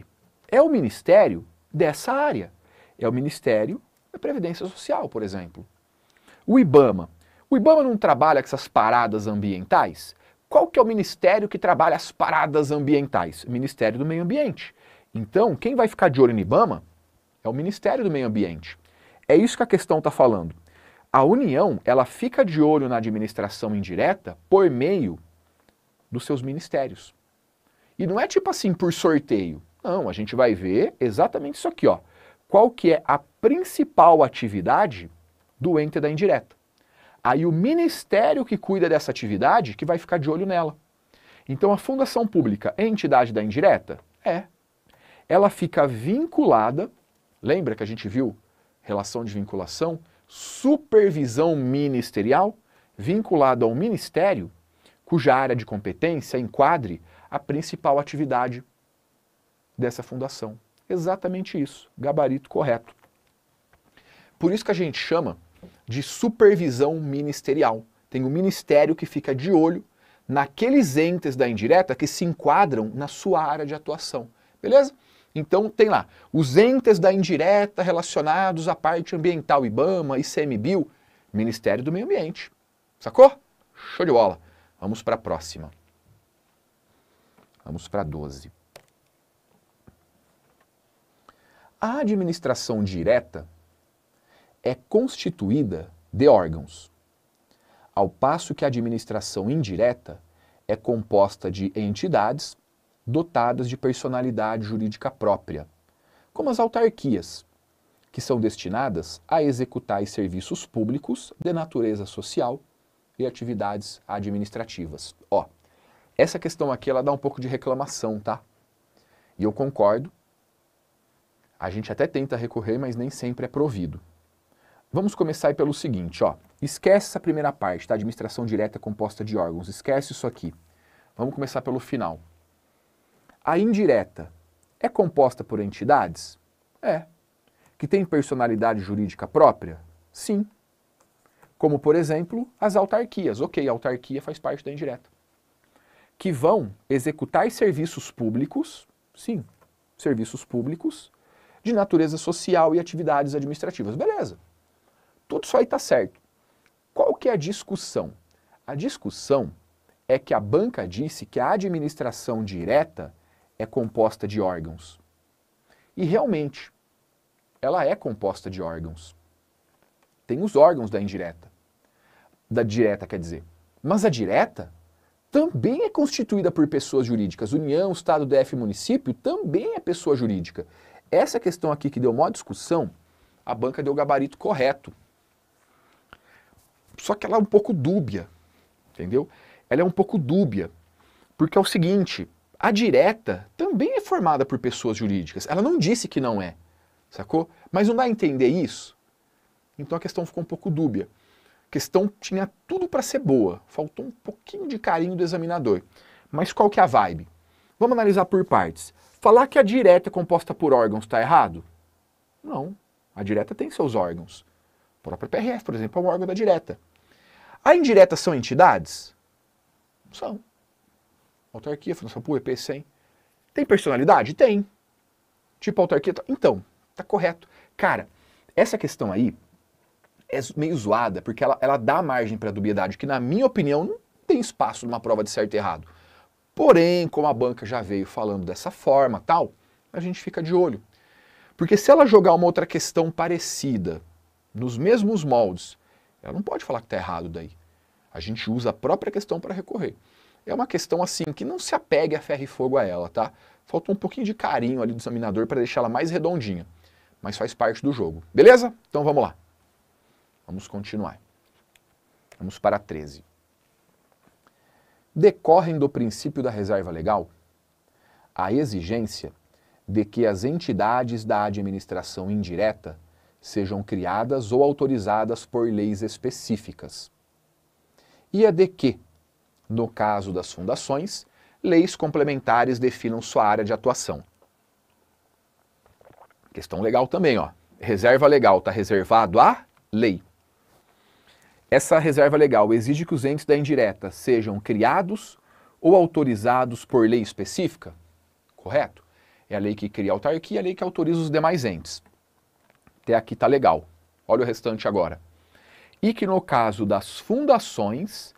É o Ministério dessa área. É o Ministério da Previdência Social, por exemplo. O IBAMA. O IBAMA não trabalha com essas paradas ambientais? Qual que é o ministério que trabalha as paradas ambientais? O Ministério do Meio Ambiente. Então, quem vai ficar de olho no IBAMA é o Ministério do Meio Ambiente. É isso que a questão está falando. A União, ela fica de olho na administração indireta por meio dos seus ministérios. E não é tipo assim por sorteio. Não, a gente vai ver exatamente isso aqui, ó. Qual que é a principal atividade do da indireta. Aí o ministério que cuida dessa atividade que vai ficar de olho nela. Então a fundação pública é entidade da indireta? É. Ela fica vinculada, lembra que a gente viu relação de vinculação, supervisão ministerial, vinculada ao ministério cuja área de competência enquadre a principal atividade dessa fundação. Exatamente isso, gabarito correto. Por isso que a gente chama de supervisão ministerial. Tem um ministério que fica de olho naqueles entes da indireta que se enquadram na sua área de atuação. Beleza? Então tem lá os entes da indireta relacionados à parte ambiental IBAMA, ICMBio, Ministério do Meio Ambiente. Sacou? Show de bola. Vamos para a próxima. Vamos para 12. A administração direta é constituída de órgãos, ao passo que a administração indireta é composta de entidades dotadas de personalidade jurídica própria, como as autarquias, que são destinadas a executar serviços públicos de natureza social e atividades administrativas. Ó, essa questão aqui ela dá um pouco de reclamação, tá? E eu concordo. A gente até tenta recorrer, mas nem sempre é provido. Vamos começar pelo seguinte, ó. Esquece essa primeira parte, tá? Administração direta composta de órgãos. Esquece isso aqui. Vamos começar pelo final. A indireta é composta por entidades? É. Que tem personalidade jurídica própria? Sim. Como, por exemplo, as autarquias. Ok, a autarquia faz parte da indireta. Que vão executar serviços públicos? Sim. Serviços públicos de natureza social e atividades administrativas. Beleza. Tudo isso aí está certo. Qual que é a discussão? A discussão é que a banca disse que a administração direta é composta de órgãos. E realmente, ela é composta de órgãos. Tem os órgãos da indireta. Da direta, quer dizer. Mas a direta também é constituída por pessoas jurídicas. União, Estado, DF, município também é pessoa jurídica. Essa questão aqui que deu maior discussão, a banca deu o gabarito correto. Só que ela é um pouco dúbia, entendeu? Ela é um pouco dúbia, porque é o seguinte, a direta também é formada por pessoas jurídicas. Ela não disse que não é, sacou? Mas não dá a entender isso? Então a questão ficou um pouco dúbia. A questão tinha tudo para ser boa, faltou um pouquinho de carinho do examinador. Mas qual que é a vibe? Vamos analisar por partes. Falar que a direta é composta por órgãos está errado? Não. A direta tem seus órgãos. A própria PRF, por exemplo, é um órgão da direta. A indireta são entidades? São. Autarquia, Fundação Pública, hein? Tem personalidade? Tem. Tipo autarquia? Tá. Então, tá correto. Cara, essa questão aí é meio zoada, porque ela, ela dá margem para dubiedade, que na minha opinião não tem espaço numa prova de certo e errado. Porém, como a banca já veio falando dessa forma tal, a gente fica de olho. Porque se ela jogar uma outra questão parecida, nos mesmos moldes, ela não pode falar que está errado daí. A gente usa a própria questão para recorrer. É uma questão assim que não se apegue a ferro e fogo a ela, tá? Falta um pouquinho de carinho ali do examinador para deixar ela mais redondinha, mas faz parte do jogo. Beleza? Então vamos lá. Vamos continuar. Vamos para 13. Decorrem do princípio da reserva legal a exigência de que as entidades da administração indireta sejam criadas ou autorizadas por leis específicas. E a é de que, no caso das fundações, leis complementares definam sua área de atuação. Questão legal também, ó. Reserva legal está reservado à lei. Essa reserva legal exige que os entes da indireta sejam criados ou autorizados por lei específica? Correto? É a lei que cria a autarquia e é a lei que autoriza os demais entes até aqui tá legal. Olha o restante agora. E que no caso das fundações,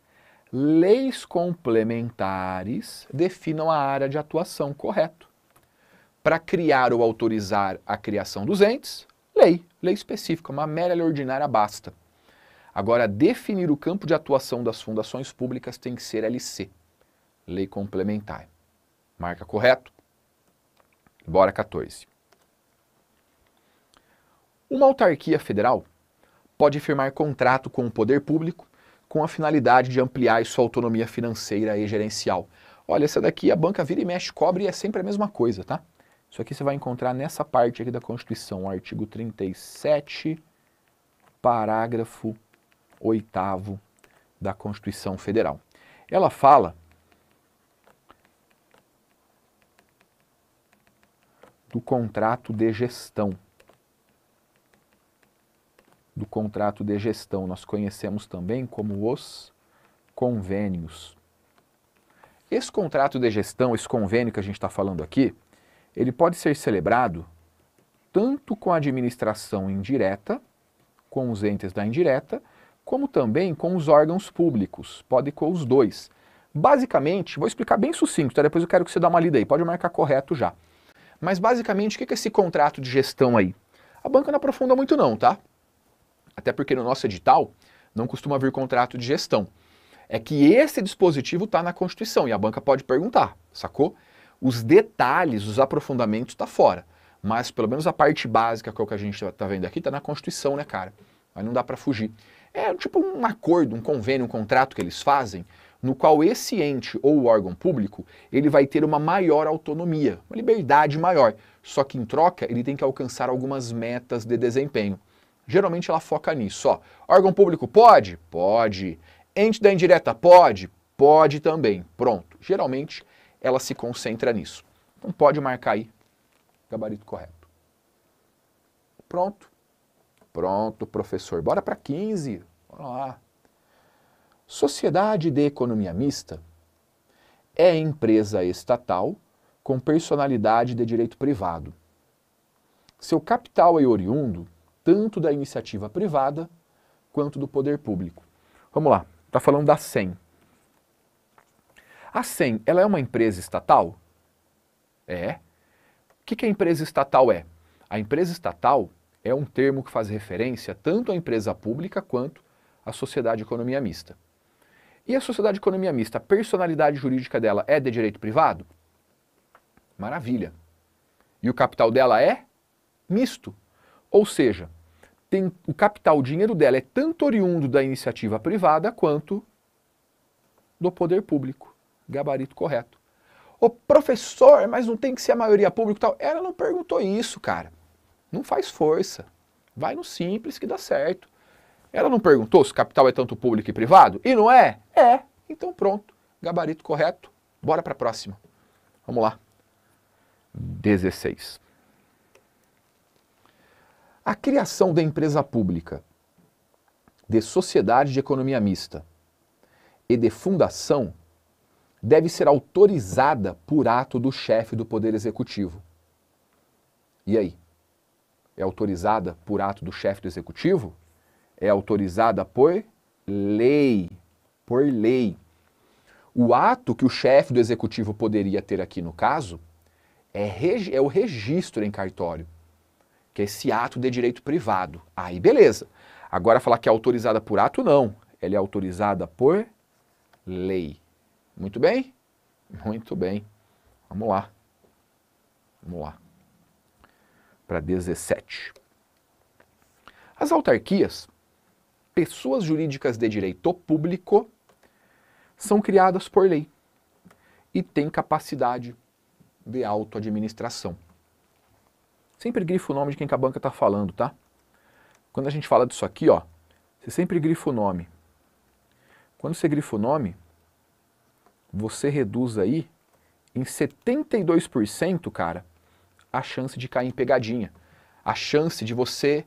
leis complementares definam a área de atuação, correto? Para criar ou autorizar a criação dos entes, lei, lei específica, uma mera lei ordinária basta. Agora, definir o campo de atuação das fundações públicas tem que ser LC, Lei Complementar. Marca correto? Bora 14. Uma autarquia federal pode firmar contrato com o poder público com a finalidade de ampliar sua autonomia financeira e gerencial. Olha, essa daqui a banca vira e mexe, cobre e é sempre a mesma coisa, tá? Isso aqui você vai encontrar nessa parte aqui da Constituição, artigo 37, parágrafo 8 da Constituição Federal. Ela fala do contrato de gestão do contrato de gestão. Nós conhecemos também como os convênios. Esse contrato de gestão, esse convênio que a gente está falando aqui, ele pode ser celebrado tanto com a administração indireta, com os entes da indireta, como também com os órgãos públicos, pode com os dois. Basicamente, vou explicar bem sucinto, tá? depois eu quero que você dê uma lida aí, pode marcar correto já. Mas basicamente, o que é esse contrato de gestão aí? A banca não aprofunda muito não, tá? até porque no nosso edital não costuma vir contrato de gestão. É que esse dispositivo está na Constituição e a banca pode perguntar, sacou? Os detalhes, os aprofundamentos está fora. Mas pelo menos a parte básica que é o que a gente está tá vendo aqui está na Constituição, né, cara? Aí não dá para fugir. É tipo um acordo, um convênio, um contrato que eles fazem, no qual esse ente ou órgão público, ele vai ter uma maior autonomia, uma liberdade maior. Só que em troca, ele tem que alcançar algumas metas de desempenho geralmente ela foca nisso. Ó. Órgão público pode? Pode. Ente da indireta pode? Pode também. Pronto. Geralmente ela se concentra nisso. Então pode marcar aí gabarito correto. Pronto. Pronto, professor. Bora para 15. Vamos lá. Sociedade de economia mista é empresa estatal com personalidade de direito privado. Seu capital é oriundo tanto da iniciativa privada quanto do poder público. Vamos lá, está falando da SEM. A SEM, ela é uma empresa estatal? É. O que, que a empresa estatal é? A empresa estatal é um termo que faz referência tanto à empresa pública quanto à sociedade economia mista. E a sociedade economia mista, a personalidade jurídica dela é de direito privado? Maravilha. E o capital dela é misto, ou seja, tem, o capital, o dinheiro dela é tanto oriundo da iniciativa privada quanto do poder público. Gabarito correto. O professor, mas não tem que ser a maioria pública tal. Ela não perguntou isso, cara. Não faz força. Vai no simples que dá certo. Ela não perguntou se capital é tanto público e privado? E não é? É. Então pronto. Gabarito correto. Bora para a próxima. Vamos lá. 16. A criação da empresa pública, de sociedade de economia mista e de fundação deve ser autorizada por ato do chefe do Poder Executivo. E aí? É autorizada por ato do chefe do Executivo? É autorizada por lei. Por lei. O ato que o chefe do Executivo poderia ter aqui no caso é, é o registro em cartório que é esse ato de direito privado. Aí beleza. Agora falar que é autorizada por ato, não. Ela é autorizada por lei. Muito bem? Muito bem. Vamos lá. Vamos lá. Para 17. As autarquias, pessoas jurídicas de direito público, são criadas por lei e têm capacidade de autoadministração. Sempre grifa o nome de quem que a banca está falando, tá? Quando a gente fala disso aqui, ó, você sempre grifa o nome. Quando você grifa o nome, você reduz aí em 72%, cara, a chance de cair em pegadinha. A chance de você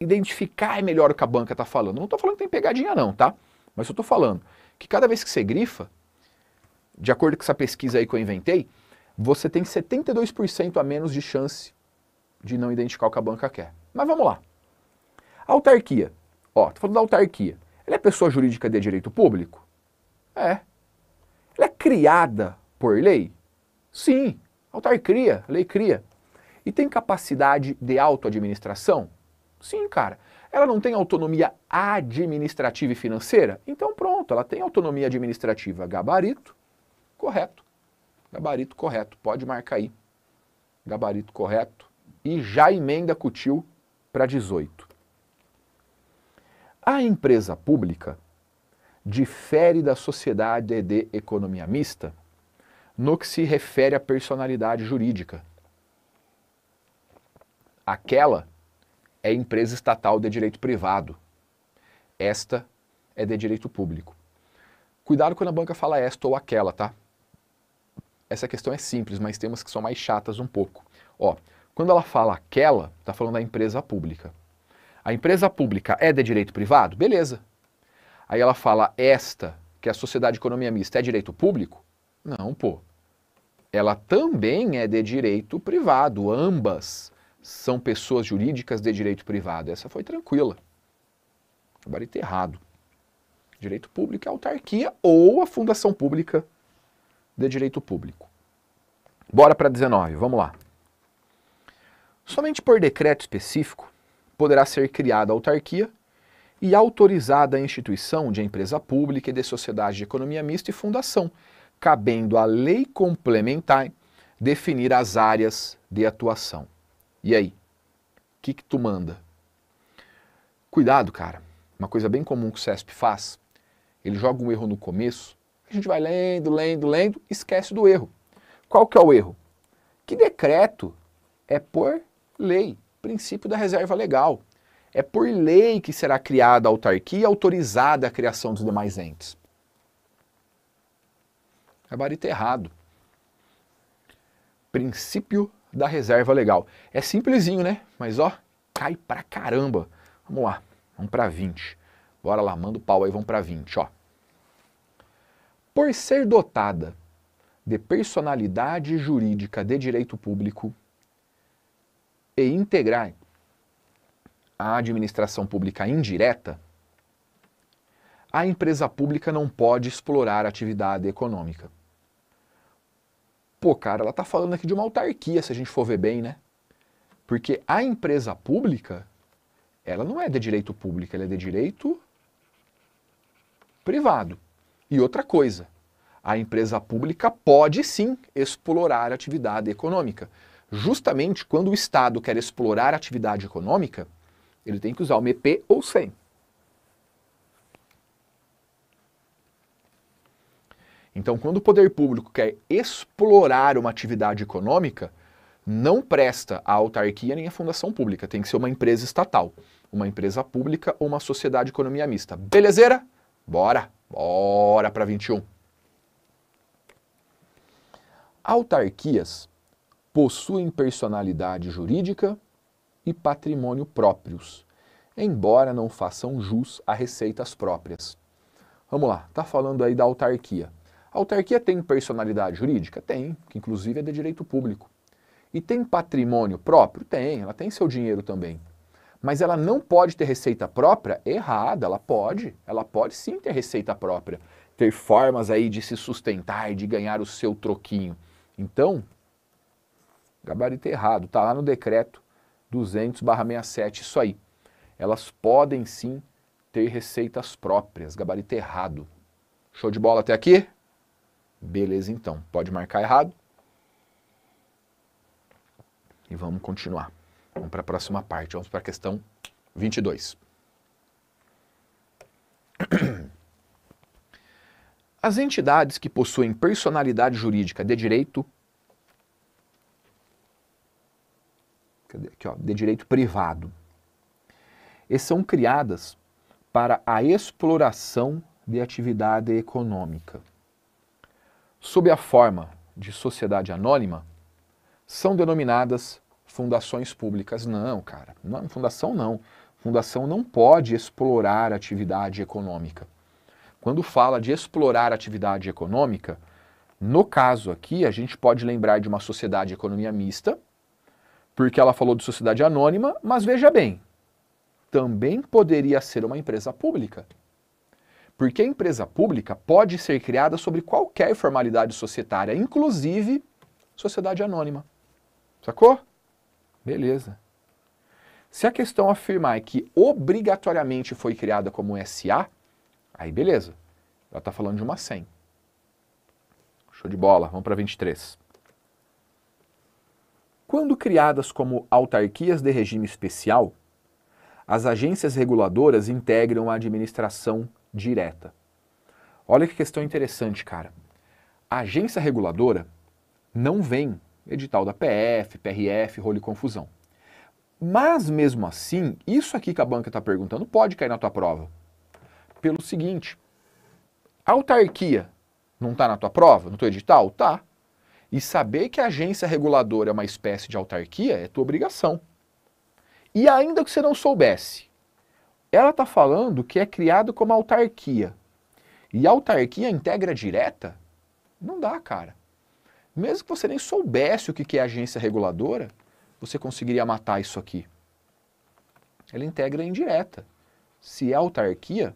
identificar é melhor o que a banca está falando. Não estou falando que tem pegadinha não, tá? Mas eu estou falando que cada vez que você grifa, de acordo com essa pesquisa aí que eu inventei, você tem 72% a menos de chance de não identificar o que a banca quer. Mas vamos lá. Autarquia. Ó, tô falando da autarquia. Ela é pessoa jurídica de direito público? É. Ela é criada por lei? Sim. Autarquia, lei cria. E tem capacidade de autoadministração? Sim, cara. Ela não tem autonomia administrativa e financeira? Então pronto, ela tem autonomia administrativa gabarito, correto. Gabarito correto, pode marcar aí. Gabarito correto. E já emenda cutil para 18. A empresa pública difere da sociedade de economia mista no que se refere à personalidade jurídica. Aquela é empresa estatal de direito privado. Esta é de direito público. Cuidado quando a banca fala esta ou aquela, tá? essa questão é simples, mas tem umas que são mais chatas um pouco. Ó, quando ela fala aquela, está falando da empresa pública. A empresa pública é de direito privado? Beleza. Aí ela fala esta, que é a sociedade de economia mista, é direito público? Não, pô. Ela também é de direito privado. Ambas são pessoas jurídicas de direito privado. Essa foi tranquila. Gabarito errado. Direito público é autarquia ou a fundação pública de direito público. Bora para 19, vamos lá. Somente por decreto específico poderá ser criada a autarquia e autorizada a instituição de empresa pública e de sociedade de economia mista e fundação, cabendo à lei complementar definir as áreas de atuação. E aí? O que, que tu manda? Cuidado, cara. Uma coisa bem comum que o CESP faz, ele joga um erro no começo a gente vai lendo, lendo, lendo, esquece do erro. Qual que é o erro? Que decreto é por lei, princípio da reserva legal. É por lei que será criada a autarquia autorizada a criação dos demais entes. Gabarito é errado. Princípio da reserva legal. É simplesinho, né? Mas ó, cai pra caramba. Vamos lá, vamos pra 20. Bora lá, manda o pau aí, vamos pra 20, ó. Por ser dotada de personalidade jurídica de direito público e integrar a administração pública indireta, a empresa pública não pode explorar atividade econômica. Pô, cara, ela está falando aqui de uma autarquia, se a gente for ver bem, né? Porque a empresa pública, ela não é de direito público, ela é de direito privado. E outra coisa, a empresa pública pode sim explorar a atividade econômica. Justamente quando o Estado quer explorar a atividade econômica, ele tem que usar o MEP ou SEM. Então, quando o poder público quer explorar uma atividade econômica, não presta a autarquia nem a fundação pública, tem que ser uma empresa estatal, uma empresa pública ou uma sociedade economia mista. Belezeira? Bora! Bora para 21. Autarquias possuem personalidade jurídica e patrimônio próprios, embora não façam jus a receitas próprias. Vamos lá, tá falando aí da autarquia. A autarquia tem personalidade jurídica? Tem, que inclusive é de direito público. E tem patrimônio próprio? Tem, ela tem seu dinheiro também mas ela não pode ter receita própria? Errada, ela pode. Ela pode sim ter receita própria, ter formas aí de se sustentar e de ganhar o seu troquinho. Então, gabarito errado, tá lá no decreto 200/67 isso aí. Elas podem sim ter receitas próprias, gabarito errado. Show de bola até aqui? Beleza então. Pode marcar errado. E vamos continuar. Vamos para a próxima parte, vamos para a questão 22. As entidades que possuem personalidade jurídica de direito aqui, ó, de direito privado e são criadas para a exploração de atividade econômica. Sob a forma de sociedade anônima, são denominadas fundações públicas. Não, cara, não, fundação não. Fundação não pode explorar atividade econômica. Quando fala de explorar atividade econômica, no caso aqui, a gente pode lembrar de uma sociedade economia mista, porque ela falou de sociedade anônima, mas veja bem, também poderia ser uma empresa pública. Porque a empresa pública pode ser criada sobre qualquer formalidade societária, inclusive sociedade anônima. Sacou? Beleza. Se a questão afirmar que obrigatoriamente foi criada como SA, aí beleza. Ela está falando de uma 100. Show de bola, vamos para 23. Quando criadas como autarquias de regime especial, as agências reguladoras integram a administração direta. Olha que questão interessante, cara. A agência reguladora não vem edital da PF, PRF, rolo e confusão. Mas mesmo assim, isso aqui que a banca está perguntando pode cair na tua prova. Pelo seguinte, a autarquia não está na tua prova, no teu edital? Tá. E saber que a agência reguladora é uma espécie de autarquia é tua obrigação. E ainda que você não soubesse, ela está falando que é criado como autarquia. E autarquia integra direta? Não dá, cara mesmo que você nem soubesse o que é agência reguladora, você conseguiria matar isso aqui. Ela integra indireta. Se é autarquia,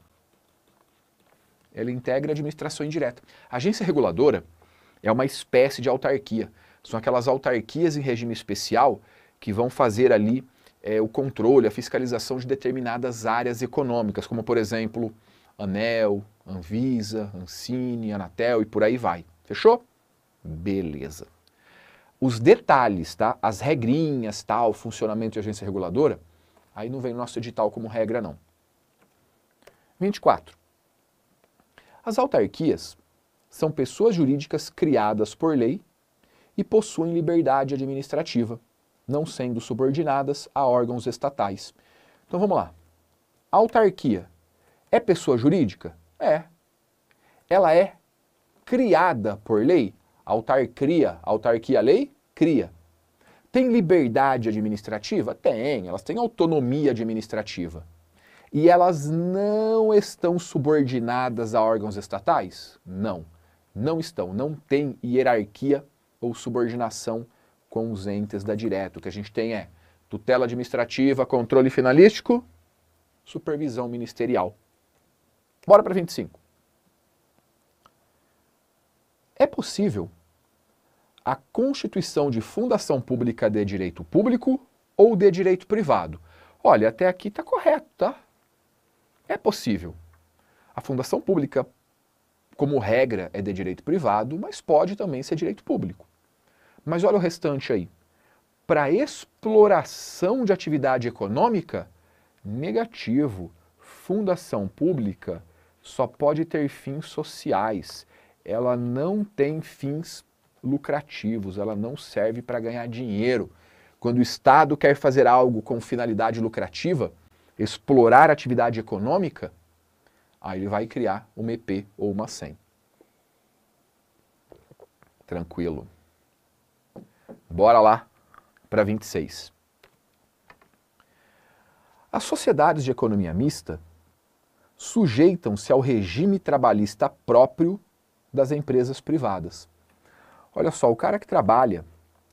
ela integra administração indireta. A agência reguladora é uma espécie de autarquia. São aquelas autarquias em regime especial que vão fazer ali é, o controle, a fiscalização de determinadas áreas econômicas, como, por exemplo, ANEL, Anvisa, Ancine, Anatel e por aí vai. Fechou? Beleza. Os detalhes, tá? As regrinhas, tal, funcionamento de agência reguladora, aí não vem no nosso edital como regra, não. 24. As autarquias são pessoas jurídicas criadas por lei e possuem liberdade administrativa, não sendo subordinadas a órgãos estatais. Então vamos lá. Autarquia é pessoa jurídica? É. Ela é criada por lei? Autarquia, autarquia lei? Cria. Tem liberdade administrativa? Tem, elas têm autonomia administrativa. E elas não estão subordinadas a órgãos estatais? Não, não estão, não tem hierarquia ou subordinação com os entes da direta. O que a gente tem é tutela administrativa, controle finalístico, supervisão ministerial. Bora para 25. É possível a constituição de fundação pública de direito público ou de direito privado. Olha, até aqui está correto, tá? É possível. A fundação pública, como regra, é de direito privado, mas pode também ser direito público. Mas olha o restante aí. Para exploração de atividade econômica, negativo. Fundação pública só pode ter fins sociais. Ela não tem fins lucrativos, ela não serve para ganhar dinheiro. Quando o Estado quer fazer algo com finalidade lucrativa, explorar atividade econômica, aí ele vai criar uma EP ou uma SEM. Tranquilo. Bora lá para 26. As sociedades de economia mista sujeitam-se ao regime trabalhista próprio das empresas privadas. Olha só, o cara que trabalha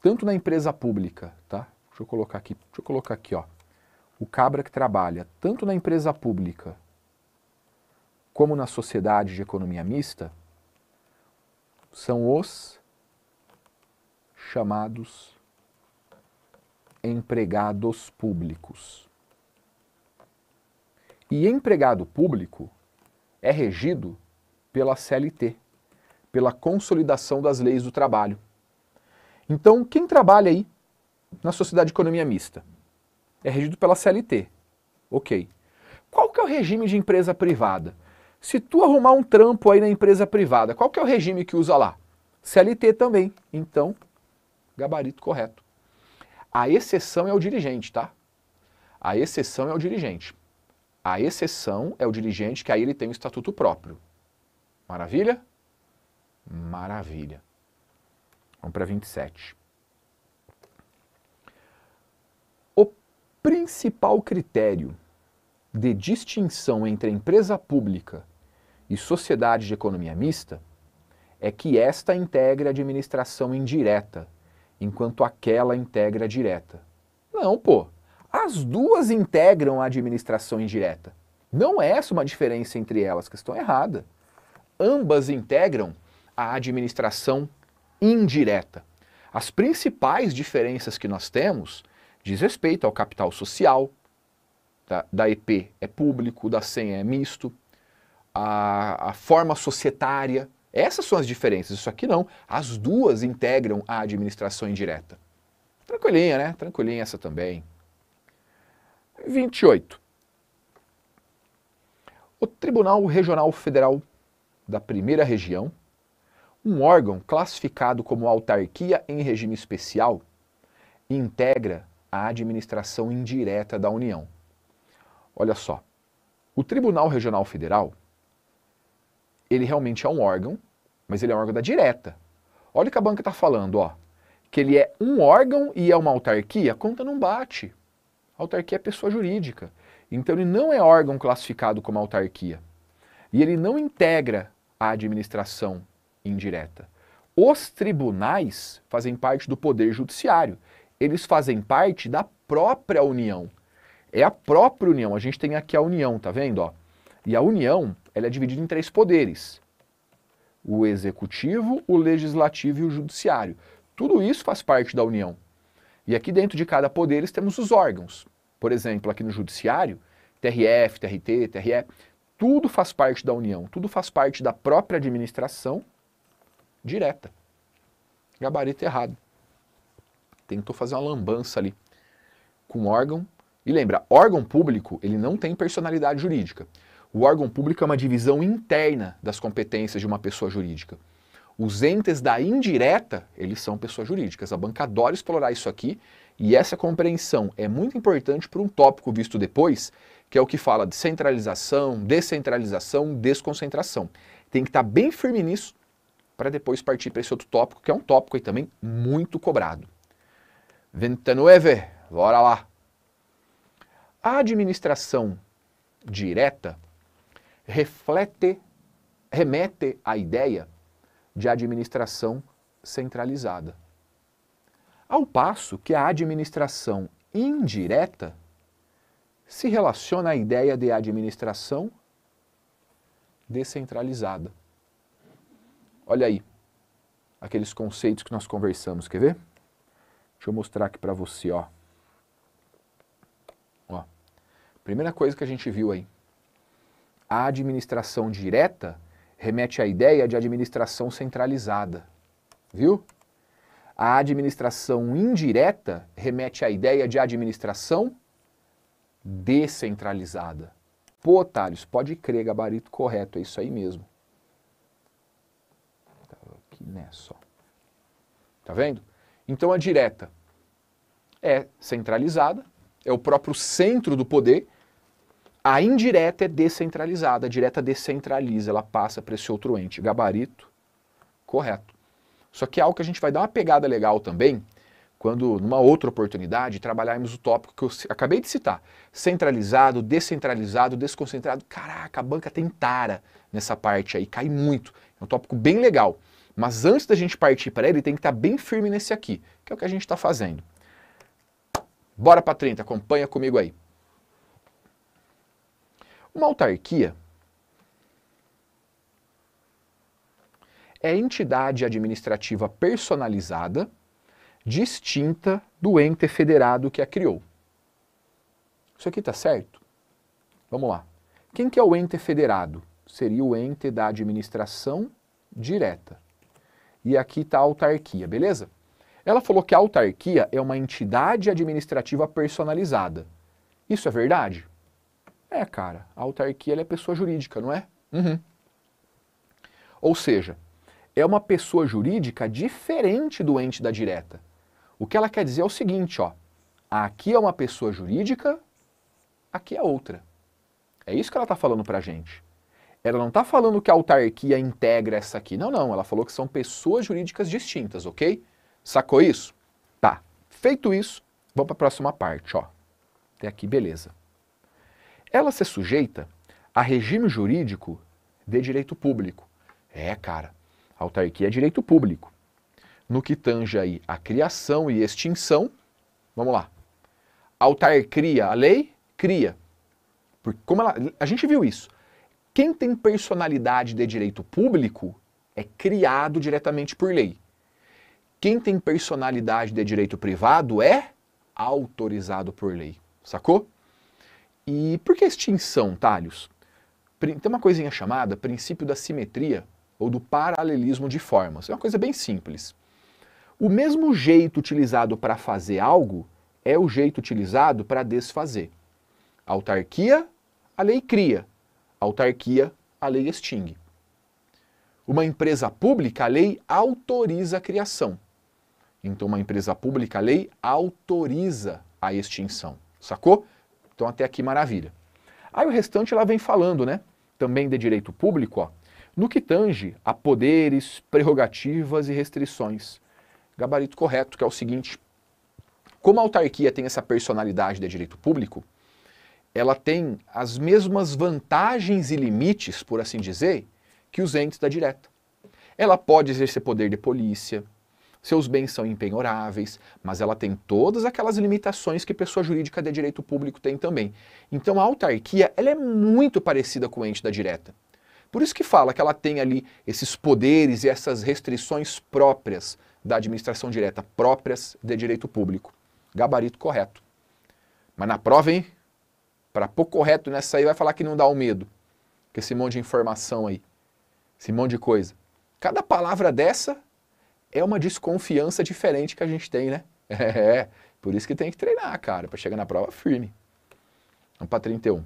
tanto na empresa pública, tá? Deixa eu colocar aqui, deixa eu colocar aqui, ó. O cabra que trabalha tanto na empresa pública como na sociedade de economia mista são os chamados empregados públicos. E empregado público é regido pela CLT, pela consolidação das leis do trabalho. Então, quem trabalha aí na sociedade de economia mista? É regido pela CLT. Ok. Qual que é o regime de empresa privada? Se tu arrumar um trampo aí na empresa privada, qual que é o regime que usa lá? CLT também. Então, gabarito correto. A exceção é o dirigente, tá? A exceção é o dirigente. A exceção é o dirigente que aí ele tem o estatuto próprio. Maravilha? Maravilha. Vamos para 27. O principal critério de distinção entre empresa pública e sociedade de economia mista é que esta integra administração indireta, enquanto aquela integra direta. Não, pô. As duas integram a administração indireta. Não é essa uma diferença entre elas, questão errada. Ambas integram a administração indireta. As principais diferenças que nós temos diz respeito ao capital social, da, da EP é público, da CEM é misto, a, a forma societária. Essas são as diferenças, isso aqui não. As duas integram a administração indireta. Tranquilinha, né? Tranquilinha essa também. 28. O Tribunal Regional Federal da Primeira Região um órgão classificado como autarquia em regime especial integra a administração indireta da União. Olha só, o Tribunal Regional Federal, ele realmente é um órgão, mas ele é um órgão da direta. Olha o que a banca está falando, ó. Que ele é um órgão e é uma autarquia, A conta não bate. A autarquia é pessoa jurídica. Então ele não é órgão classificado como autarquia. E ele não integra a administração indireta. Os tribunais fazem parte do poder judiciário. Eles fazem parte da própria União. É a própria União. A gente tem aqui a União, tá vendo? Ó? E a União ela é dividida em três poderes: o executivo, o legislativo e o judiciário. Tudo isso faz parte da União. E aqui dentro de cada poder temos os órgãos. Por exemplo, aqui no judiciário, TRF, TRT, TRE, tudo faz parte da União, tudo faz parte da própria administração direta. Gabarito errado. Tentou fazer uma lambança ali com órgão. E lembra, órgão público, ele não tem personalidade jurídica. O órgão público é uma divisão interna das competências de uma pessoa jurídica. Os entes da indireta, eles são pessoas jurídicas. A banca adora explorar isso aqui e essa compreensão é muito importante para um tópico visto depois, que é o que fala de centralização, descentralização, desconcentração. Tem que estar bem firme nisso para depois partir para esse outro tópico, que é um tópico aí também muito cobrado. 29, bora lá. A administração direta reflete, remete à ideia de administração centralizada. Ao passo que a administração indireta se relaciona à ideia de administração descentralizada. Olha aí, aqueles conceitos que nós conversamos, quer ver? Deixa eu mostrar aqui para você, ó. ó. Primeira coisa que a gente viu aí. A administração direta remete à ideia de administração centralizada, viu? A administração indireta remete à ideia de administração descentralizada. Pô, Thales, pode crer, gabarito correto, é isso aí mesmo né, só. Tá vendo? Então a direta é centralizada, é o próprio centro do poder. A indireta é descentralizada, a direta descentraliza, ela passa para esse outro ente. Gabarito, correto. Só que é algo que a gente vai dar uma pegada legal também, quando, numa outra oportunidade, trabalharmos o tópico que eu acabei de citar. Centralizado, descentralizado, desconcentrado. Caraca, a banca tem tara nessa parte aí, cai muito. É um tópico bem legal. Mas antes da gente partir para ele, tem que estar tá bem firme nesse aqui, que é o que a gente está fazendo. Bora para 30, acompanha comigo aí. Uma autarquia é entidade administrativa personalizada distinta do ente federado que a criou. Isso aqui está certo? Vamos lá. Quem que é o ente federado? Seria o ente da administração direta e aqui está a autarquia, beleza? Ela falou que a autarquia é uma entidade administrativa personalizada. Isso é verdade? É, cara, a autarquia é pessoa jurídica, não é? Uhum. Ou seja, é uma pessoa jurídica diferente do ente da direta. O que ela quer dizer é o seguinte, ó. Aqui é uma pessoa jurídica, aqui é outra. É isso que ela está falando para a gente. Ela não está falando que a autarquia integra essa aqui. Não, não. Ela falou que são pessoas jurídicas distintas, ok? Sacou isso? Tá. Feito isso, vamos para a próxima parte, ó. Até aqui, beleza. Ela se sujeita a regime jurídico de direito público. É, cara. autarquia é direito público. No que tange aí a criação e extinção, vamos lá. Autarquia, a lei, cria. Porque como ela, a gente viu isso. Quem tem personalidade de direito público é criado diretamente por lei. Quem tem personalidade de direito privado é autorizado por lei, sacou? E por que extinção, Talhos? Tem uma coisinha chamada princípio da simetria ou do paralelismo de formas. É uma coisa bem simples. O mesmo jeito utilizado para fazer algo é o jeito utilizado para desfazer. A autarquia, a lei cria autarquia, a lei extingue. Uma empresa pública, a lei autoriza a criação. Então, uma empresa pública, a lei autoriza a extinção. Sacou? Então, até aqui, maravilha. Aí o restante ela vem falando, né? Também de direito público, ó. No que tange a poderes, prerrogativas e restrições. Gabarito correto, que é o seguinte: como a autarquia tem essa personalidade de direito público, ela tem as mesmas vantagens e limites, por assim dizer, que os entes da direta. Ela pode exercer poder de polícia, seus bens são impenhoráveis, mas ela tem todas aquelas limitações que pessoa jurídica de direito público tem também. Então a autarquia ela é muito parecida com o ente da direta. Por isso que fala que ela tem ali esses poderes e essas restrições próprias da administração direta, próprias de direito público. Gabarito correto. Mas na prova, hein? Para pôr correto nessa aí, vai falar que não dá o medo. Com esse monte de informação aí. Esse monte de coisa. Cada palavra dessa é uma desconfiança diferente que a gente tem, né? É, é, por isso que tem que treinar, cara, para chegar na prova firme. Vamos para 31.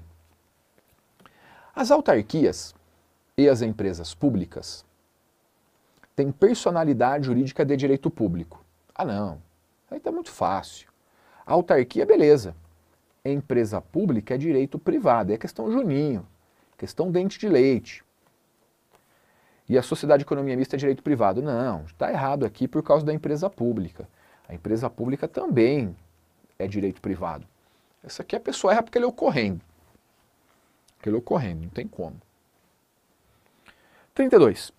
As autarquias e as empresas públicas têm personalidade jurídica de direito público. Ah, não. Aí tá muito fácil. A autarquia, beleza empresa pública é direito privado, é questão Juninho, questão dente de leite. E a sociedade economia mista é direito privado. Não, está errado aqui por causa da empresa pública. A empresa pública também é direito privado. Essa aqui a pessoa erra porque ele é ocorrendo. Porque ele é ocorrendo, não tem como. 32.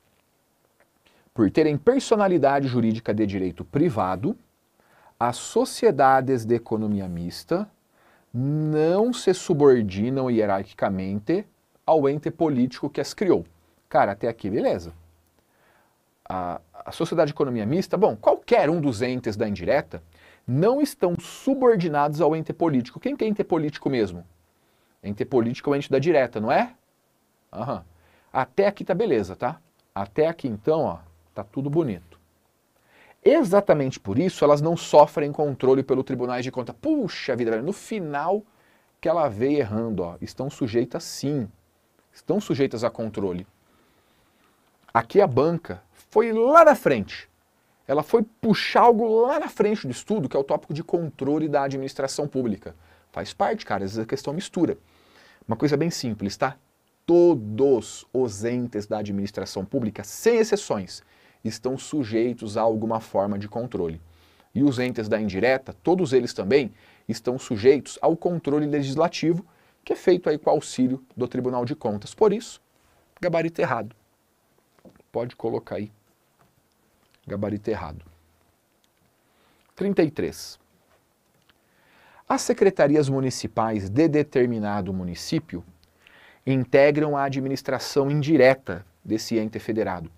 Por terem personalidade jurídica de direito privado, as sociedades de economia mista não se subordinam hierarquicamente ao ente político que as criou. Cara, até aqui, beleza. A, a sociedade de economia mista, bom, qualquer um dos entes da indireta, não estão subordinados ao ente político. Quem que é ente político mesmo? Ente político é o ente da direta, não é? Aham. Até aqui tá beleza, tá? Até aqui então, ó, tá tudo bonito. Exatamente por isso elas não sofrem controle pelo Tribunal de Contas Puxa vida, no final que ela veio errando, ó, estão sujeitas sim, estão sujeitas a controle. Aqui a banca foi lá na frente. Ela foi puxar algo lá na frente do estudo, que é o tópico de controle da administração pública. Faz parte, cara, essa é questão mistura. Uma coisa bem simples, tá? Todos os entes da administração pública, sem exceções, estão sujeitos a alguma forma de controle. E os entes da indireta, todos eles também, estão sujeitos ao controle legislativo, que é feito aí com auxílio do Tribunal de Contas. Por isso, gabarito errado. Pode colocar aí. Gabarito errado. 33. As secretarias municipais de determinado município integram a administração indireta desse ente federado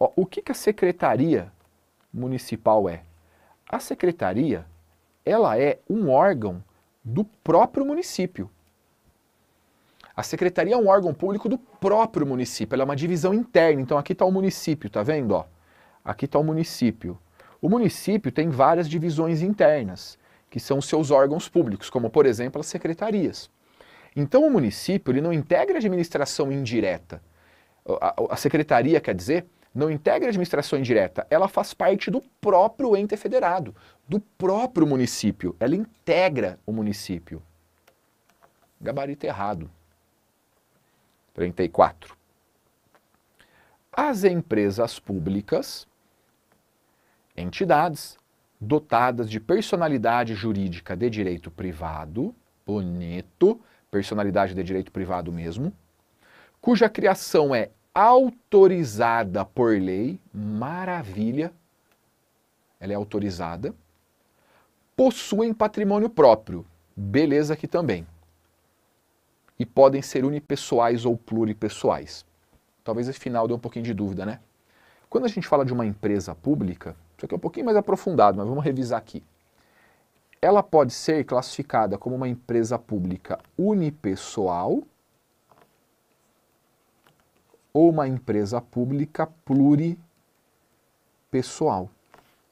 Ó, o que, que a secretaria municipal é? A secretaria, ela é um órgão do próprio município. A secretaria é um órgão público do próprio município, ela é uma divisão interna. Então aqui está o município, tá vendo? Ó, aqui está o município. O município tem várias divisões internas, que são seus órgãos públicos, como por exemplo as secretarias. Então o município ele não integra a administração indireta. A, a, a secretaria quer dizer não integra a administração indireta, ela faz parte do próprio ente federado, do próprio município. Ela integra o município. Gabarito errado. 34. As empresas públicas, entidades dotadas de personalidade jurídica de direito privado, bonito, personalidade de direito privado mesmo, cuja criação é autorizada por lei, maravilha, ela é autorizada, possuem patrimônio próprio, beleza aqui também. E podem ser unipessoais ou pluripessoais. Talvez esse final dê um pouquinho de dúvida, né? Quando a gente fala de uma empresa pública, isso aqui é um pouquinho mais aprofundado, mas vamos revisar aqui. Ela pode ser classificada como uma empresa pública unipessoal ou uma empresa pública pluripessoal.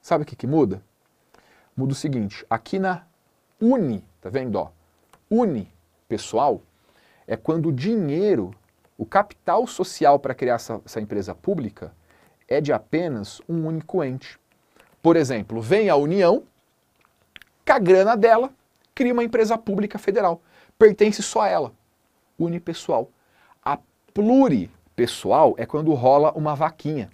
Sabe o que, que muda? Muda o seguinte, aqui na uni, tá vendo, ó, uni pessoal é quando o dinheiro, o capital social para criar essa, essa empresa pública é de apenas um único ente. Por exemplo, vem a União, com a grana dela, cria uma empresa pública federal. Pertence só a ela, unipessoal. A pluri pessoal é quando rola uma vaquinha.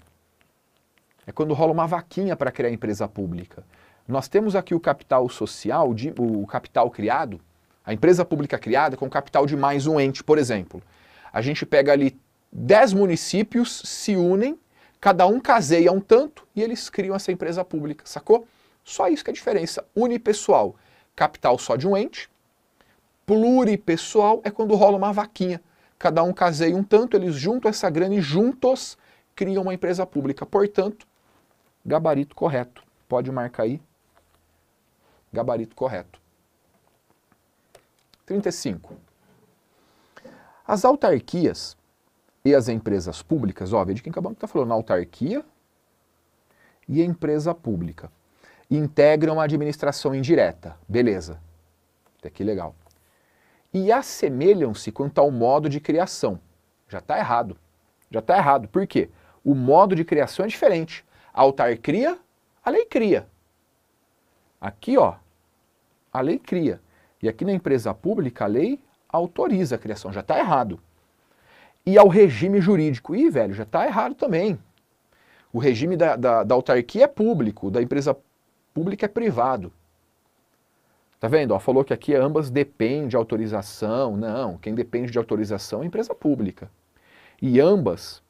É quando rola uma vaquinha para criar empresa pública. Nós temos aqui o capital social, de, o capital criado, a empresa pública criada com capital de mais um ente, por exemplo. A gente pega ali 10 municípios, se unem, cada um caseia um tanto e eles criam essa empresa pública, sacou? Só isso que é a diferença. Unipessoal, capital só de um ente. Pluripessoal é quando rola uma vaquinha cada um caseia um tanto, eles juntam essa grana e juntos criam uma empresa pública. Portanto, gabarito correto. Pode marcar aí. Gabarito correto. 35. As autarquias e as empresas públicas, ó, veja que acabamos está falando autarquia e empresa pública. Integram a administração indireta. Beleza. Até que legal e assemelham-se quanto ao modo de criação. Já está errado. Já está errado. Por quê? O modo de criação é diferente. A altar cria, a lei cria. Aqui, ó, a lei cria. E aqui na empresa pública, a lei autoriza a criação. Já está errado. E ao regime jurídico. Ih, velho, já está errado também. O regime da, da, da autarquia é público, da empresa pública é privado. Tá vendo? Ó, falou que aqui ambas dependem de autorização. Não, quem depende de autorização é empresa pública. E ambas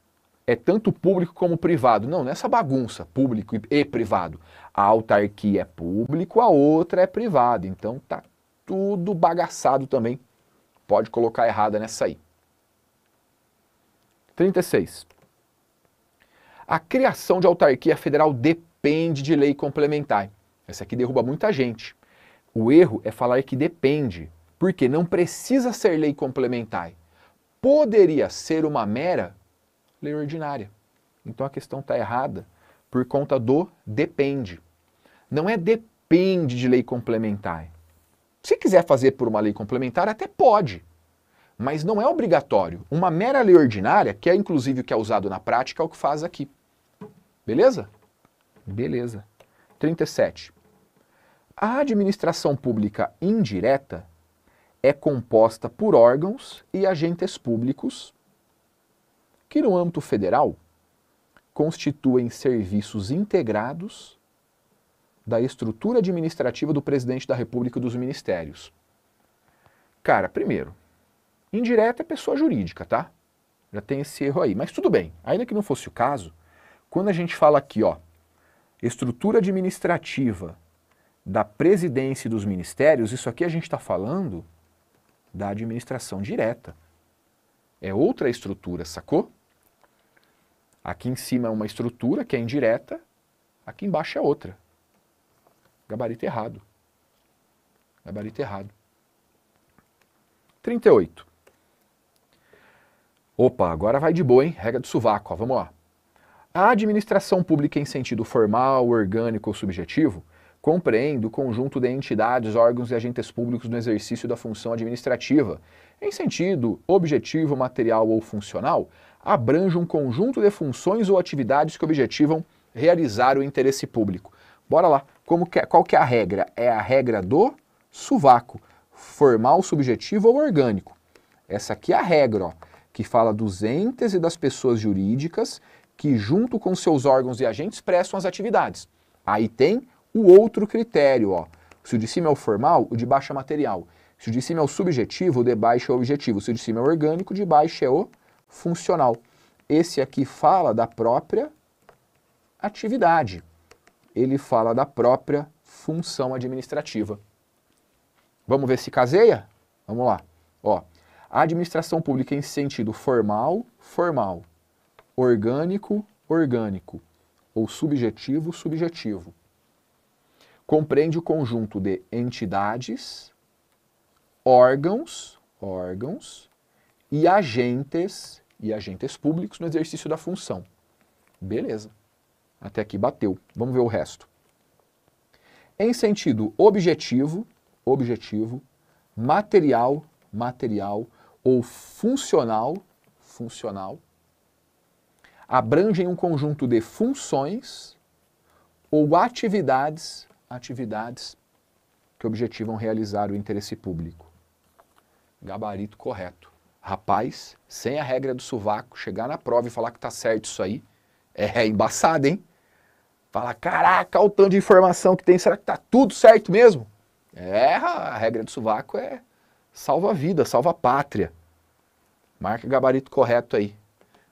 é tanto público como privado. Não, nessa é bagunça, público e privado. A autarquia é público, a outra é privada. Então tá tudo bagaçado também. Pode colocar errada nessa aí. 36. A criação de autarquia federal depende de lei complementar. Essa aqui derruba muita gente. O erro é falar que depende, porque não precisa ser lei complementar. Poderia ser uma mera lei ordinária. Então a questão está errada por conta do depende. Não é depende de lei complementar. Se quiser fazer por uma lei complementar, até pode, mas não é obrigatório. Uma mera lei ordinária, que é inclusive o que é usado na prática, é o que faz aqui. Beleza? Beleza. 37. A administração pública indireta é composta por órgãos e agentes públicos que, no âmbito federal, constituem serviços integrados da estrutura administrativa do presidente da República e dos ministérios. Cara, primeiro, indireta é pessoa jurídica, tá? Já tem esse erro aí, mas tudo bem. Ainda que não fosse o caso, quando a gente fala aqui, ó, estrutura administrativa da presidência e dos ministérios, isso aqui a gente está falando da administração direta. É outra estrutura, sacou? Aqui em cima é uma estrutura que é indireta, aqui embaixo é outra. Gabarito errado. Gabarito errado. 38. Opa, agora vai de boa, hein? Regra do sovaco, ó, vamos lá. A administração pública em sentido formal, orgânico ou subjetivo compreende o conjunto de entidades, órgãos e agentes públicos no exercício da função administrativa. Em sentido objetivo, material ou funcional, abrange um conjunto de funções ou atividades que objetivam realizar o interesse público. Bora lá. Como que, é, qual que é a regra? É a regra do suvaco, formal, subjetivo ou orgânico. Essa aqui é a regra, ó, que fala dos entes e das pessoas jurídicas que, junto com seus órgãos e agentes, prestam as atividades. Aí tem o outro critério, ó. Se o de cima é o formal, o de baixo é material. Se o de cima é o subjetivo, o de baixo é o objetivo. Se o de cima é o orgânico, o de baixo é o funcional. Esse aqui fala da própria atividade. Ele fala da própria função administrativa. Vamos ver se caseia? Vamos lá. Ó, a administração pública em sentido formal, formal. Orgânico, orgânico. Ou subjetivo, subjetivo compreende o conjunto de entidades, órgãos, órgãos e agentes e agentes públicos no exercício da função. Beleza. Até aqui bateu. Vamos ver o resto. Em sentido objetivo, objetivo, material, material ou funcional, funcional, abrangem um conjunto de funções ou atividades atividades que objetivam realizar o interesse público. Gabarito correto. Rapaz, sem a regra do sovaco, chegar na prova e falar que tá certo isso aí, é, embaçado, hein? Fala, caraca, o tanto de informação que tem, será que tá tudo certo mesmo? É, a regra do sovaco é salva a vida, salva a pátria. Marca gabarito correto aí.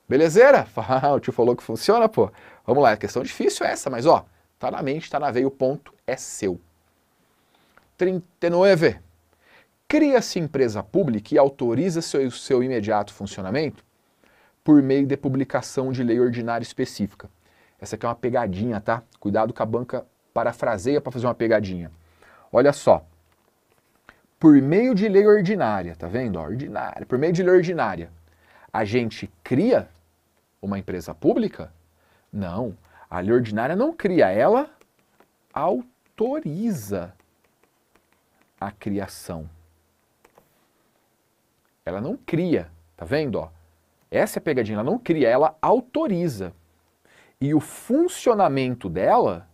Belezeira? Ah, o tio falou que funciona, pô. Vamos lá, a questão difícil é essa, mas ó, tá na mente, tá na veia o ponto é seu. 39. Cria-se empresa pública e autoriza seu, seu imediato funcionamento por meio de publicação de lei ordinária específica. Essa aqui é uma pegadinha, tá? Cuidado que a banca parafraseia para fazer uma pegadinha. Olha só. Por meio de lei ordinária, tá vendo? Ordinária. Por meio de lei ordinária, a gente cria uma empresa pública? Não. A lei ordinária não cria, ela autoriza autoriza a criação. Ela não cria, tá vendo? Ó? Essa é a pegadinha, ela não cria, ela autoriza. E o funcionamento dela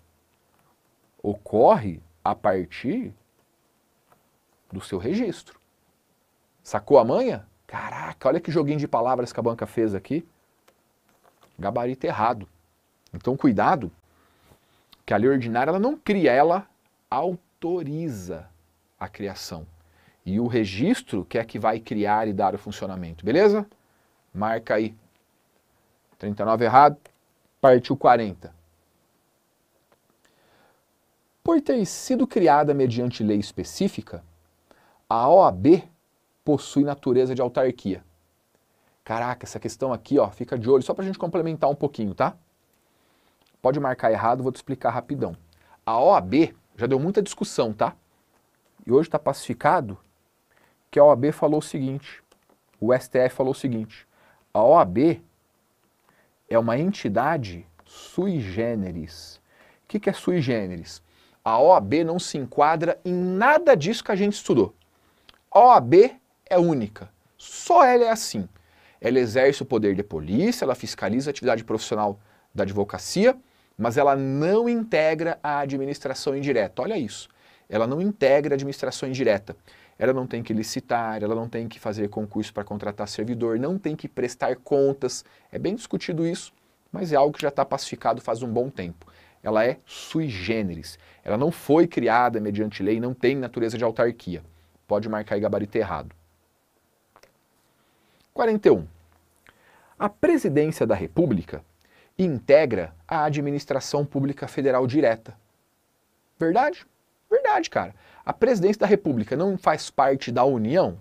ocorre a partir do seu registro. Sacou a manha? Caraca, olha que joguinho de palavras que a banca fez aqui. Gabarito errado. Então, cuidado que a lei ordinária ela não cria, ela autoriza a criação. E o registro que é que vai criar e dar o funcionamento, beleza? Marca aí. 39 errado, partiu 40. Por ter sido criada mediante lei específica, a OAB possui natureza de autarquia. Caraca, essa questão aqui, ó, fica de olho, só para a gente complementar um pouquinho, tá? Pode marcar errado, vou te explicar rapidão. A OAB já deu muita discussão, tá? E hoje está pacificado que a OAB falou o seguinte, o STF falou o seguinte, a OAB é uma entidade sui generis. O que, que é sui generis? A OAB não se enquadra em nada disso que a gente estudou. A OAB é única. Só ela é assim. Ela exerce o poder de polícia, ela fiscaliza a atividade profissional da advocacia mas ela não integra a administração indireta. Olha isso. Ela não integra a administração indireta. Ela não tem que licitar, ela não tem que fazer concurso para contratar servidor, não tem que prestar contas. É bem discutido isso, mas é algo que já está pacificado faz um bom tempo. Ela é sui generis. Ela não foi criada mediante lei, não tem natureza de autarquia. Pode marcar aí gabarito errado. 41. A presidência da República e integra a administração pública federal direta. Verdade? Verdade, cara. A presidência da República não faz parte da União?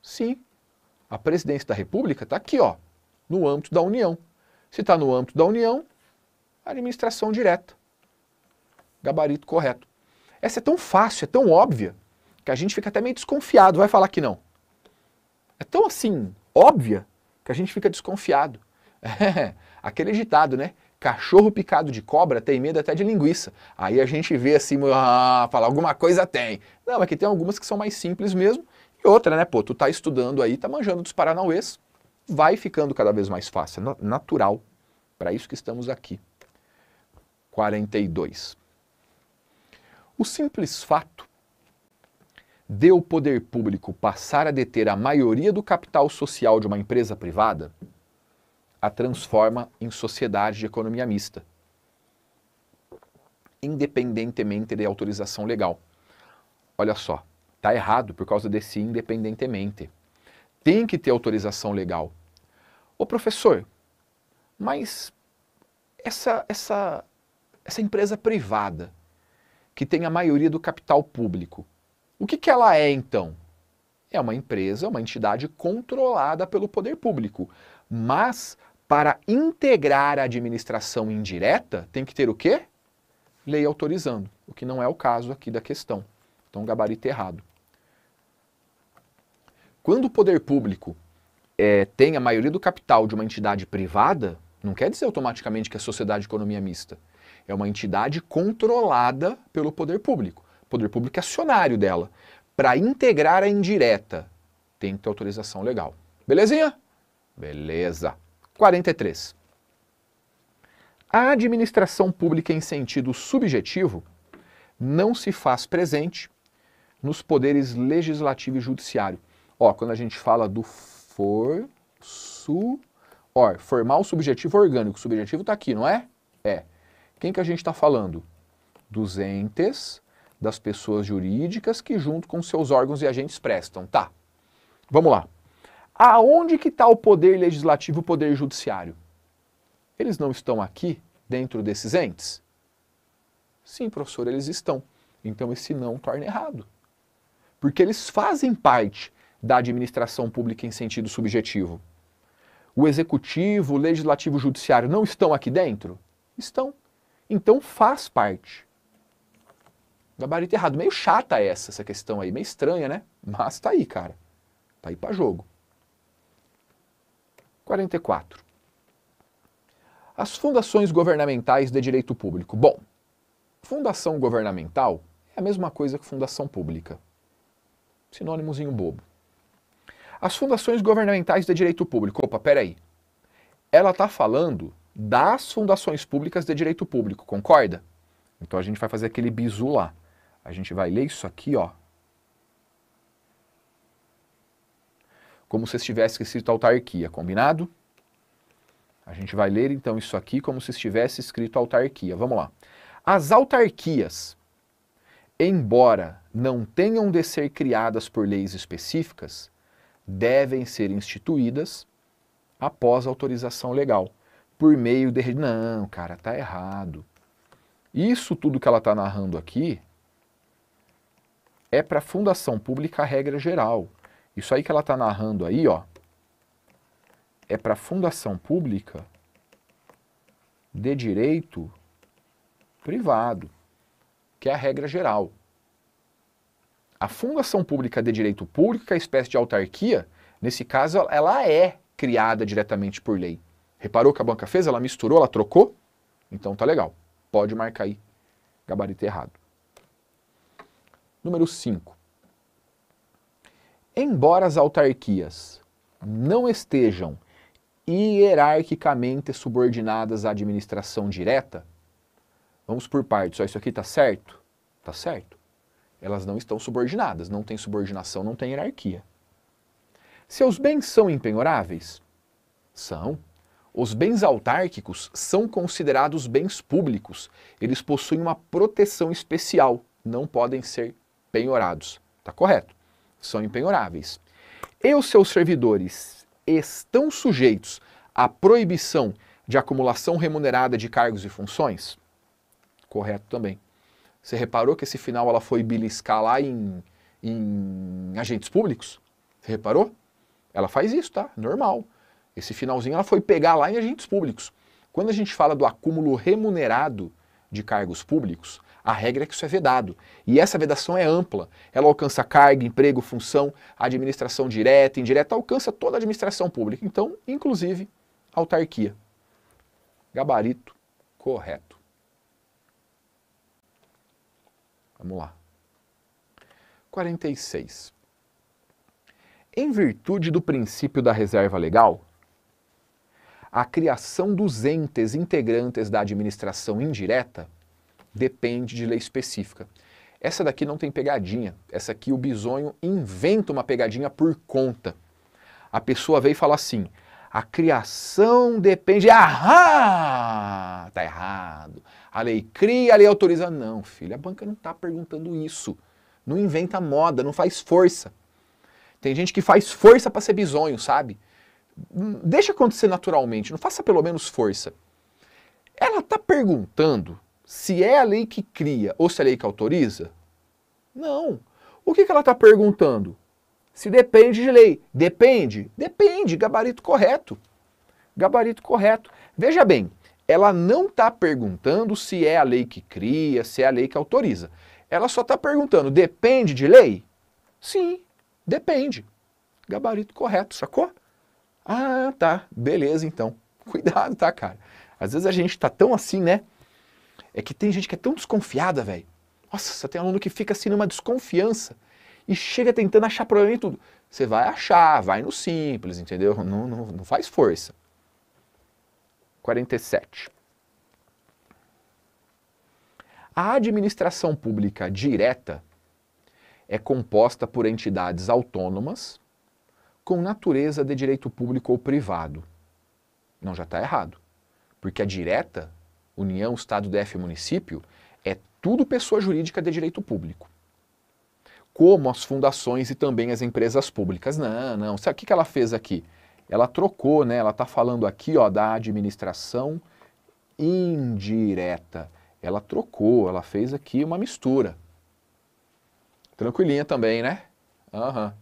Sim. A presidência da República está aqui, ó, no âmbito da União. Se está no âmbito da União, administração direta. Gabarito correto. Essa é tão fácil, é tão óbvia, que a gente fica até meio desconfiado, vai falar que não. É tão assim, óbvia, que a gente fica desconfiado. É. Aquele ditado, né? Cachorro picado de cobra tem medo até de linguiça. Aí a gente vê assim, ah, alguma coisa tem. Não, mas que tem algumas que são mais simples mesmo. E outra, né, pô, tu tá estudando aí, tá manjando dos paranauês, vai ficando cada vez mais fácil, é natural. Para isso que estamos aqui. 42. O simples fato de o poder público passar a deter a maioria do capital social de uma empresa privada a transforma em sociedade de economia mista, independentemente de autorização legal. Olha só, tá errado por causa desse independentemente. Tem que ter autorização legal. Ô professor, mas essa essa essa empresa privada que tem a maioria do capital público, o que, que ela é então? É uma empresa, uma entidade controlada pelo poder público, mas para integrar a administração indireta, tem que ter o quê? Lei autorizando, o que não é o caso aqui da questão. Então, gabarito errado. Quando o poder público é, tem a maioria do capital de uma entidade privada, não quer dizer automaticamente que é sociedade de economia é mista. É uma entidade controlada pelo poder público. O poder público é acionário dela. Para integrar a indireta, tem que ter autorização legal. Belezinha? Beleza. 43. A administração pública em sentido subjetivo não se faz presente nos poderes legislativo e judiciário. Ó, quando a gente fala do for, su, or, formal, subjetivo, orgânico. O subjetivo está aqui, não é? É. Quem que a gente está falando? Dos entes, das pessoas jurídicas que junto com seus órgãos e agentes prestam. Tá, vamos lá. Aonde que está o poder legislativo e o poder judiciário? Eles não estão aqui dentro desses entes? Sim, professor, eles estão. Então esse não torna errado. Porque eles fazem parte da administração pública em sentido subjetivo. O executivo, o legislativo, o judiciário não estão aqui dentro? Estão. Então faz parte. Gabarito errado. Meio chata essa, essa questão aí, meio estranha, né? Mas tá aí, cara. Tá aí para jogo. 44. As fundações governamentais de direito público. Bom, fundação governamental é a mesma coisa que fundação pública. Sinônimozinho bobo. As fundações governamentais de direito público. Opa, peraí. Ela está falando das fundações públicas de direito público, concorda? Então a gente vai fazer aquele bizu lá. A gente vai ler isso aqui, ó, como se estivesse escrito autarquia, combinado? A gente vai ler então isso aqui como se estivesse escrito autarquia. Vamos lá. As autarquias, embora não tenham de ser criadas por leis específicas, devem ser instituídas após autorização legal, por meio de não, cara, tá errado. Isso tudo que ela está narrando aqui é para a fundação pública a regra geral. Isso aí que ela está narrando aí, ó, é para a fundação pública de direito privado, que é a regra geral. A fundação pública de direito público, que é a espécie de autarquia, nesse caso, ela é criada diretamente por lei. Reparou que a banca fez? Ela misturou, ela trocou? Então tá legal. Pode marcar aí. Gabarito errado. Número 5. Embora as autarquias não estejam hierarquicamente subordinadas à administração direta, vamos por partes, só isso aqui está certo? Está certo. Elas não estão subordinadas, não tem subordinação, não tem hierarquia. Seus bens são empenhoráveis? São. Os bens autárquicos são considerados bens públicos. Eles possuem uma proteção especial, não podem ser penhorados. Está correto? são impenhoráveis. E os seus servidores estão sujeitos à proibição de acumulação remunerada de cargos e funções? Correto também. Você reparou que esse final ela foi beliscar lá em, em agentes públicos? Você reparou? Ela faz isso, tá? Normal. Esse finalzinho ela foi pegar lá em agentes públicos. Quando a gente fala do acúmulo remunerado de cargos públicos, a regra é que isso é vedado. E essa vedação é ampla. Ela alcança cargo, emprego, função, administração direta, indireta, alcança toda a administração pública. Então, inclusive, autarquia. Gabarito correto. Vamos lá. 46. Em virtude do princípio da reserva legal, a criação dos entes integrantes da administração indireta depende de lei específica. Essa daqui não tem pegadinha. Essa aqui o bisonho inventa uma pegadinha por conta. A pessoa veio e fala assim: a criação depende. Ahá! Tá errado. A lei cria, a lei autoriza. Não, filho, a banca não está perguntando isso. Não inventa moda, não faz força. Tem gente que faz força para ser bisonho, sabe? Deixa acontecer naturalmente, não faça pelo menos força. Ela está perguntando se é a lei que cria ou se é a lei que autoriza? Não. O que, que ela está perguntando? Se depende de lei. Depende? Depende. Gabarito correto. Gabarito correto. Veja bem, ela não está perguntando se é a lei que cria, se é a lei que autoriza. Ela só está perguntando, depende de lei? Sim, depende. Gabarito correto, sacou? Ah, tá. Beleza, então. Cuidado, tá, cara? Às vezes a gente está tão assim, né? é que tem gente que é tão desconfiada, velho. Nossa, tem aluno que fica assim numa desconfiança e chega tentando achar problema em tudo. Você vai achar, vai no simples, entendeu? Não, não, não faz força. 47. A administração pública direta é composta por entidades autônomas com natureza de direito público ou privado. Não, já está errado. Porque a direta União, Estado, DF e município, é tudo pessoa jurídica de direito público. Como as fundações e também as empresas públicas. Não, não. Sabe o que ela fez aqui? Ela trocou, né? Ela está falando aqui ó, da administração indireta. Ela trocou, ela fez aqui uma mistura. Tranquilinha também, né? Uhum.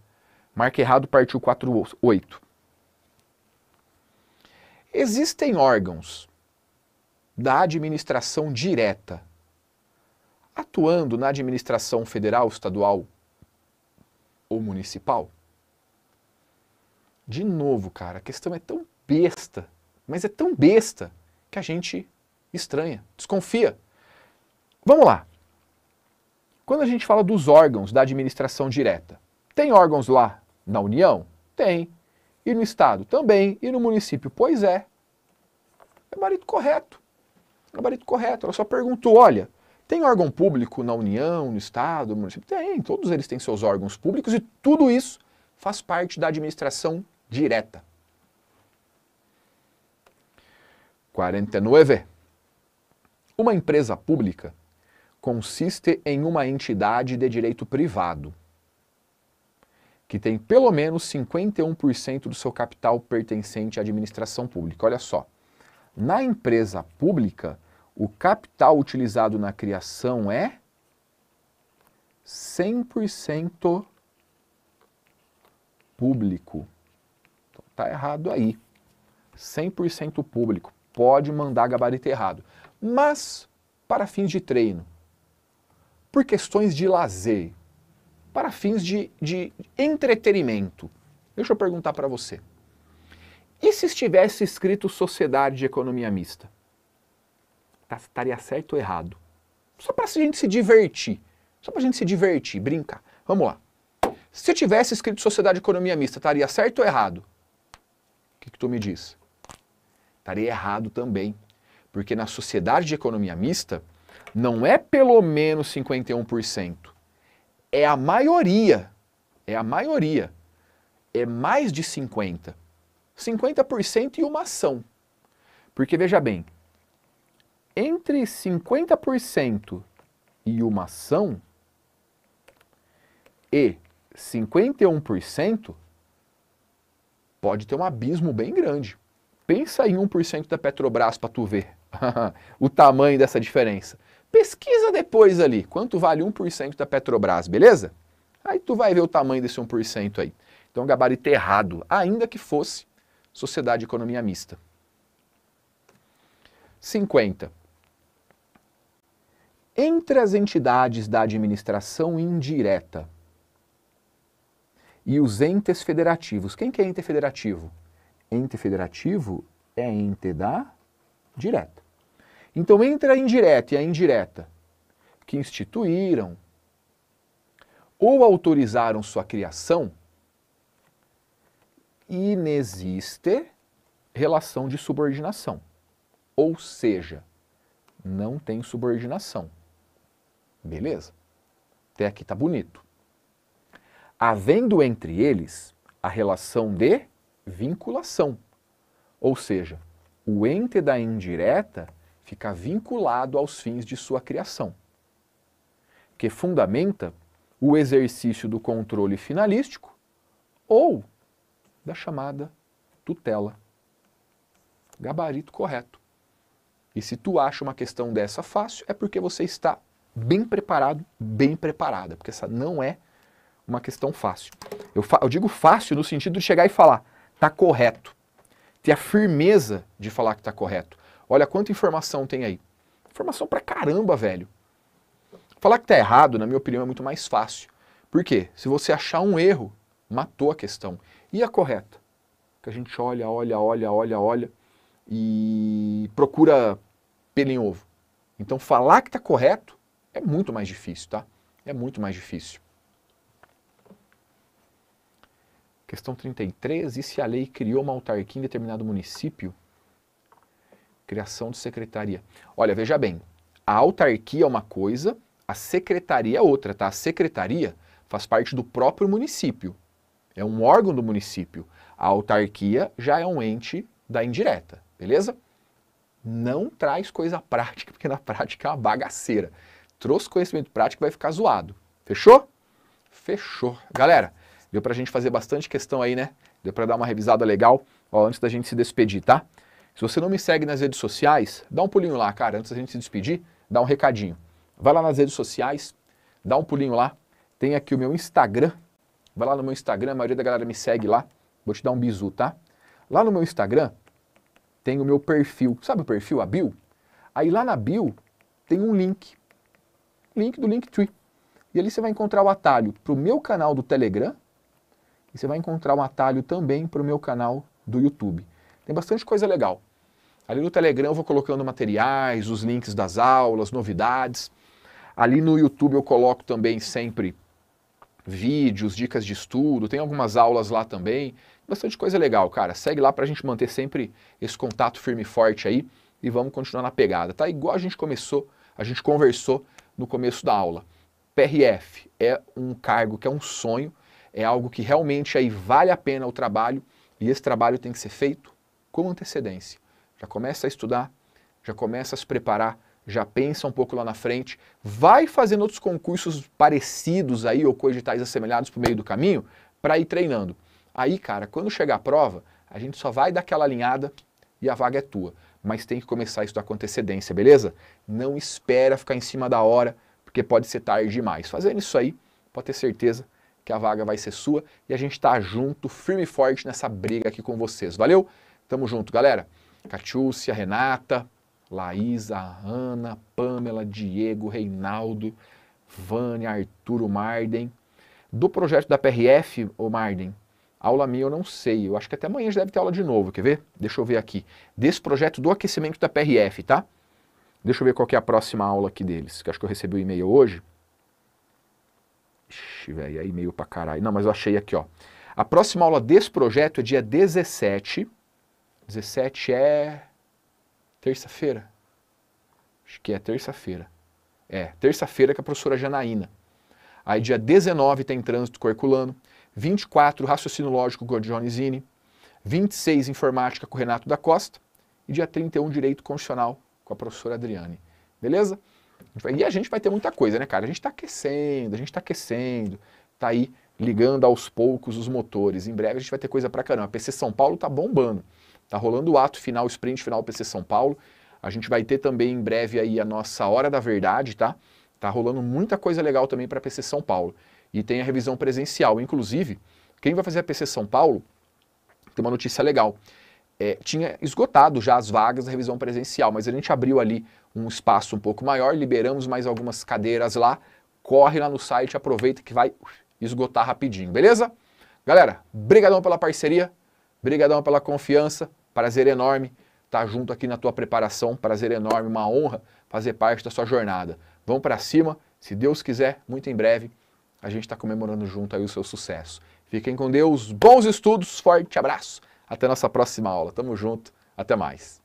Marca errado, partiu 48. Existem órgãos da administração direta. Atuando na administração federal, estadual ou municipal? De novo, cara, a questão é tão besta, mas é tão besta que a gente estranha, desconfia. Vamos lá. Quando a gente fala dos órgãos da administração direta, tem órgãos lá na União? Tem. E no Estado? Também. E no município? Pois é. É marido correto gabarito correto. Ela só perguntou: olha, tem órgão público na União, no Estado, no município? Tem, todos eles têm seus órgãos públicos e tudo isso faz parte da administração direta. 49. Uma empresa pública consiste em uma entidade de direito privado que tem pelo menos 51% do seu capital pertencente à administração pública. Olha só. Na empresa pública, o capital utilizado na criação é 100% público. Então, tá errado aí. 100% público. Pode mandar gabarito errado. Mas para fins de treino, por questões de lazer, para fins de, de entretenimento. Deixa eu perguntar para você. E se estivesse escrito Sociedade de Economia Mista? Tá, estaria certo ou errado? Só para a gente se divertir. Só para a gente se divertir, brincar. Vamos lá. Se tivesse escrito Sociedade de Economia Mista, estaria certo ou errado? O que, que tu me diz? Estaria errado também. Porque na Sociedade de Economia Mista, não é pelo menos 51%. É a maioria. É a maioria. É mais de 50%. 50% e uma ação. Porque veja bem, entre 50% e uma ação e 51% pode ter um abismo bem grande. Pensa em 1% da Petrobras para tu ver o tamanho dessa diferença. Pesquisa depois ali quanto vale 1% da Petrobras, beleza? Aí tu vai ver o tamanho desse 1% aí. Então, gabarito errado, ainda que fosse sociedade economia mista. 50. Entre as entidades da administração indireta e os entes federativos, quem que é ente federativo? Ente federativo é ente da direta. Então, entre a indireta e a indireta, que instituíram ou autorizaram sua criação, inexiste relação de subordinação. Ou seja, não tem subordinação. Beleza? Até aqui tá bonito. Havendo entre eles a relação de vinculação. Ou seja, o ente da indireta fica vinculado aos fins de sua criação, que fundamenta o exercício do controle finalístico ou da chamada tutela. Gabarito correto. E se tu acha uma questão dessa fácil, é porque você está bem preparado, bem preparada, porque essa não é uma questão fácil. Eu, fa eu digo fácil no sentido de chegar e falar, tá correto. Ter a firmeza de falar que tá correto. Olha quanta informação tem aí. Informação pra caramba, velho. Falar que tá errado, na minha opinião, é muito mais fácil. Por quê? Se você achar um erro, matou a questão e a é correta. Que a gente olha, olha, olha, olha, olha e procura pelo em ovo. Então falar que está correto é muito mais difícil, tá? É muito mais difícil. Questão 33. E se a lei criou uma autarquia em determinado município? Criação de secretaria. Olha, veja bem. A autarquia é uma coisa, a secretaria é outra, tá? A secretaria faz parte do próprio município é um órgão do município. A autarquia já é um ente da indireta, beleza? Não traz coisa prática, porque na prática é uma bagaceira. Trouxe conhecimento prático, vai ficar zoado. Fechou? Fechou. Galera, deu pra gente fazer bastante questão aí, né? Deu pra dar uma revisada legal, ó, antes da gente se despedir, tá? Se você não me segue nas redes sociais, dá um pulinho lá, cara. Antes da gente se despedir, dá um recadinho. Vai lá nas redes sociais, dá um pulinho lá. Tem aqui o meu Instagram, Vai lá no meu Instagram, a maioria da galera me segue lá. Vou te dar um bisu, tá? Lá no meu Instagram tem o meu perfil. Sabe o perfil, a bio? Aí lá na bio tem um link. Link do Linktree. E ali você vai encontrar o atalho para o meu canal do Telegram e você vai encontrar um atalho também para o meu canal do YouTube. Tem bastante coisa legal. Ali no Telegram eu vou colocando materiais, os links das aulas, novidades. Ali no YouTube eu coloco também sempre vídeos, dicas de estudo, tem algumas aulas lá também. Bastante coisa legal, cara. Segue lá para a gente manter sempre esse contato firme e forte aí e vamos continuar na pegada, tá? Igual a gente começou, a gente conversou no começo da aula. PRF é um cargo que é um sonho, é algo que realmente aí vale a pena o trabalho e esse trabalho tem que ser feito com antecedência. Já começa a estudar, já começa a se preparar já pensa um pouco lá na frente, vai fazendo outros concursos parecidos aí ou cogitais assemelhados por meio do caminho para ir treinando. Aí, cara, quando chegar a prova, a gente só vai dar aquela alinhada e a vaga é tua. Mas tem que começar isso com antecedência, beleza? Não espera ficar em cima da hora, porque pode ser tarde demais. Fazendo isso aí, pode ter certeza que a vaga vai ser sua e a gente está junto, firme e forte nessa briga aqui com vocês. Valeu? Tamo junto, galera. Catiúcia, Renata, Laísa, Ana, Pamela, Diego, Reinaldo, Vânia, Arturo Marden. Do projeto da PRF, o Marden, aula minha eu não sei. Eu acho que até amanhã já deve ter aula de novo, quer ver? Deixa eu ver aqui. Desse projeto do aquecimento da PRF, tá? Deixa eu ver qual é a próxima aula aqui deles, que acho que eu recebi o um e-mail hoje. Ixi, velho, é e-mail pra caralho. Não, mas eu achei aqui, ó. A próxima aula desse projeto é dia 17. 17 é terça-feira, acho que é terça-feira, é, terça-feira com a professora Janaína. Aí dia 19 tem trânsito com Herculano, 24 raciocínio lógico com o a Zini, 26 informática com o Renato da Costa e dia 31 direito constitucional com a professora Adriane. Beleza? E a gente vai ter muita coisa, né, cara? A gente está aquecendo, a gente está aquecendo, tá aí ligando aos poucos os motores. Em breve a gente vai ter coisa pra caramba. A PC São Paulo tá bombando. Está rolando o ato final, o sprint final PC São Paulo. A gente vai ter também em breve aí a nossa Hora da Verdade, tá? Tá rolando muita coisa legal também para PC São Paulo. E tem a revisão presencial. Inclusive, quem vai fazer a PC São Paulo, tem uma notícia legal. É, tinha esgotado já as vagas da revisão presencial, mas a gente abriu ali um espaço um pouco maior, liberamos mais algumas cadeiras lá. Corre lá no site, aproveita que vai esgotar rapidinho, beleza? Galera, brigadão pela parceria, brigadão pela confiança. Prazer enorme estar junto aqui na tua preparação. Prazer enorme, uma honra fazer parte da sua jornada. Vão para cima, se Deus quiser, muito em breve a gente está comemorando junto aí o seu sucesso. Fiquem com Deus, bons estudos, forte abraço. Até nossa próxima aula. Tamo junto, até mais.